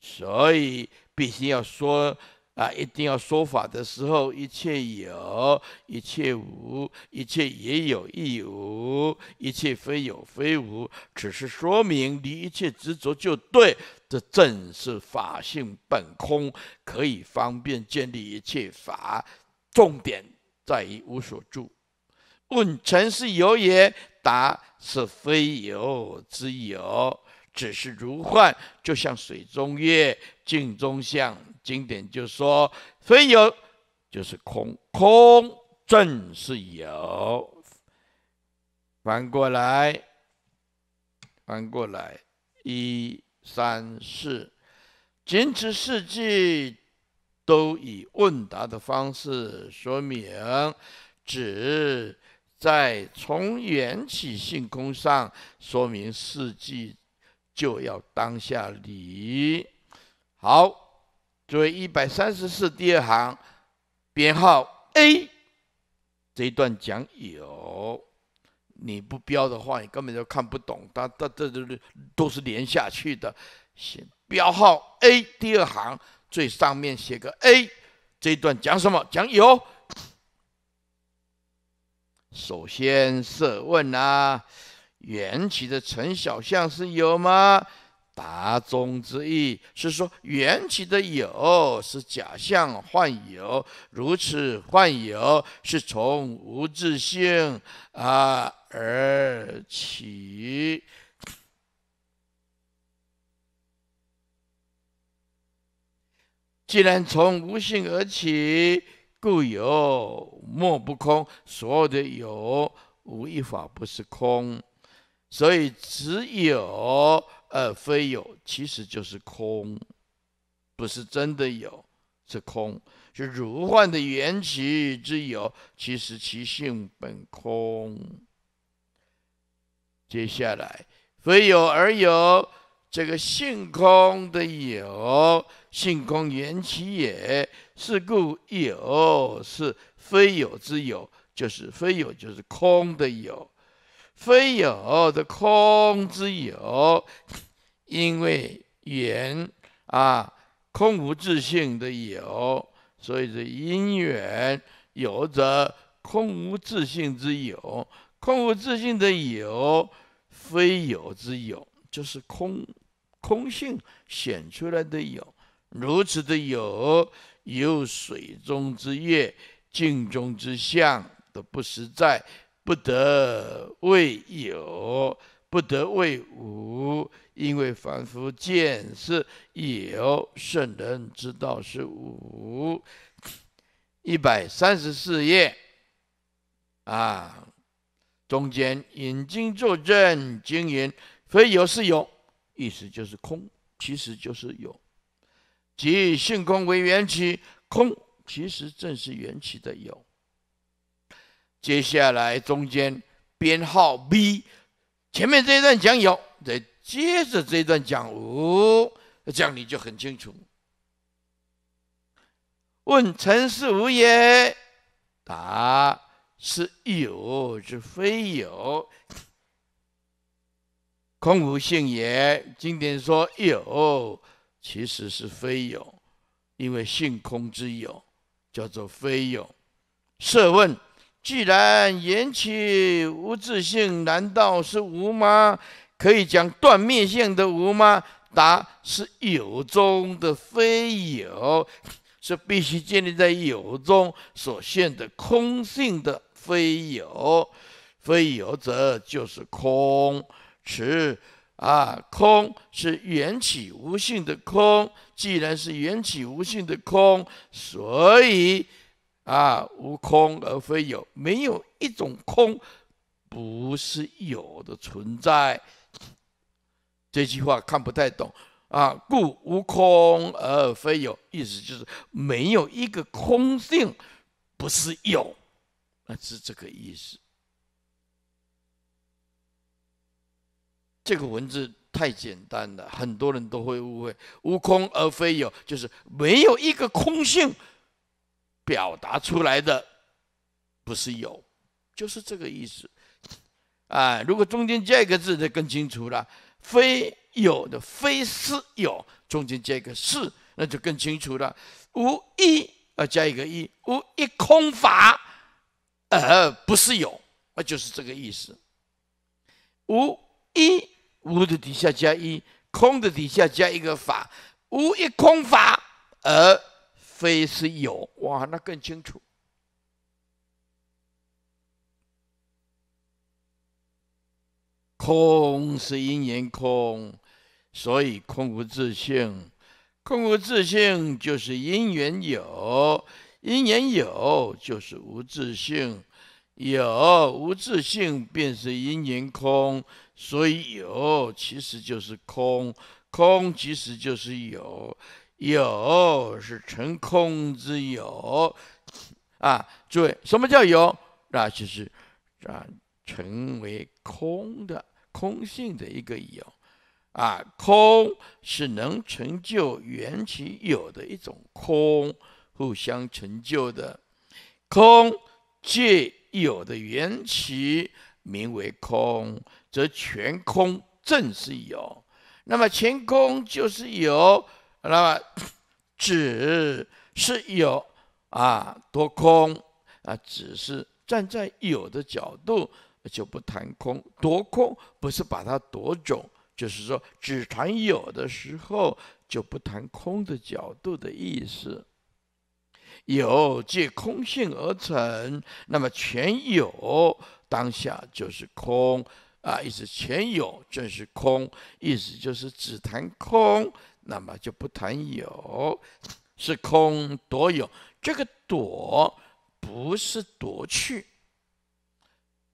S1: 所以必须要说。啊，一定要说法的时候，一切有，一切无，一切也有亦无，一切非有非无，只是说明离一切执着就对。这正是法性本空，可以方便建立一切法。重点在于无所住。问：尘是有也？答：是非有之有，只是如幻，就像水中月，镜中像。经典就说：非有就是空，空正是有。翻过来，翻过来，一三四，仅此四季都以问答的方式说明，指在从缘起性空上说明四季就要当下理。好。所以一百三十四第二行，编号 A 这一段讲有，你不标的话，你根本就看不懂。它它这这都是连下去的，写标号 A 第二行最上面写个 A，这一段讲什么？讲有。首先设问啊，缘起的陈小像是有吗？达中之意是说，缘起的有是假象幻有，如此幻有是从无自性啊而起。既然从无性而起，故有莫不空，所有的有无一法不是空，所以只有。而非有，其实就是空，不是真的有，是空，是如幻的缘起之有，其实其性本空。接下来，非有而有，这个性空的有，性空缘起也，是故有，是非有之有，就是非有，就是空的有。非有的空之有，因为缘啊，空无自性的有，所以这因缘有着空无自性之有，空无自性的有，非有之有，就是空空性显出来的有，如此的有，有水中之月，镜中之象的不实在。不得为有，不得为无，因为凡夫见是有，圣人知道是无。一百三十四页，啊，中间引经作证，经言非有是有，意思就是空，其实就是有，即性空为缘起，空其实正是缘起的有。接下来中间编号 B，前面这一段讲有，再接着这一段讲无，这样你就很清楚。问尘世无也？答是有之非有，空无性也。经典说有，其实是非有，因为性空之有，叫做非有。设问。既然缘起无自性，难道是无吗？可以讲断灭性的无吗？答：是有中的非有，是必须建立在有中所现的空性的非有，非有则就是空，此啊，空是缘起无性的空。既然是缘起无性的空，所以。啊，无空而非有，没有一种空不是有的存在。这句话看不太懂啊。故无空而非有，意思就是没有一个空性不是有，是这个意思。这个文字太简单了，很多人都会误会。无空而非有，就是没有一个空性。表达出来的不是有，就是这个意思。啊，如果中间加一个字，就更清楚了。非有的非是有，中间加一个是，那就更清楚了。无一啊，加一个一，无一空法，而不是有，那就是这个意思。无一无的底下加一空的底下加一个法，无一空法而。非是有哇，那更清楚。空是因缘空，所以空无自性。空无自性就是因缘有，因缘有就是无自性。有无自性便是因缘空，所以有其实就是空，空其实就是有。有是成空之有，啊，诸位，什么叫有？那就是，啊，成为空的空性的一个有，啊，空是能成就缘起有的一种空，互相成就的，空借有的缘起名为空，则全空正是有，那么全空就是有。那么，只是有啊，多空啊，只是站在有的角度就不谈空。多空不是把它夺走，就是说只谈有的时候就不谈空的角度的意思。有借空性而成，那么全有当下就是空啊，意思全有正是空，意思就是只谈空。那么就不谈有，是空夺有。这个夺不是夺去，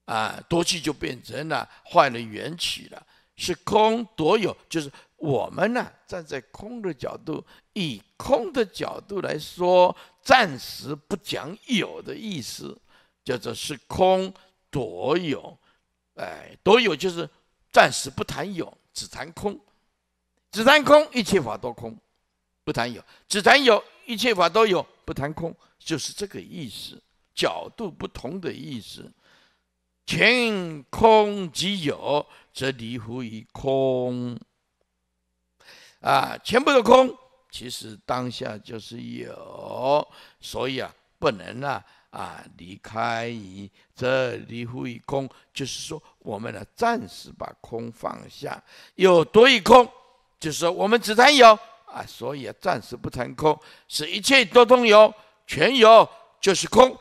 S1: 啊，夺去就变成了坏了缘起了。是空夺有，就是我们呢站在空的角度，以空的角度来说，暂时不讲有的意思，叫做是空夺有。哎，夺有就是暂时不谈有，只谈空。只谈空，一切法都空，不谈有；只谈有，一切法都有，不谈空，就是这个意思。角度不同的意思，全空即有，则离乎于空啊，全部的空，其实当下就是有，所以啊，不能啊啊离开于这离乎于空，就是说我们呢暂时把空放下，有多一空。就是说，我们只谈有啊，所以暂时不谈空，是一切都通有，全有就是空，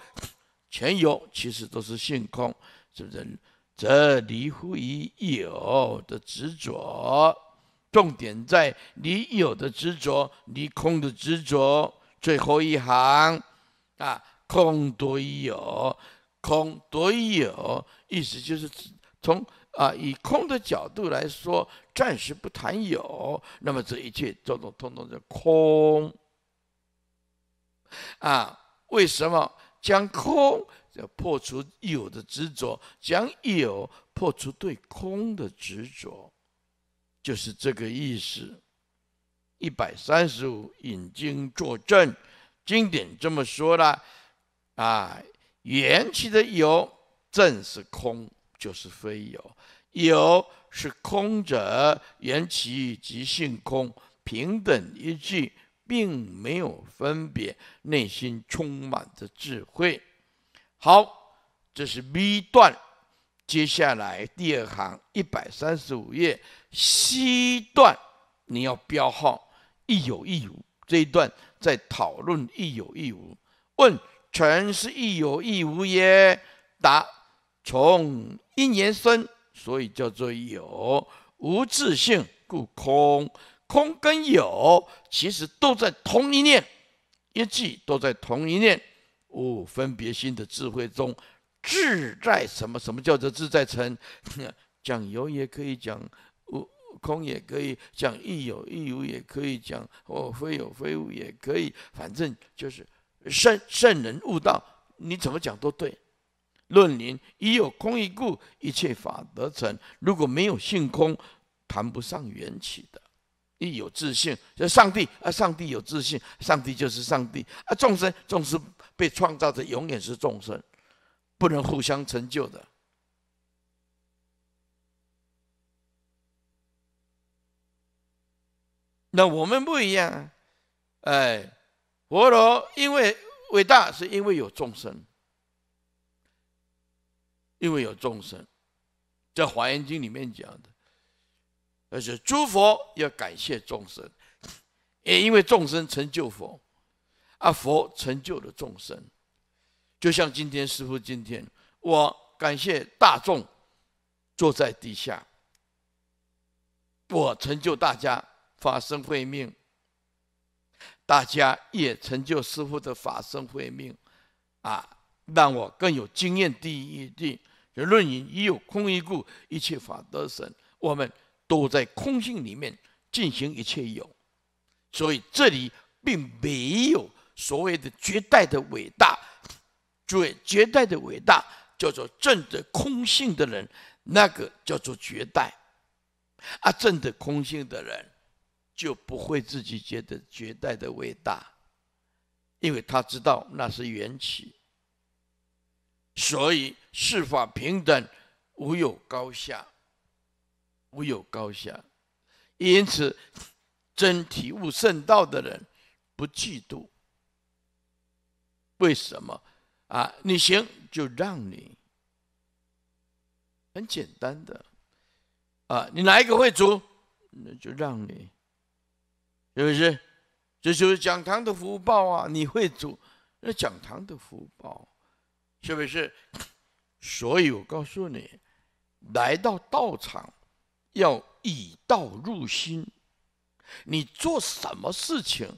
S1: 全有其实都是性空，是不是？这离乎于有的执着，重点在离有的执着，离空的执着。最后一行啊，空多有，空多有，意思就是从。啊，以空的角度来说，暂时不谈有，那么这一切统统通通是空。啊，为什么讲空？要破除有的执着，讲有，破除对空的执着，就是这个意思。一百三十五引经作证，经典这么说啦。啊，缘起的有，正是空。就是非有，有是空者缘起即性空平等一句，并没有分别，内心充满着智慧。好，这是 B 段，接下来第二行一百三十五页 C 段，你要标号一有亦无这一段在讨论一有亦无。问全是一有亦无耶？答从。一年生，所以叫做有；无自性故空，空跟有其实都在同一念，一即都在同一念。五分别心的智慧中，自在什么？什么叫做自在成？*laughs* 讲有也可以讲无，空也可以讲亦有亦无，也可以讲哦非有非无，也可以。反正就是圣圣人悟道，你怎么讲都对。论灵，一有空一故，一切法得成。如果没有性空，谈不上缘起的。一有自信，就上帝啊，上帝有自信，上帝就是上帝啊。众生，众生被创造的，永远是众生，不能互相成就的。那我们不一样，哎，佛陀因为伟大，是因为有众生。因为有众生，在《华严经》里面讲的，而且诸佛要感谢众生，也因为众生成就佛，啊佛成就了众生。就像今天，师傅今天，我感谢大众坐在地下，我成就大家法身慧命，大家也成就师傅的法身慧命，啊，让我更有经验第一地。论云：“一有空一故，一切法得生。”我们都在空性里面进行一切有，所以这里并没有所谓的绝代的伟大。绝绝代的伟大叫做证得空性的人，那个叫做绝代。啊，证得空性的人就不会自己觉得绝代的伟大，因为他知道那是缘起。所以，事法平等，无有高下，无有高下。因此，真体悟圣道的人不嫉妒。为什么？啊，你行就让你，很简单的，啊，你哪一个会主，那就让你，是不是？这就是讲堂的福报啊！你会主，那讲堂的福报。是不是？所以，我告诉你，来到道场，要以道入心。你做什么事情，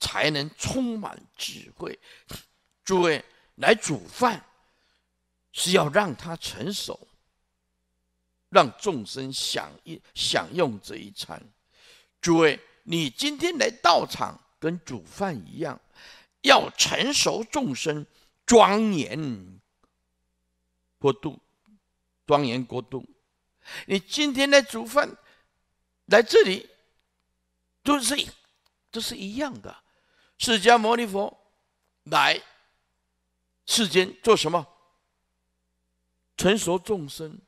S1: 才能充满智慧？诸位，来煮饭是要让它成熟，让众生享一享用这一餐。诸位，你今天来道场，跟煮饭一样，要成熟众生。庄严国度，庄严国度。你今天的煮饭，来这里，都是一，都是一样的。释迦牟尼佛来世间做什么？成熟众生，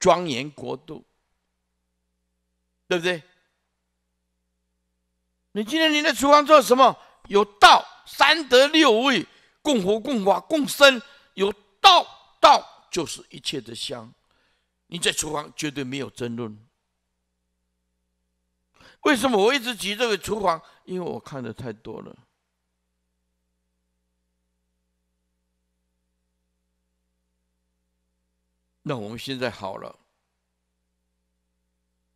S1: 庄严国度，对不对？你今天你在厨房做什么？有道三德六味。共活共法共生，有道道就是一切的香。你在厨房绝对没有争论，为什么我一直提这个厨房？因为我看的太多了。那我们现在好了，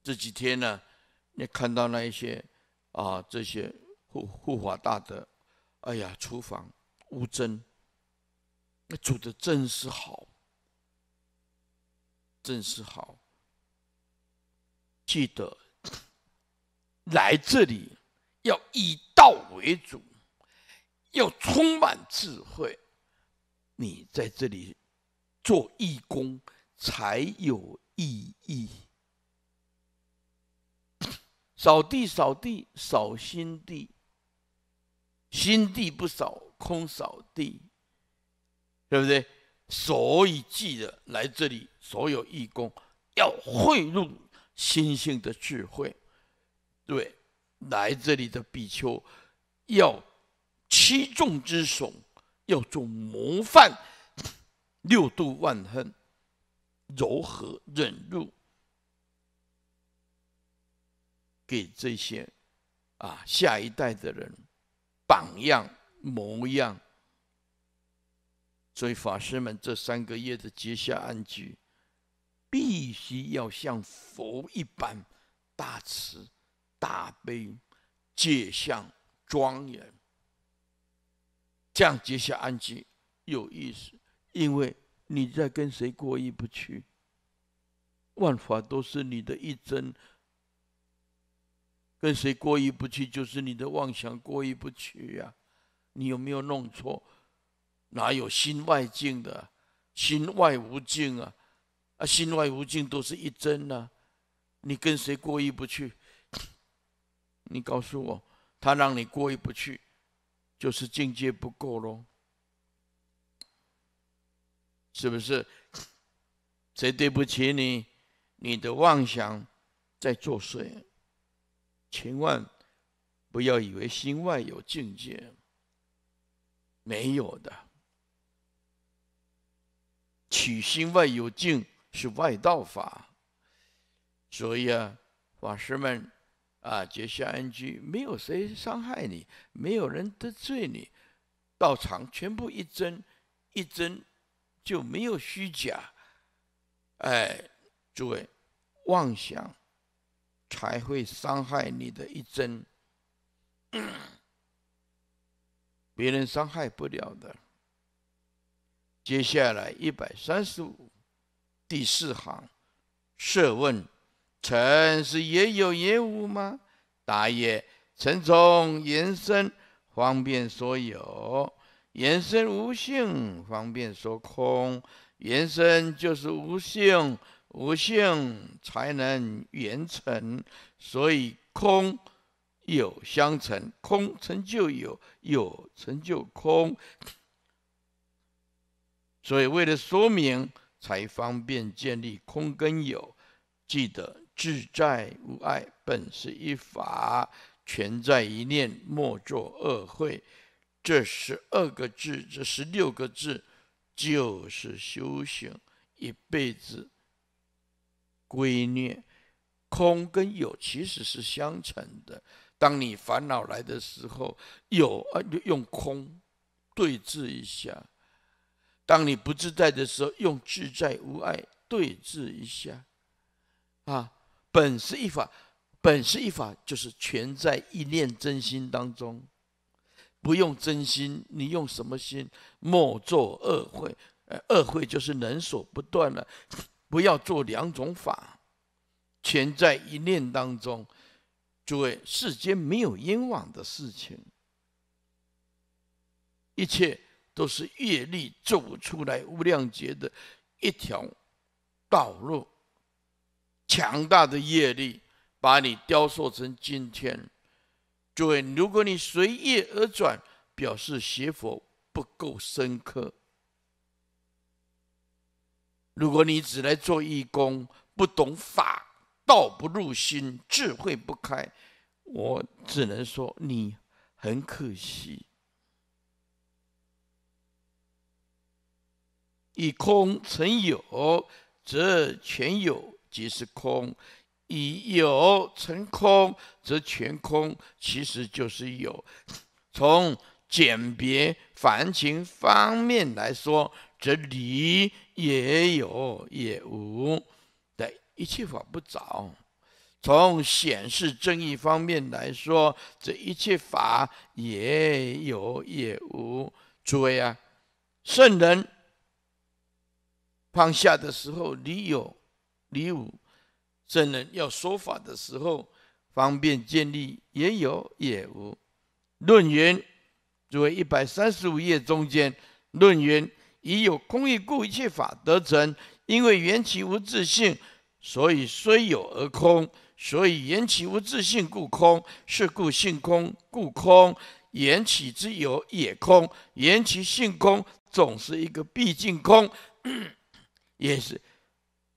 S1: 这几天呢，你看到那一些啊，这些护护法大德，哎呀，厨房。吴真，那煮的真是好，真是好。记得来这里要以道为主，要充满智慧。你在这里做义工才有意义。扫地，扫地，扫心地。心地不扫。空扫地，对不对？所以记得来这里，所有义工要汇入心性的智慧。对，来这里的比丘要七众之首，要做模范，六度万恨，柔和忍辱，给这些啊下一代的人榜样。模样，所以法师们这三个月的结下安居，必须要像佛一般大慈大悲、戒相庄严，这样结下安居有意思。因为你在跟谁过意不去，万法都是你的一真。跟谁过意不去，就是你的妄想过意不去呀。你有没有弄错？哪有心外境的？心外无境啊！啊，心外无境都是一真呢。你跟谁过意不去？你告诉我，他让你过意不去，就是境界不够喽？是不是？谁对不起你？你的妄想在作祟。千万不要以为心外有境界。没有的，取心外有境是外道法，所以啊，法师们啊，结下安居，没有谁伤害你，没有人得罪你，道场全部一真一真，就没有虚假，哎，诸位妄想才会伤害你的一真。别人伤害不了的。接下来一百三十五第四行设问：臣是也有也无吗？答曰：臣从延伸方便说有，延伸无性方便说空，延伸就是无性，无性才能延成，所以空。有相成，空成就有，有成就空。所以为了说明，才方便建立空跟有。记得自在无碍，本是一法，全在一念，莫作恶会。这十二个字，这十六个字，就是修行一辈子归念。空跟有其实是相成的。当你烦恼来的时候，有啊，用空对峙一下；当你不自在的时候，用自在无碍对峙一下。啊，本是一法，本是一法，就是全在一念真心当中。不用真心，你用什么心？莫作恶会，呃，恶会就是能所不断的，不要做两种法，全在一念当中。诸位，世间没有冤枉的事情，一切都是业力走出来无量劫的一条道路。强大的业力把你雕塑成今天。诸位，如果你随业而转，表示学佛不够深刻。如果你只来做义工，不懂法。道不入心，智慧不开，我只能说你很可惜。以空成有，则全有即是空；以有成空，则全空其实就是有。从简别凡情方面来说，则离也有也无。一切法不着，从显示正义方面来说，这一切法也有也无。诸位啊，圣人放下的时候，你有你无；圣人要说法的时候，方便建立也有也无。论云，诸位一百三十五页中间，论云已有空义故，一切法得成，因为缘起无自性。所以虽有而空，所以缘起无自性故空，是故性空故空，缘起之有也空，缘起性空总是一个毕竟空，*coughs* 也是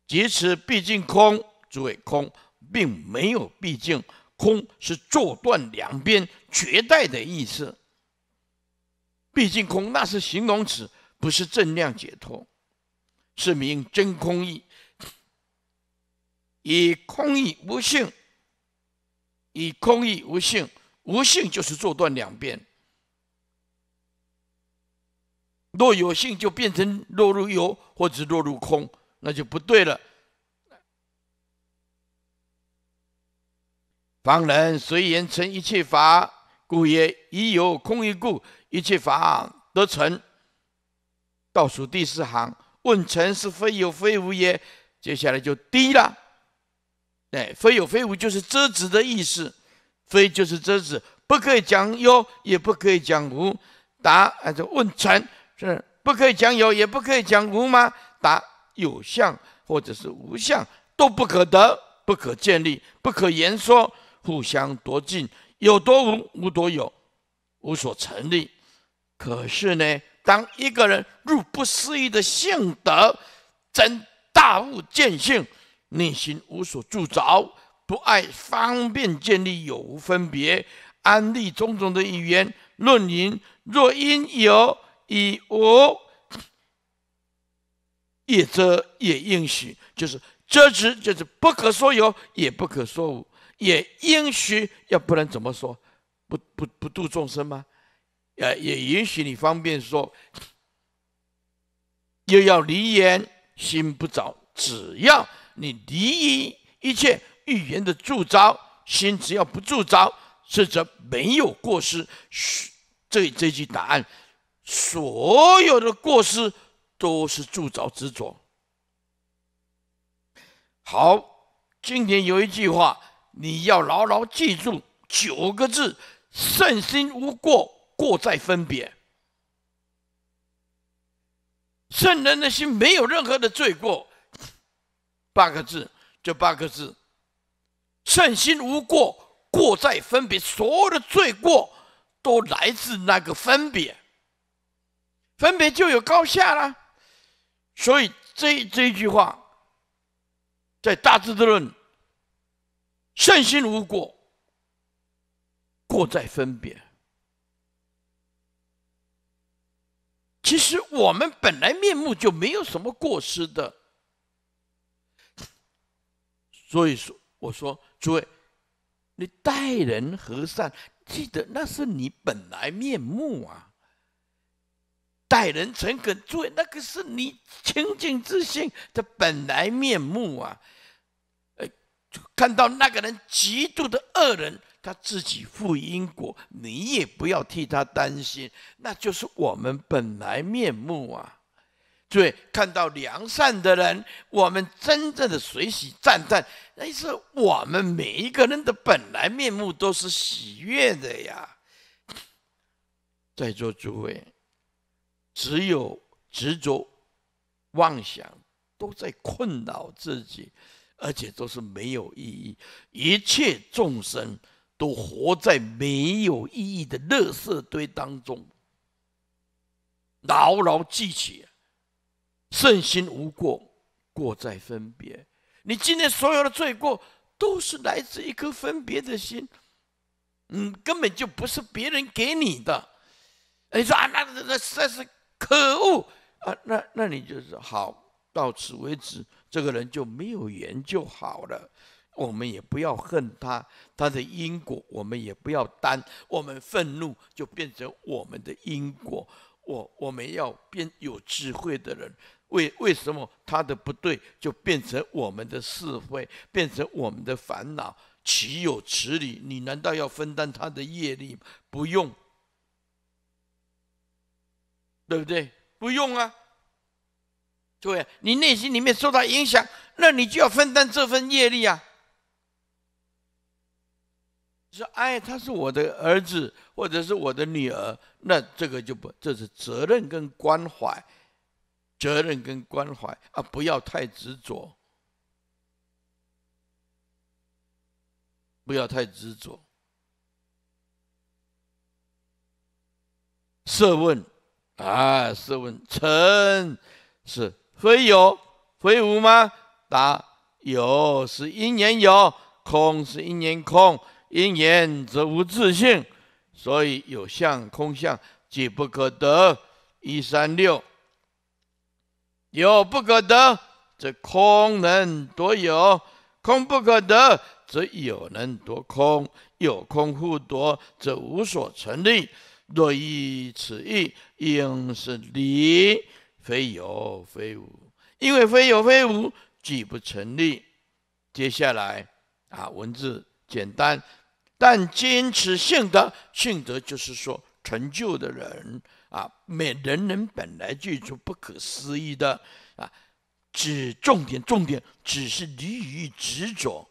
S1: 即此毕竟空诸位空，并没有毕竟空是坐断两边绝代的意思，毕竟空那是形容词，不是正量解脱，是名真空意。以空义无性，以空义无性，无性就是做断两边。若有性，就变成落入有或者落入空，那就不对了。凡人随缘成一切法，故曰：以有空一故，一切法得成。倒数第四行问成是非有非无耶？接下来就低了。非有非无就是遮止的意思，非就是遮止，不可以讲有，也不可以讲无。答，还是问禅，是不可以讲有，也不可以讲无吗？答，有相或者是无相，都不可得，不可建立，不可言说，互相夺尽，有多无，无多有，无所成立。可是呢，当一个人入不思议的性德，真大悟见性。内心无所住着，不爱方便建立有无分别，安立种种的语言论云：若因有以无，也则也应许，就是遮之，就是不可说有，也不可说无，也应许。要不然怎么说？不不不度众生吗？也也允许你方便说，又要离言心不着，只要。你离一一切预言的助招心，只要不助招，是则没有过失。这这句答案，所有的过失都是助招执着。好，今天有一句话你要牢牢记住，九个字：圣心无过，过在分别。圣人的心没有任何的罪过。八个字，就八个字：善心无过，过在分别。所有的罪过都来自那个分别，分别就有高下了。所以这这一句话，在大智之论，善心无过，过在分别。其实我们本来面目就没有什么过失的。所以说，我说，诸位，你待人和善，记得那是你本来面目啊。待人诚恳，诸位，那个是你清净之心的本来面目啊。哎，看到那个人极度的恶人，他自己负因果，你也不要替他担心，那就是我们本来面目啊。对，看到良善的人，我们真正的随喜赞叹，那是我们每一个人的本来面目，都是喜悦的呀。在座诸位，只有执着、妄想，都在困扰自己，而且都是没有意义。一切众生都活在没有意义的垃圾堆当中，牢牢记起。圣心无过，过在分别。你今天所有的罪过都是来自一颗分别的心，嗯，根本就不是别人给你的。你说啊，那那那实在是可恶啊！那那你就是好，到此为止，这个人就没有缘就好了。我们也不要恨他，他的因果我们也不要担。我们愤怒就变成我们的因果。我我们要变有智慧的人。为为什么他的不对就变成我们的是非，变成我们的烦恼？岂有此理！你难道要分担他的业力吗？不用，对不对？不用啊。对你内心里面受到影响，那你就要分担这份业力啊。说，哎，他是我的儿子，或者是我的女儿，那这个就不，这是责任跟关怀。责任跟关怀啊，不要太执着，不要太执着。设问，啊，设问，尘是非有非无吗？答有是因缘有，空是因缘空，因缘则无自性，所以有相空相即不可得。一三六。有不可得，则空能夺有；空不可得，则有能夺空。有空互夺，则无所成立。若依此义，应是离，非有非无。因为非有非无，即不成立。接下来啊，文字简单，但坚持性德。性德就是说成就的人。啊，每人人本来就有不可思议的啊，只重点重点只是离于执着，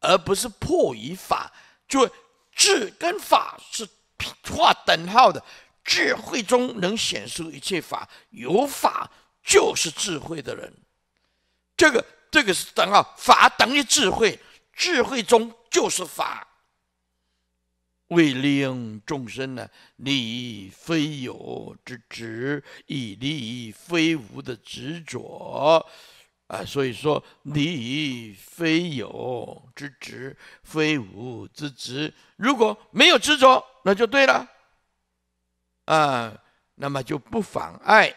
S1: 而不是破于法。就智跟法是画等号的，智慧中能显出一切法，有法就是智慧的人，这个这个是等号，法等于智慧，智慧中就是法。为令众生呢，益非有之执，以利益非无的执着，啊，所以说益非有之执，非无之执，如果没有执着，那就对了，啊，那么就不妨碍，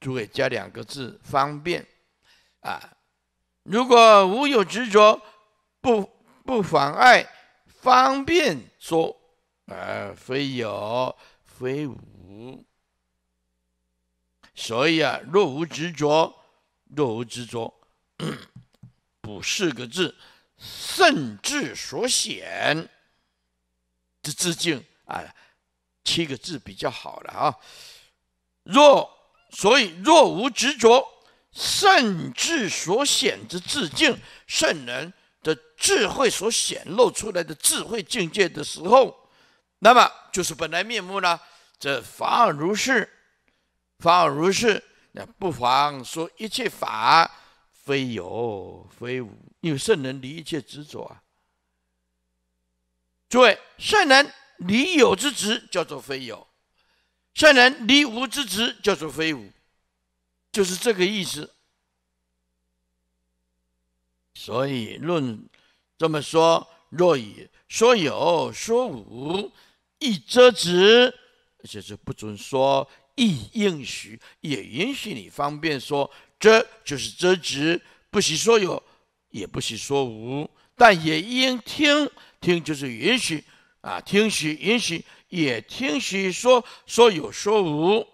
S1: 诸位加两个字方便，啊，如果无有执着，不不妨碍方便说。啊，非有非无，所以啊，若无执着，若无执着，补四个字，圣智所显之致敬啊，七个字比较好了啊。若所以若无执着，圣智所显之致敬，圣人的智慧所显露出来的智慧境界的时候。那么就是本来面目呢？这法而如是，法而如是。那不妨说一切法非有非无，因为圣人离一切执着啊。诸位，圣人离有之执叫做非有，圣人离无之执叫做非无，就是这个意思。所以论这么说，若以说有说无。一遮止，就是不准说；一应许，也允许你方便说。遮，就是遮止，不许说有，也不许说无。但也应听，听就是允许啊，听许允许，也听许说说有说无。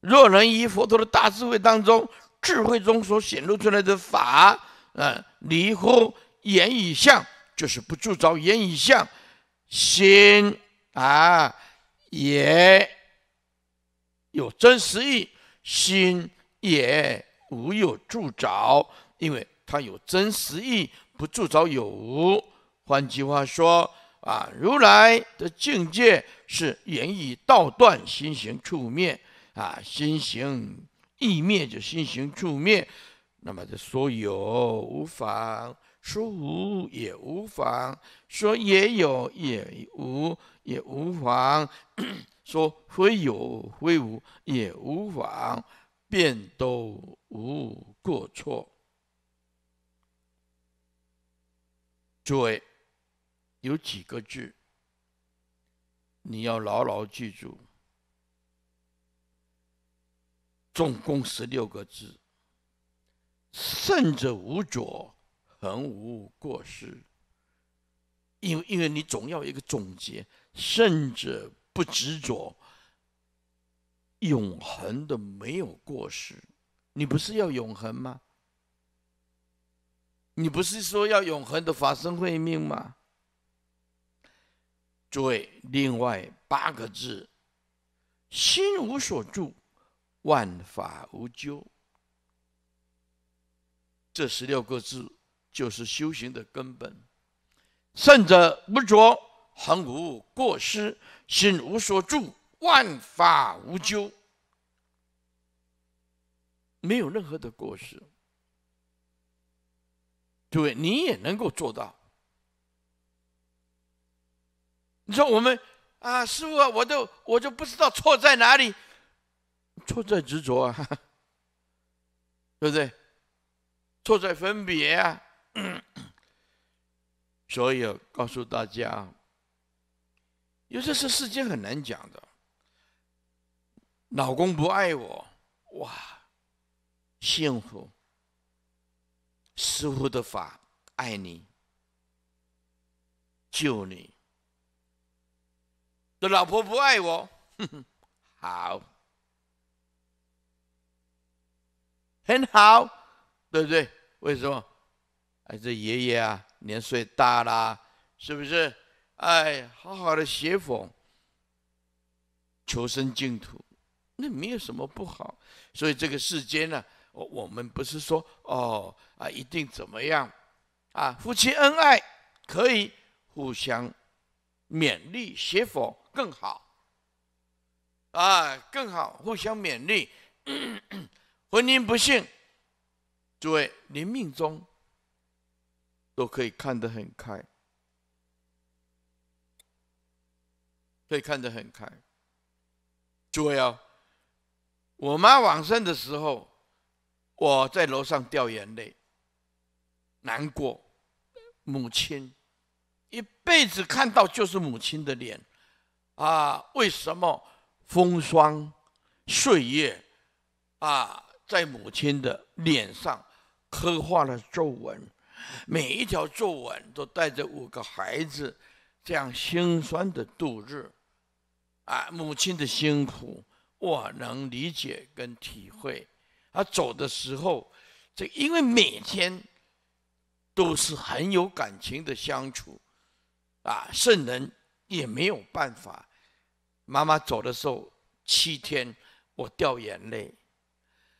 S1: 若能依佛陀的大智慧当中，智慧中所显露出来的法，嗯，离乎言语相，就是不铸着言语相。心啊，也有真实意，心也无有铸着，因为它有真实意，不铸着有无。换句话说啊，如来的境界是言语道断，心行处灭啊，心行意灭就心行处灭，那么这所有无妨。说无也无妨，说也有也无也无妨，*coughs* 说非有非无也无妨，便都无过错。诸位，有几个字，你要牢牢记住，总共十六个字，胜者无左。恒无过失，因为因为你总要一个总结，甚者不执着，永恒的没有过失。你不是要永恒吗？你不是说要永恒的法身慧命吗？诸位，另外八个字：心无所住，万法无咎。这十六个字。就是修行的根本，胜者不着，恒无过失，心无所住，万法无咎，没有任何的过失，对你也能够做到。你说我们啊，师傅，啊，我都我就不知道错在哪里，错在执着啊，*laughs* 对不对？错在分别啊。*coughs* 所以告诉大家，有些事事情很难讲的。老公不爱我，哇，幸福！师傅的法，爱你，救你。的老婆不爱我，哼哼，好，很好，对不对？为什么？哎，这爷爷啊，年岁大啦，是不是？哎，好好的写否？求生净土，那没有什么不好。所以这个世间呢，我我们不是说哦啊一定怎么样啊，夫妻恩爱可以互相勉励写否更好啊，更好互相勉励。*coughs* 婚姻不幸，诸位您命中。都可以看得很开，可以看得很开。诸位啊，我妈往生的时候，我在楼上掉眼泪，难过。母亲一辈子看到就是母亲的脸啊，为什么风霜岁月啊，在母亲的脸上刻画了皱纹？每一条皱纹都带着五个孩子，这样辛酸的度日，啊，母亲的辛苦我能理解跟体会。他走的时候，这因为每天都是很有感情的相处，啊，圣人也没有办法。妈妈走的时候七天，我掉眼泪，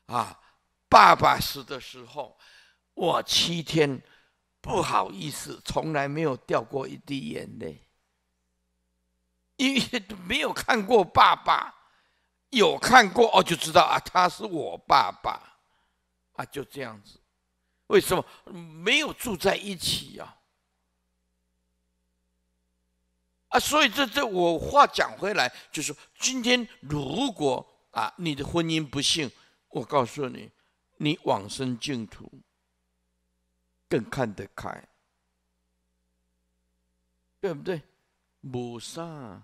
S1: 啊，爸爸死的时候。我七天不好意思，从来没有掉过一滴眼泪，因为没有看过爸爸，有看过哦，就知道啊，他是我爸爸，啊，就这样子。为什么没有住在一起啊？啊，所以这这，我话讲回来，就是今天如果啊，你的婚姻不幸，我告诉你，你往生净土。更看得开，对不对？母上，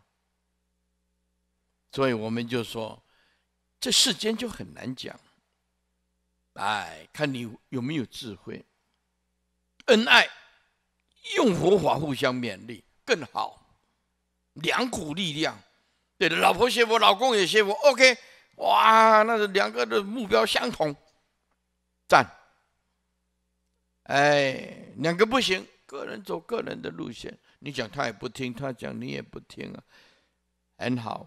S1: 所以我们就说，这世间就很难讲。哎，看你有没有智慧。恩爱，用佛法互相勉励更好，两股力量。对，老婆学我，老公也学我。OK，哇，那是两个的目标相同，赞。哎，两个不行，个人走个人的路线。你讲他也不听，他讲你也不听啊。很好，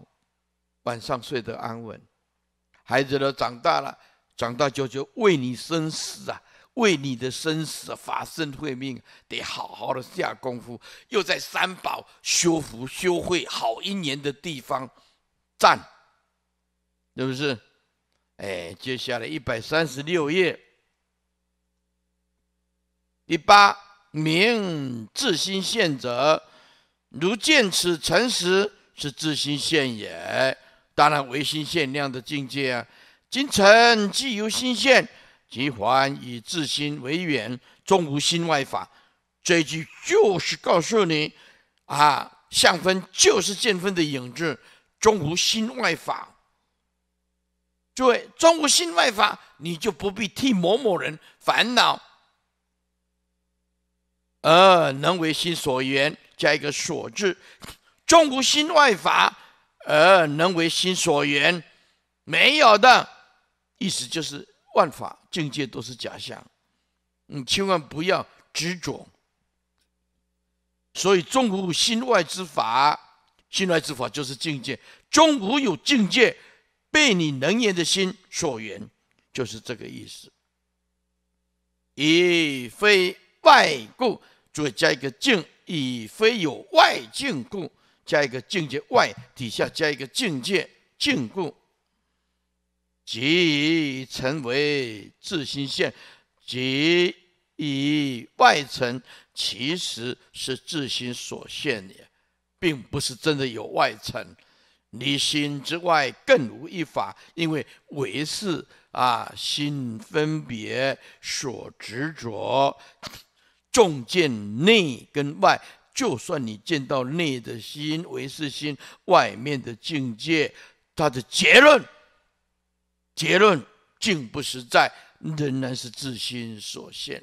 S1: 晚上睡得安稳。孩子都长大了，长大就就为你生死啊，为你的生死法身慧命，得好好的下功夫。又在三宝修福修慧好一年的地方站，是不是？哎，接下来一百三十六页。第八明自心现者，如见此诚实，是自心现也。当然，唯心现量的境界啊，今诚既由心现，即还以自心为远，终无心外法。这一句就是告诉你啊，相分就是见分的影子，终无心外法。诸位，终无心外法，你就不必替某某人烦恼。而能为心所缘，加一个所字，终无心外法；而能为心所缘，没有的意思就是万法境界都是假象，你千万不要执着。所以终无心外之法，心外之法就是境界，终无有境界被你能言的心所缘，就是这个意思。以非。外故，再加一个境，已非有外境故，加一个境界外底下加一个境界，境故，即成为自心现，即以外层，其实是自心所现也，并不是真的有外层。离心之外更无一法，因为唯是啊心分别所执着。重见内跟外，就算你见到内的心为是心，外面的境界，它的结论，结论竟不实在，仍然是自心所现，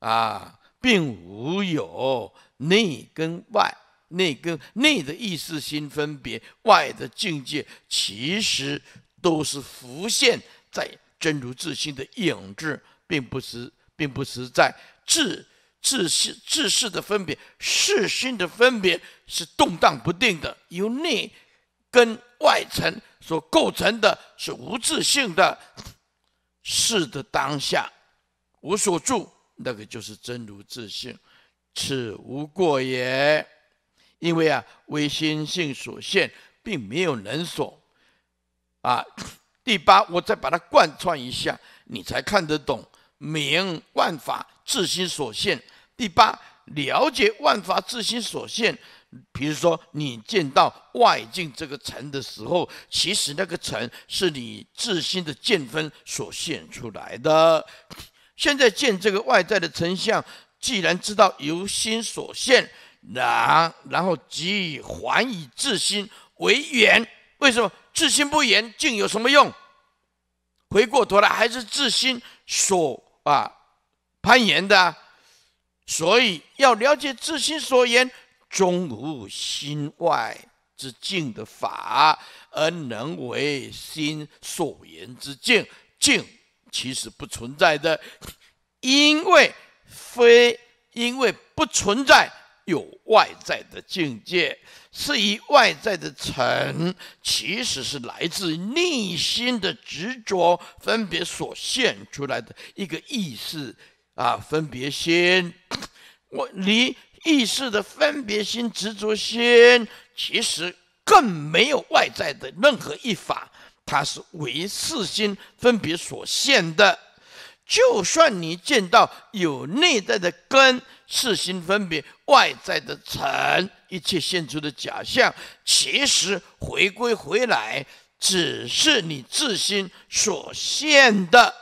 S1: 啊，并无有内跟外，内跟内的意识心分别外的境界，其实都是浮现在真如自心的影子，并不实，并不实在自。自性、自势的分别，世心的分别是动荡不定的，由内跟外层所构成的是无自性的是的当下，无所住，那个就是真如自性，此无过也。因为啊，唯心性所现，并没有能所。啊，第八，我再把它贯穿一下，你才看得懂。明万法自心所现。第八，了解万法自心所现。比如说，你见到外境这个尘的时候，其实那个尘是你自心的见分所现出来的。现在见这个外在的成像，既然知道由心所现，然然后即以还以自心为缘。为什么自心不言，境有什么用？回过头来还是自心所。啊，攀岩的，所以要了解自心所言，终无心外之境的法，而能为心所言之境，境其实不存在的，因为非因为不存在有外在的境界。是以外在的尘，其实是来自内心的执着，分别所现出来的一个意识，啊，分别心。*coughs* 我离意识的分别心、执着心，其实更没有外在的任何一法，它是唯四心分别所现的。就算你见到有内在的根。四心分别外在的尘，一切现出的假象，其实回归回来，只是你自心所现的，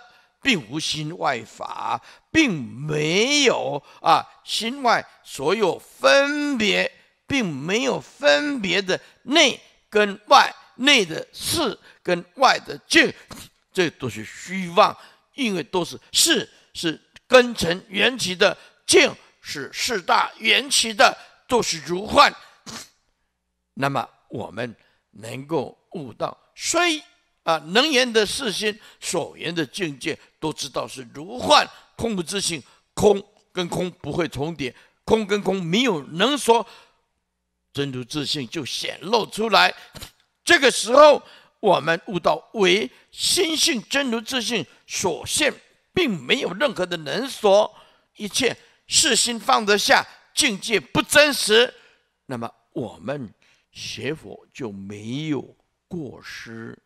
S1: 并无心外法，并没有啊心外所有分别，并没有分别的内跟外，内的是跟外的见，*coughs* 这都是虚妄，因为都是是是根尘缘起的见。是四大缘起的，都是如幻。那么我们能够悟到，虽啊能言的世心所言的境界，都知道是如幻空不自性，空跟空不会重叠，空跟空没有能说，真如自信就显露出来。这个时候，我们悟到为心性真如自信所现，并没有任何的能说一切。世心放得下，境界不真实，那么我们学佛就没有过失。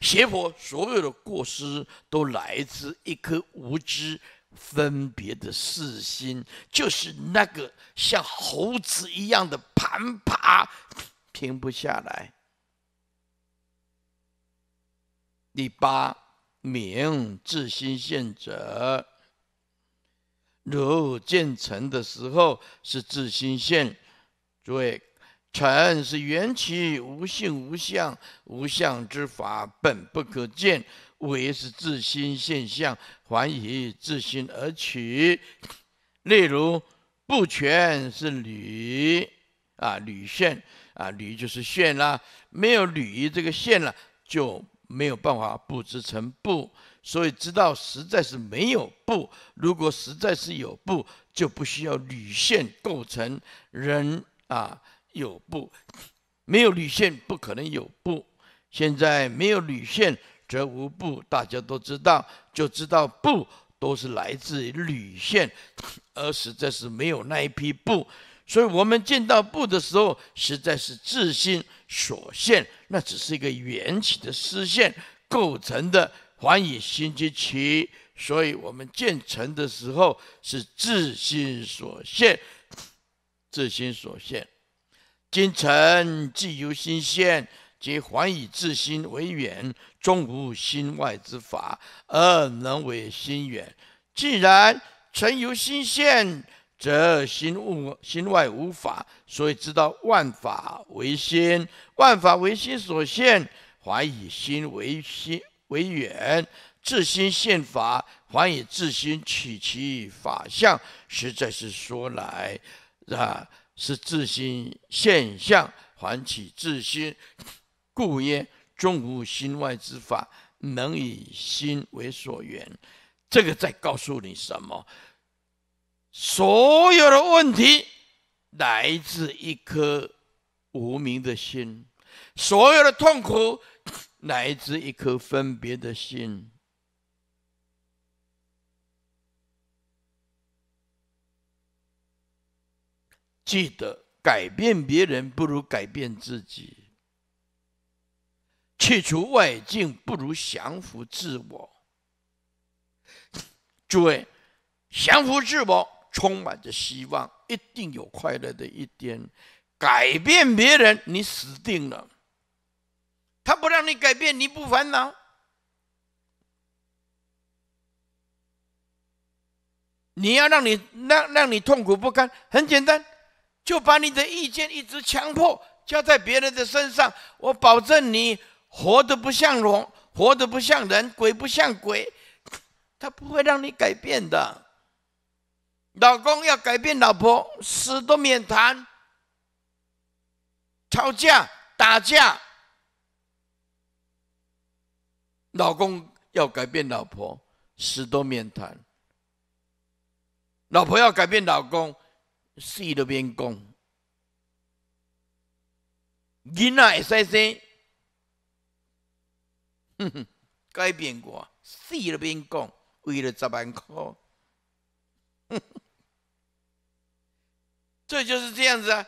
S1: 学佛所有的过失都来自一颗无知、分别的四心，就是那个像猴子一样的攀爬，停不下来。第八，明自心现者。如建成的时候是自心现，诸位，成是缘起，无性无相，无相之法本不可见，唯是自心现象，还以自心而取。例如不全，是缕啊，缕线啊，缕就是线啦，没有缕这个线了，就没有办法布置成布。所以知道实在是没有布，如果实在是有布，就不需要铝线构成。人啊有布，没有铝线不可能有布。现在没有铝线则无布，大家都知道，就知道布都是来自于铝线，而实在是没有那一批布。所以我们见到布的时候，实在是自心所现，那只是一个缘起的丝线构成的。还以心之奇，所以我们建成的时候是自心所现，自心所现。今成既由心现，即还以自心为远，终无心外之法，而能为心远。既然成由心现，则心无心外无法，所以知道万法为心，万法为心所现，还以心为心。为远，自心现法，还以自心取其法相，实在是说来，啊，是自心现相，还起自心，故曰：终无心外之法，能以心为所缘。这个在告诉你什么？所有的问题来自一颗无名的心，所有的痛苦。乃至一颗分别的心，记得改变别人不如改变自己，去除外境不如降服自我。诸位，降服自我充满着希望，一定有快乐的一天。改变别人，你死定了。他不让你改变，你不烦恼；你要让你让让你痛苦不堪，很简单，就把你的意见一直强迫加在别人的身上。我保证你活的不像龙，活的不像人，鬼不像鬼。他不会让你改变的。老公要改变老婆，死都免谈。吵架、打架。老公要改变老婆，死都免谈；老婆要改变老公，死都免讲。你那会说生，哼哼，改变我，死都免讲，为了十万块。*laughs* 这就是这样子啊。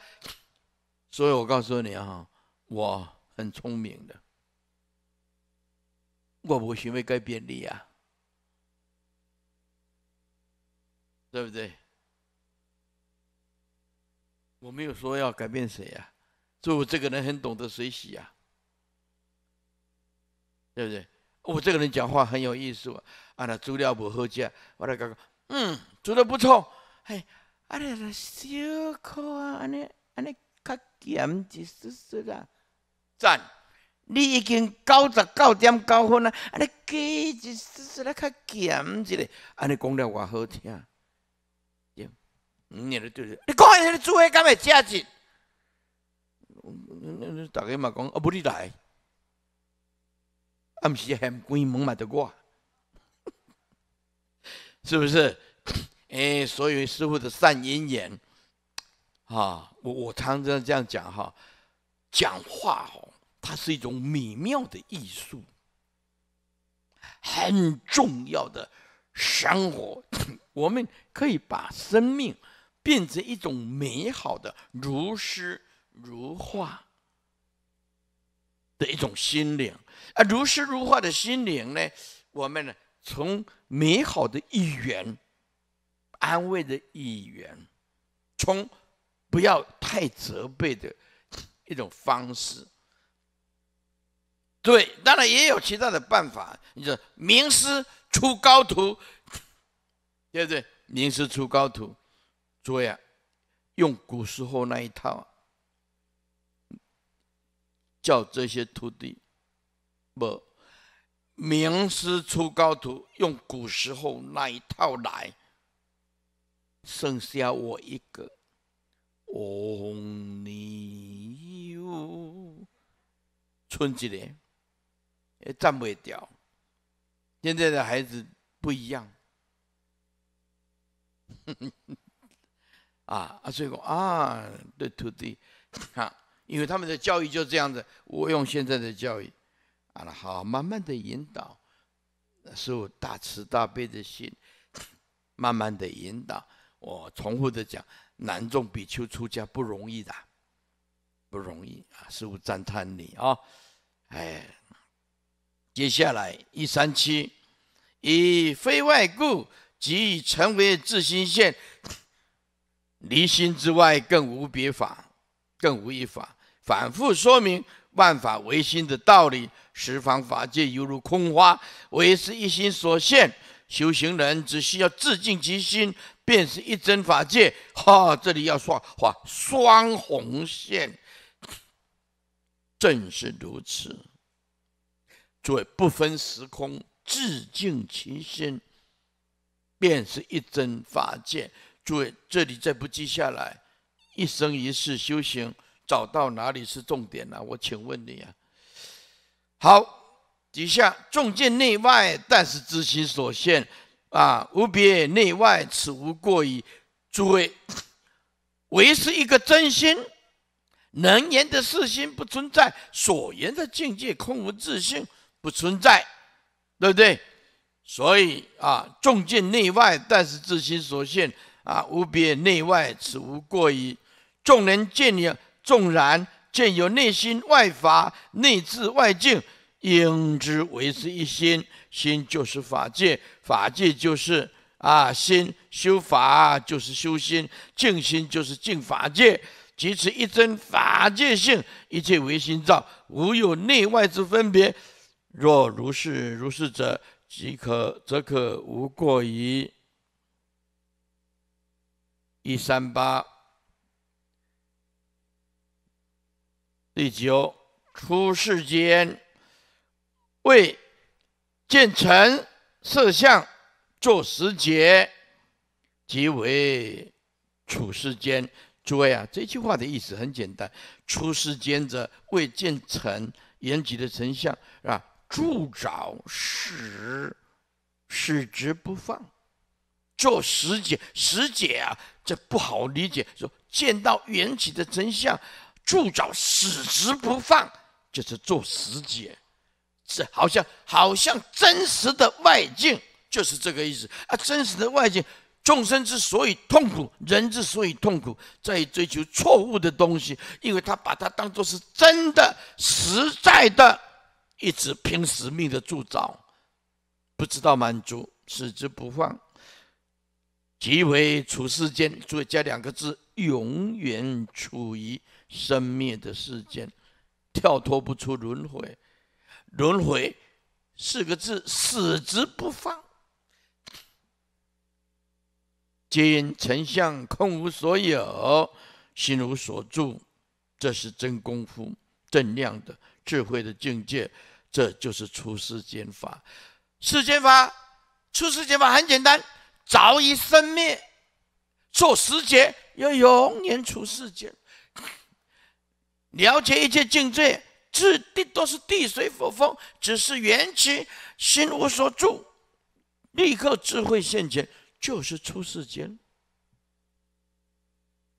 S1: 所以我告诉你啊，我很聪明的。我无想为改变你呀，对不对？我没有说要改变谁呀，就我这个人很懂得随喜呀，对不对？我这个人讲话很有意思啊，啊那做料无好食，我来讲，嗯，做的不错，嘿，啊那个小口啊，安尼安尼较咸只丝丝啦，赞。你已经九十九点九分了，啊，你加一，丝来开咸一点。啊，你讲的话好听。你讲下你做的干咩？价值？大家嘛讲啊，不你来。暗时很光猛买的挂，是不是？哎，所以师傅的善言言，啊，我我常常这样讲哈，讲话吼。它是一种美妙的艺术，很重要的生活。*laughs* 我们可以把生命变成一种美好的如诗如画的一种心灵。而如诗如画的心灵呢，我们呢从美好的一元、安慰的一元，从不要太责备的一种方式。对，当然也有其他的办法。你说“名师出高徒”，*laughs* 对不对？“名师出高徒”，位啊，用古时候那一套叫这些徒弟，不，名师出高徒用古时候那一套来，剩下我一个。哦，你 u 春节嘞。也站不掉。现在的孩子不一样。*laughs* 啊，啊，所以我啊，对徒弟，啊，因为他们的教育就这样子。我用现在的教育，啊，好，慢慢的引导，师父大慈大悲的心，慢慢的引导。我重复的讲，南众比丘出家不容易的，不容易啊。师父赞叹你啊，哎。接下来一三七，以非外故，即已成为自心现。离心之外，更无别法，更无一法。反复说明万法唯心的道理。十方法界犹如空花，唯是一心所现。修行人只需要自净其心，便是一真法界。哈，这里要说画双红线，正是如此。诸不分时空，自敬其心，便是一真法界。诸位，这里再不记下来，一生一世修行，找到哪里是重点了？我请问你啊。好，底下众见内外，但是知心所现啊，无别内外，此无过矣。诸位，唯是一个真心，能言的四心不存在，所言的境界空无自信。不存在，对不对？所以啊，众见内外，但是自心所现啊，无别内外，此无过矣。众人见你，纵然见有内心外法、内自外境，应知为是一心。心就是法界，法界就是啊，心修法就是修心，净心就是净法界。即此一真法界性，一切唯心造，无有内外之分别。若如是如是者，即可则可无过于一三八第九出世间，为见成色相，作时节，即为处世间。诸位啊，这句话的意思很简单：出世间者为见成言及的成相，是吧？铸造，使，使之不放，做十解十解啊，这不好理解。说见到缘起的真相，铸造，使之不放，就是做十解，这好像好像真实的外境，就是这个意思啊。真实的外境，众生之所以痛苦，人之所以痛苦，在于追求错误的东西，因为他把它当做是真的、实在的。一直拼死命的铸造，不知道满足，死之不放，即为处世间。再加两个字，永远处于生灭的世间，跳脱不出轮回。轮回四个字，死之不放。皆因丞相空无所有，心无所住，这是真功夫、正量的智慧的境界。这就是出世间法，世间法、出世间法很简单，早已生灭，做时节要永远出世间，了解一切境界，至地都是地水火风，只是缘起，心无所住，立刻智慧现前，就是出世间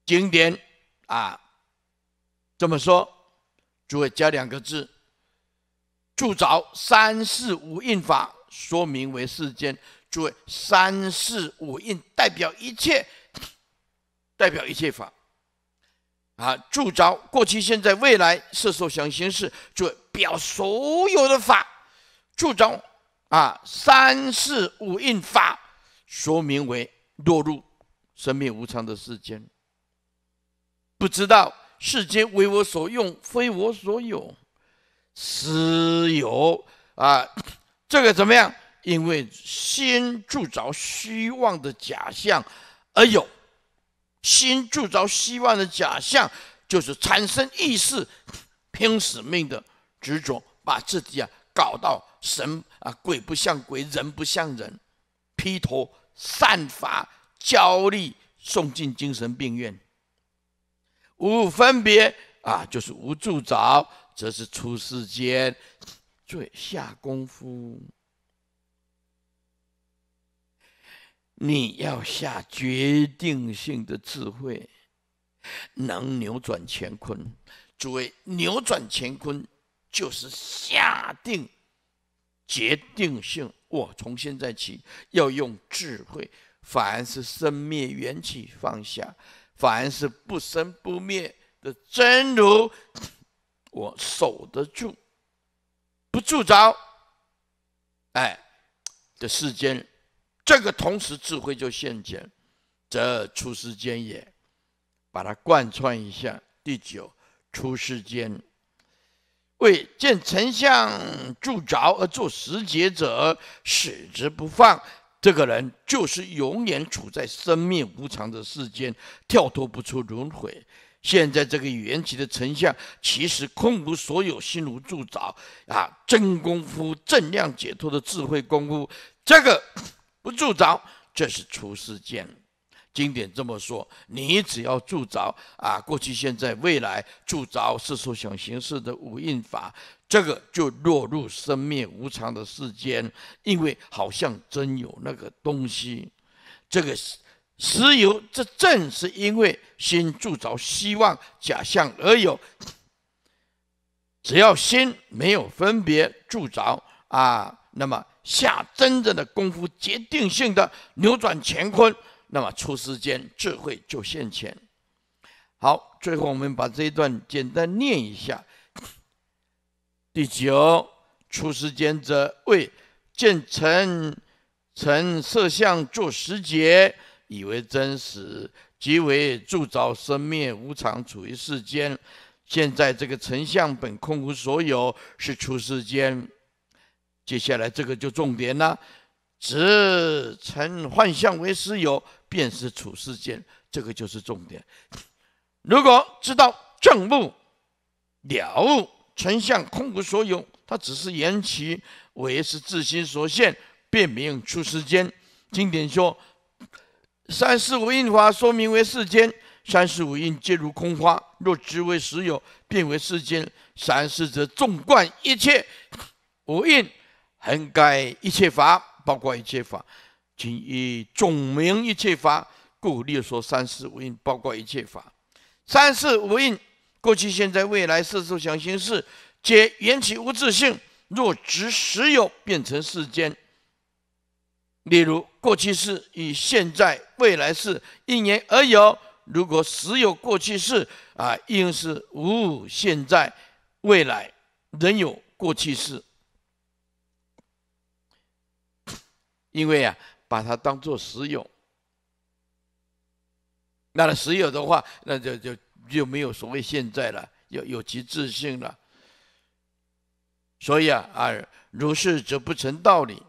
S1: 经典啊，这么说，诸位加两个字。著着三世五印法，说明为世间。诸位，三世五印代表一切，代表一切法。啊，著着过去、现在、未来色受想行识，诸表所有的法，著中啊，三世五印法，说明为落入生命无常的世间。不知道世间为我所用，非我所有。私有啊，这个怎么样？因为心铸造希望的假象，而有心铸造希望的假象，就是产生意识，拼死命的执着，把自己啊搞到神啊鬼不像鬼，人不像人，披头散发，焦虑，送进精神病院。无分别啊，就是无铸造。则是出世间最下功夫。你要下决定性的智慧，能扭转乾坤。所谓扭转乾坤，就是下定决定性。我从现在起要用智慧，凡是生灭缘起放下，凡是不生不灭的真如。我守得住，不住着，哎，的世间，这个同时智慧就现前，这出世间也，把它贯穿一下。第九，出世间，为见丞相住着而做时节者，使之不放，这个人就是永远处在生命无常的世间，跳脱不出轮回。现在这个缘起的成相，其实空无所有，心无铸着啊，真功夫、正量解脱的智慧功夫，这个不铸着，这是出世间。经典这么说，你只要铸着啊，过去、现在、未来铸着是所想形式的无印法，这个就落入生灭无常的世间，因为好像真有那个东西，这个是。石油，这正是因为心铸造希望假象而有。只要心没有分别铸造啊，那么下真正的功夫，决定性的扭转乾坤，那么出世间智慧就现前。好，最后我们把这一段简单念一下。第九出世间者，为见成成色相，住时节。以为真实，即为铸造生灭无常处于世间。现在这个成相本空无所有，是出世间。接下来这个就重点了：只成幻象为私有，便是处世间。这个就是重点。如果知道正悟了悟，成相空无所有，它只是言其为是自心所现，便名出世间。经典说。三十五印法说明为世间，三十五印皆如空花，若执为实有，变为世间。三世则纵贯一切五印，涵盖一切法，包括一切法，请以总名一切法，故略说三十五印包括一切法。三十五印过去、现在、未来，四受想行识皆缘起无自性，若执实有，变成世间。例如，过去式与现在、未来式一年而有。如果时有过去式啊，应是无现在、未来，仍有过去式。因为啊，把它当做时有，那时有的话，那就就就没有所谓现在了，有有其自性了。所以啊，啊，如是则不成道理。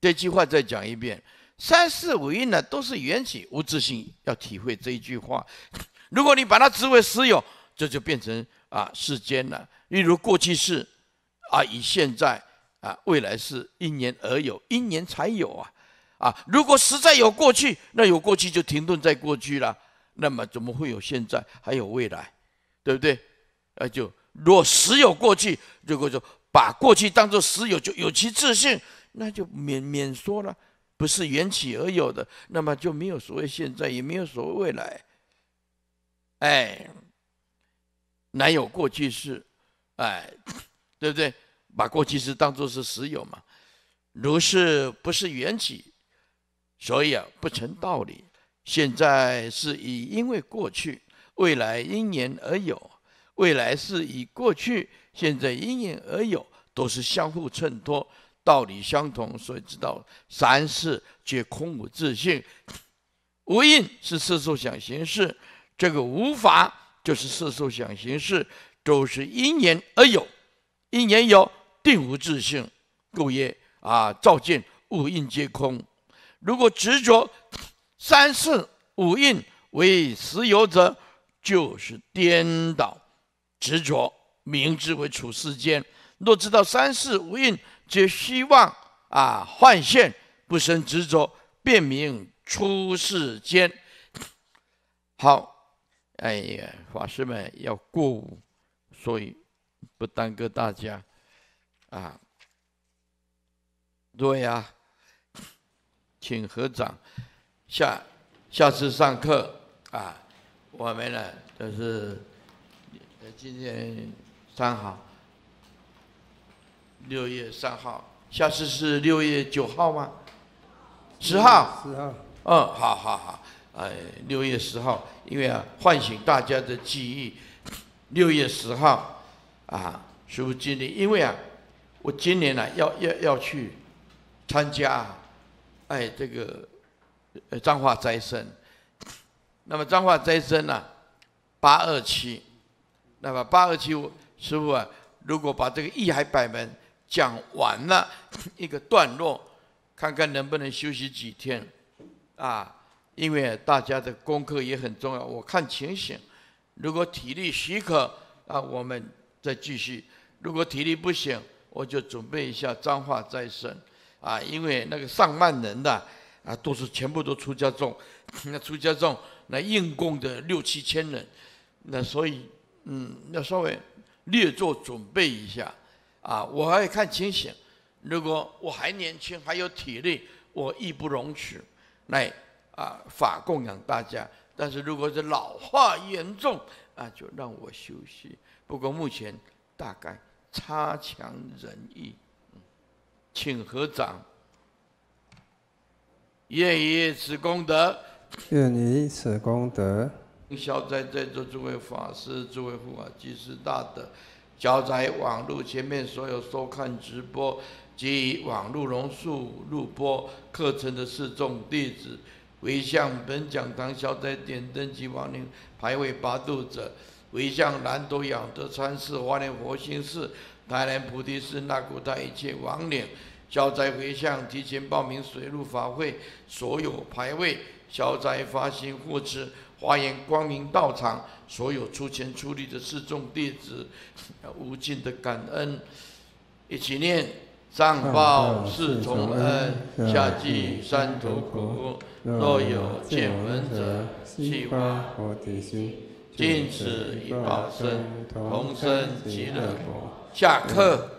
S1: 这句话再讲一遍，三四五蕴呢都是缘起无自性，要体会这一句话。*laughs* 如果你把它执为私有，这就变成啊世间了。例如过去式，啊，以现在啊未来是因年而有，因年才有啊啊。如果实在有过去，那有过去就停顿在过去了，那么怎么会有现在还有未来，对不对？那就若实有过去，如果说把过去当作实有，就有其自性。那就免免说了，不是缘起而有的，那么就没有所谓现在，也没有所谓未来。哎，难有过去式，哎，*coughs* 对不对？把过去式当作是实有嘛？如是不是缘起？所以啊，不成道理。现在是以因为过去，未来因缘而有；未来是以过去、现在因缘而有，都是相互衬托。道理相同，所以知道三世皆空无自性，无印是色受想行识，这个无法就是色受想行识，都是因缘而有，因缘有定无自性，故曰啊，照见五蕴皆空。如果执着三世五蕴为实有者，就是颠倒执着，明知会出世间。若知道三世五蕴，皆希望啊幻现，不生执着，便明出世间。好，哎呀，法师们要过午，所以不耽搁大家，啊，对呀，请合掌。下下次上课啊，我们呢，就是呃今天三好。六月三号，下次是六月九号吗？十号。十号。嗯，好好好，哎，六月十号，因为啊，唤醒大家的记忆，六月十号啊，师傅今年，因为啊，我今年呢，要要要去参加，哎，这个呃彰话斋生，那么彰话斋生呢，八二七，那么八二七，师傅啊，如果把这个一海百门。讲完了 *laughs* 一个段落，看看能不能休息几天，啊，因为大家的功课也很重要。我看情形，如果体力许可，啊，我们再继续；如果体力不行，我就准备一下脏话再生，啊，因为那个上万人的，啊，都是全部都出家众，*laughs* 那出家众那应供的六七千人，那所以嗯，要稍微略作准备一下。啊，我还要看情形。如果我还年轻，还有体力，我义不容辞，来啊法供养大家。但是如果是老化严重，啊，就让我休息。不过目前大概差强人意，请合掌，愿以此功德，愿以此功德，消灾在座诸位法师、诸位护法、即是大德。消灾网络前面所有收看直播及网络榕树录播课程的示众弟子，回向本讲堂消灾点灯及亡灵排位八度者，回向南都养德参寺华莲佛心寺、台南菩提寺、那古台一切亡灵消灾回向，提前报名水路法会，所有排位消灾发心护持。华严光明道场，所有出钱出力的四众弟子，*laughs* 无尽的感恩，一起念：上报四重恩，下济三途苦。若有见闻者，悉发菩提心，尽此一报身，同生极乐国。下课。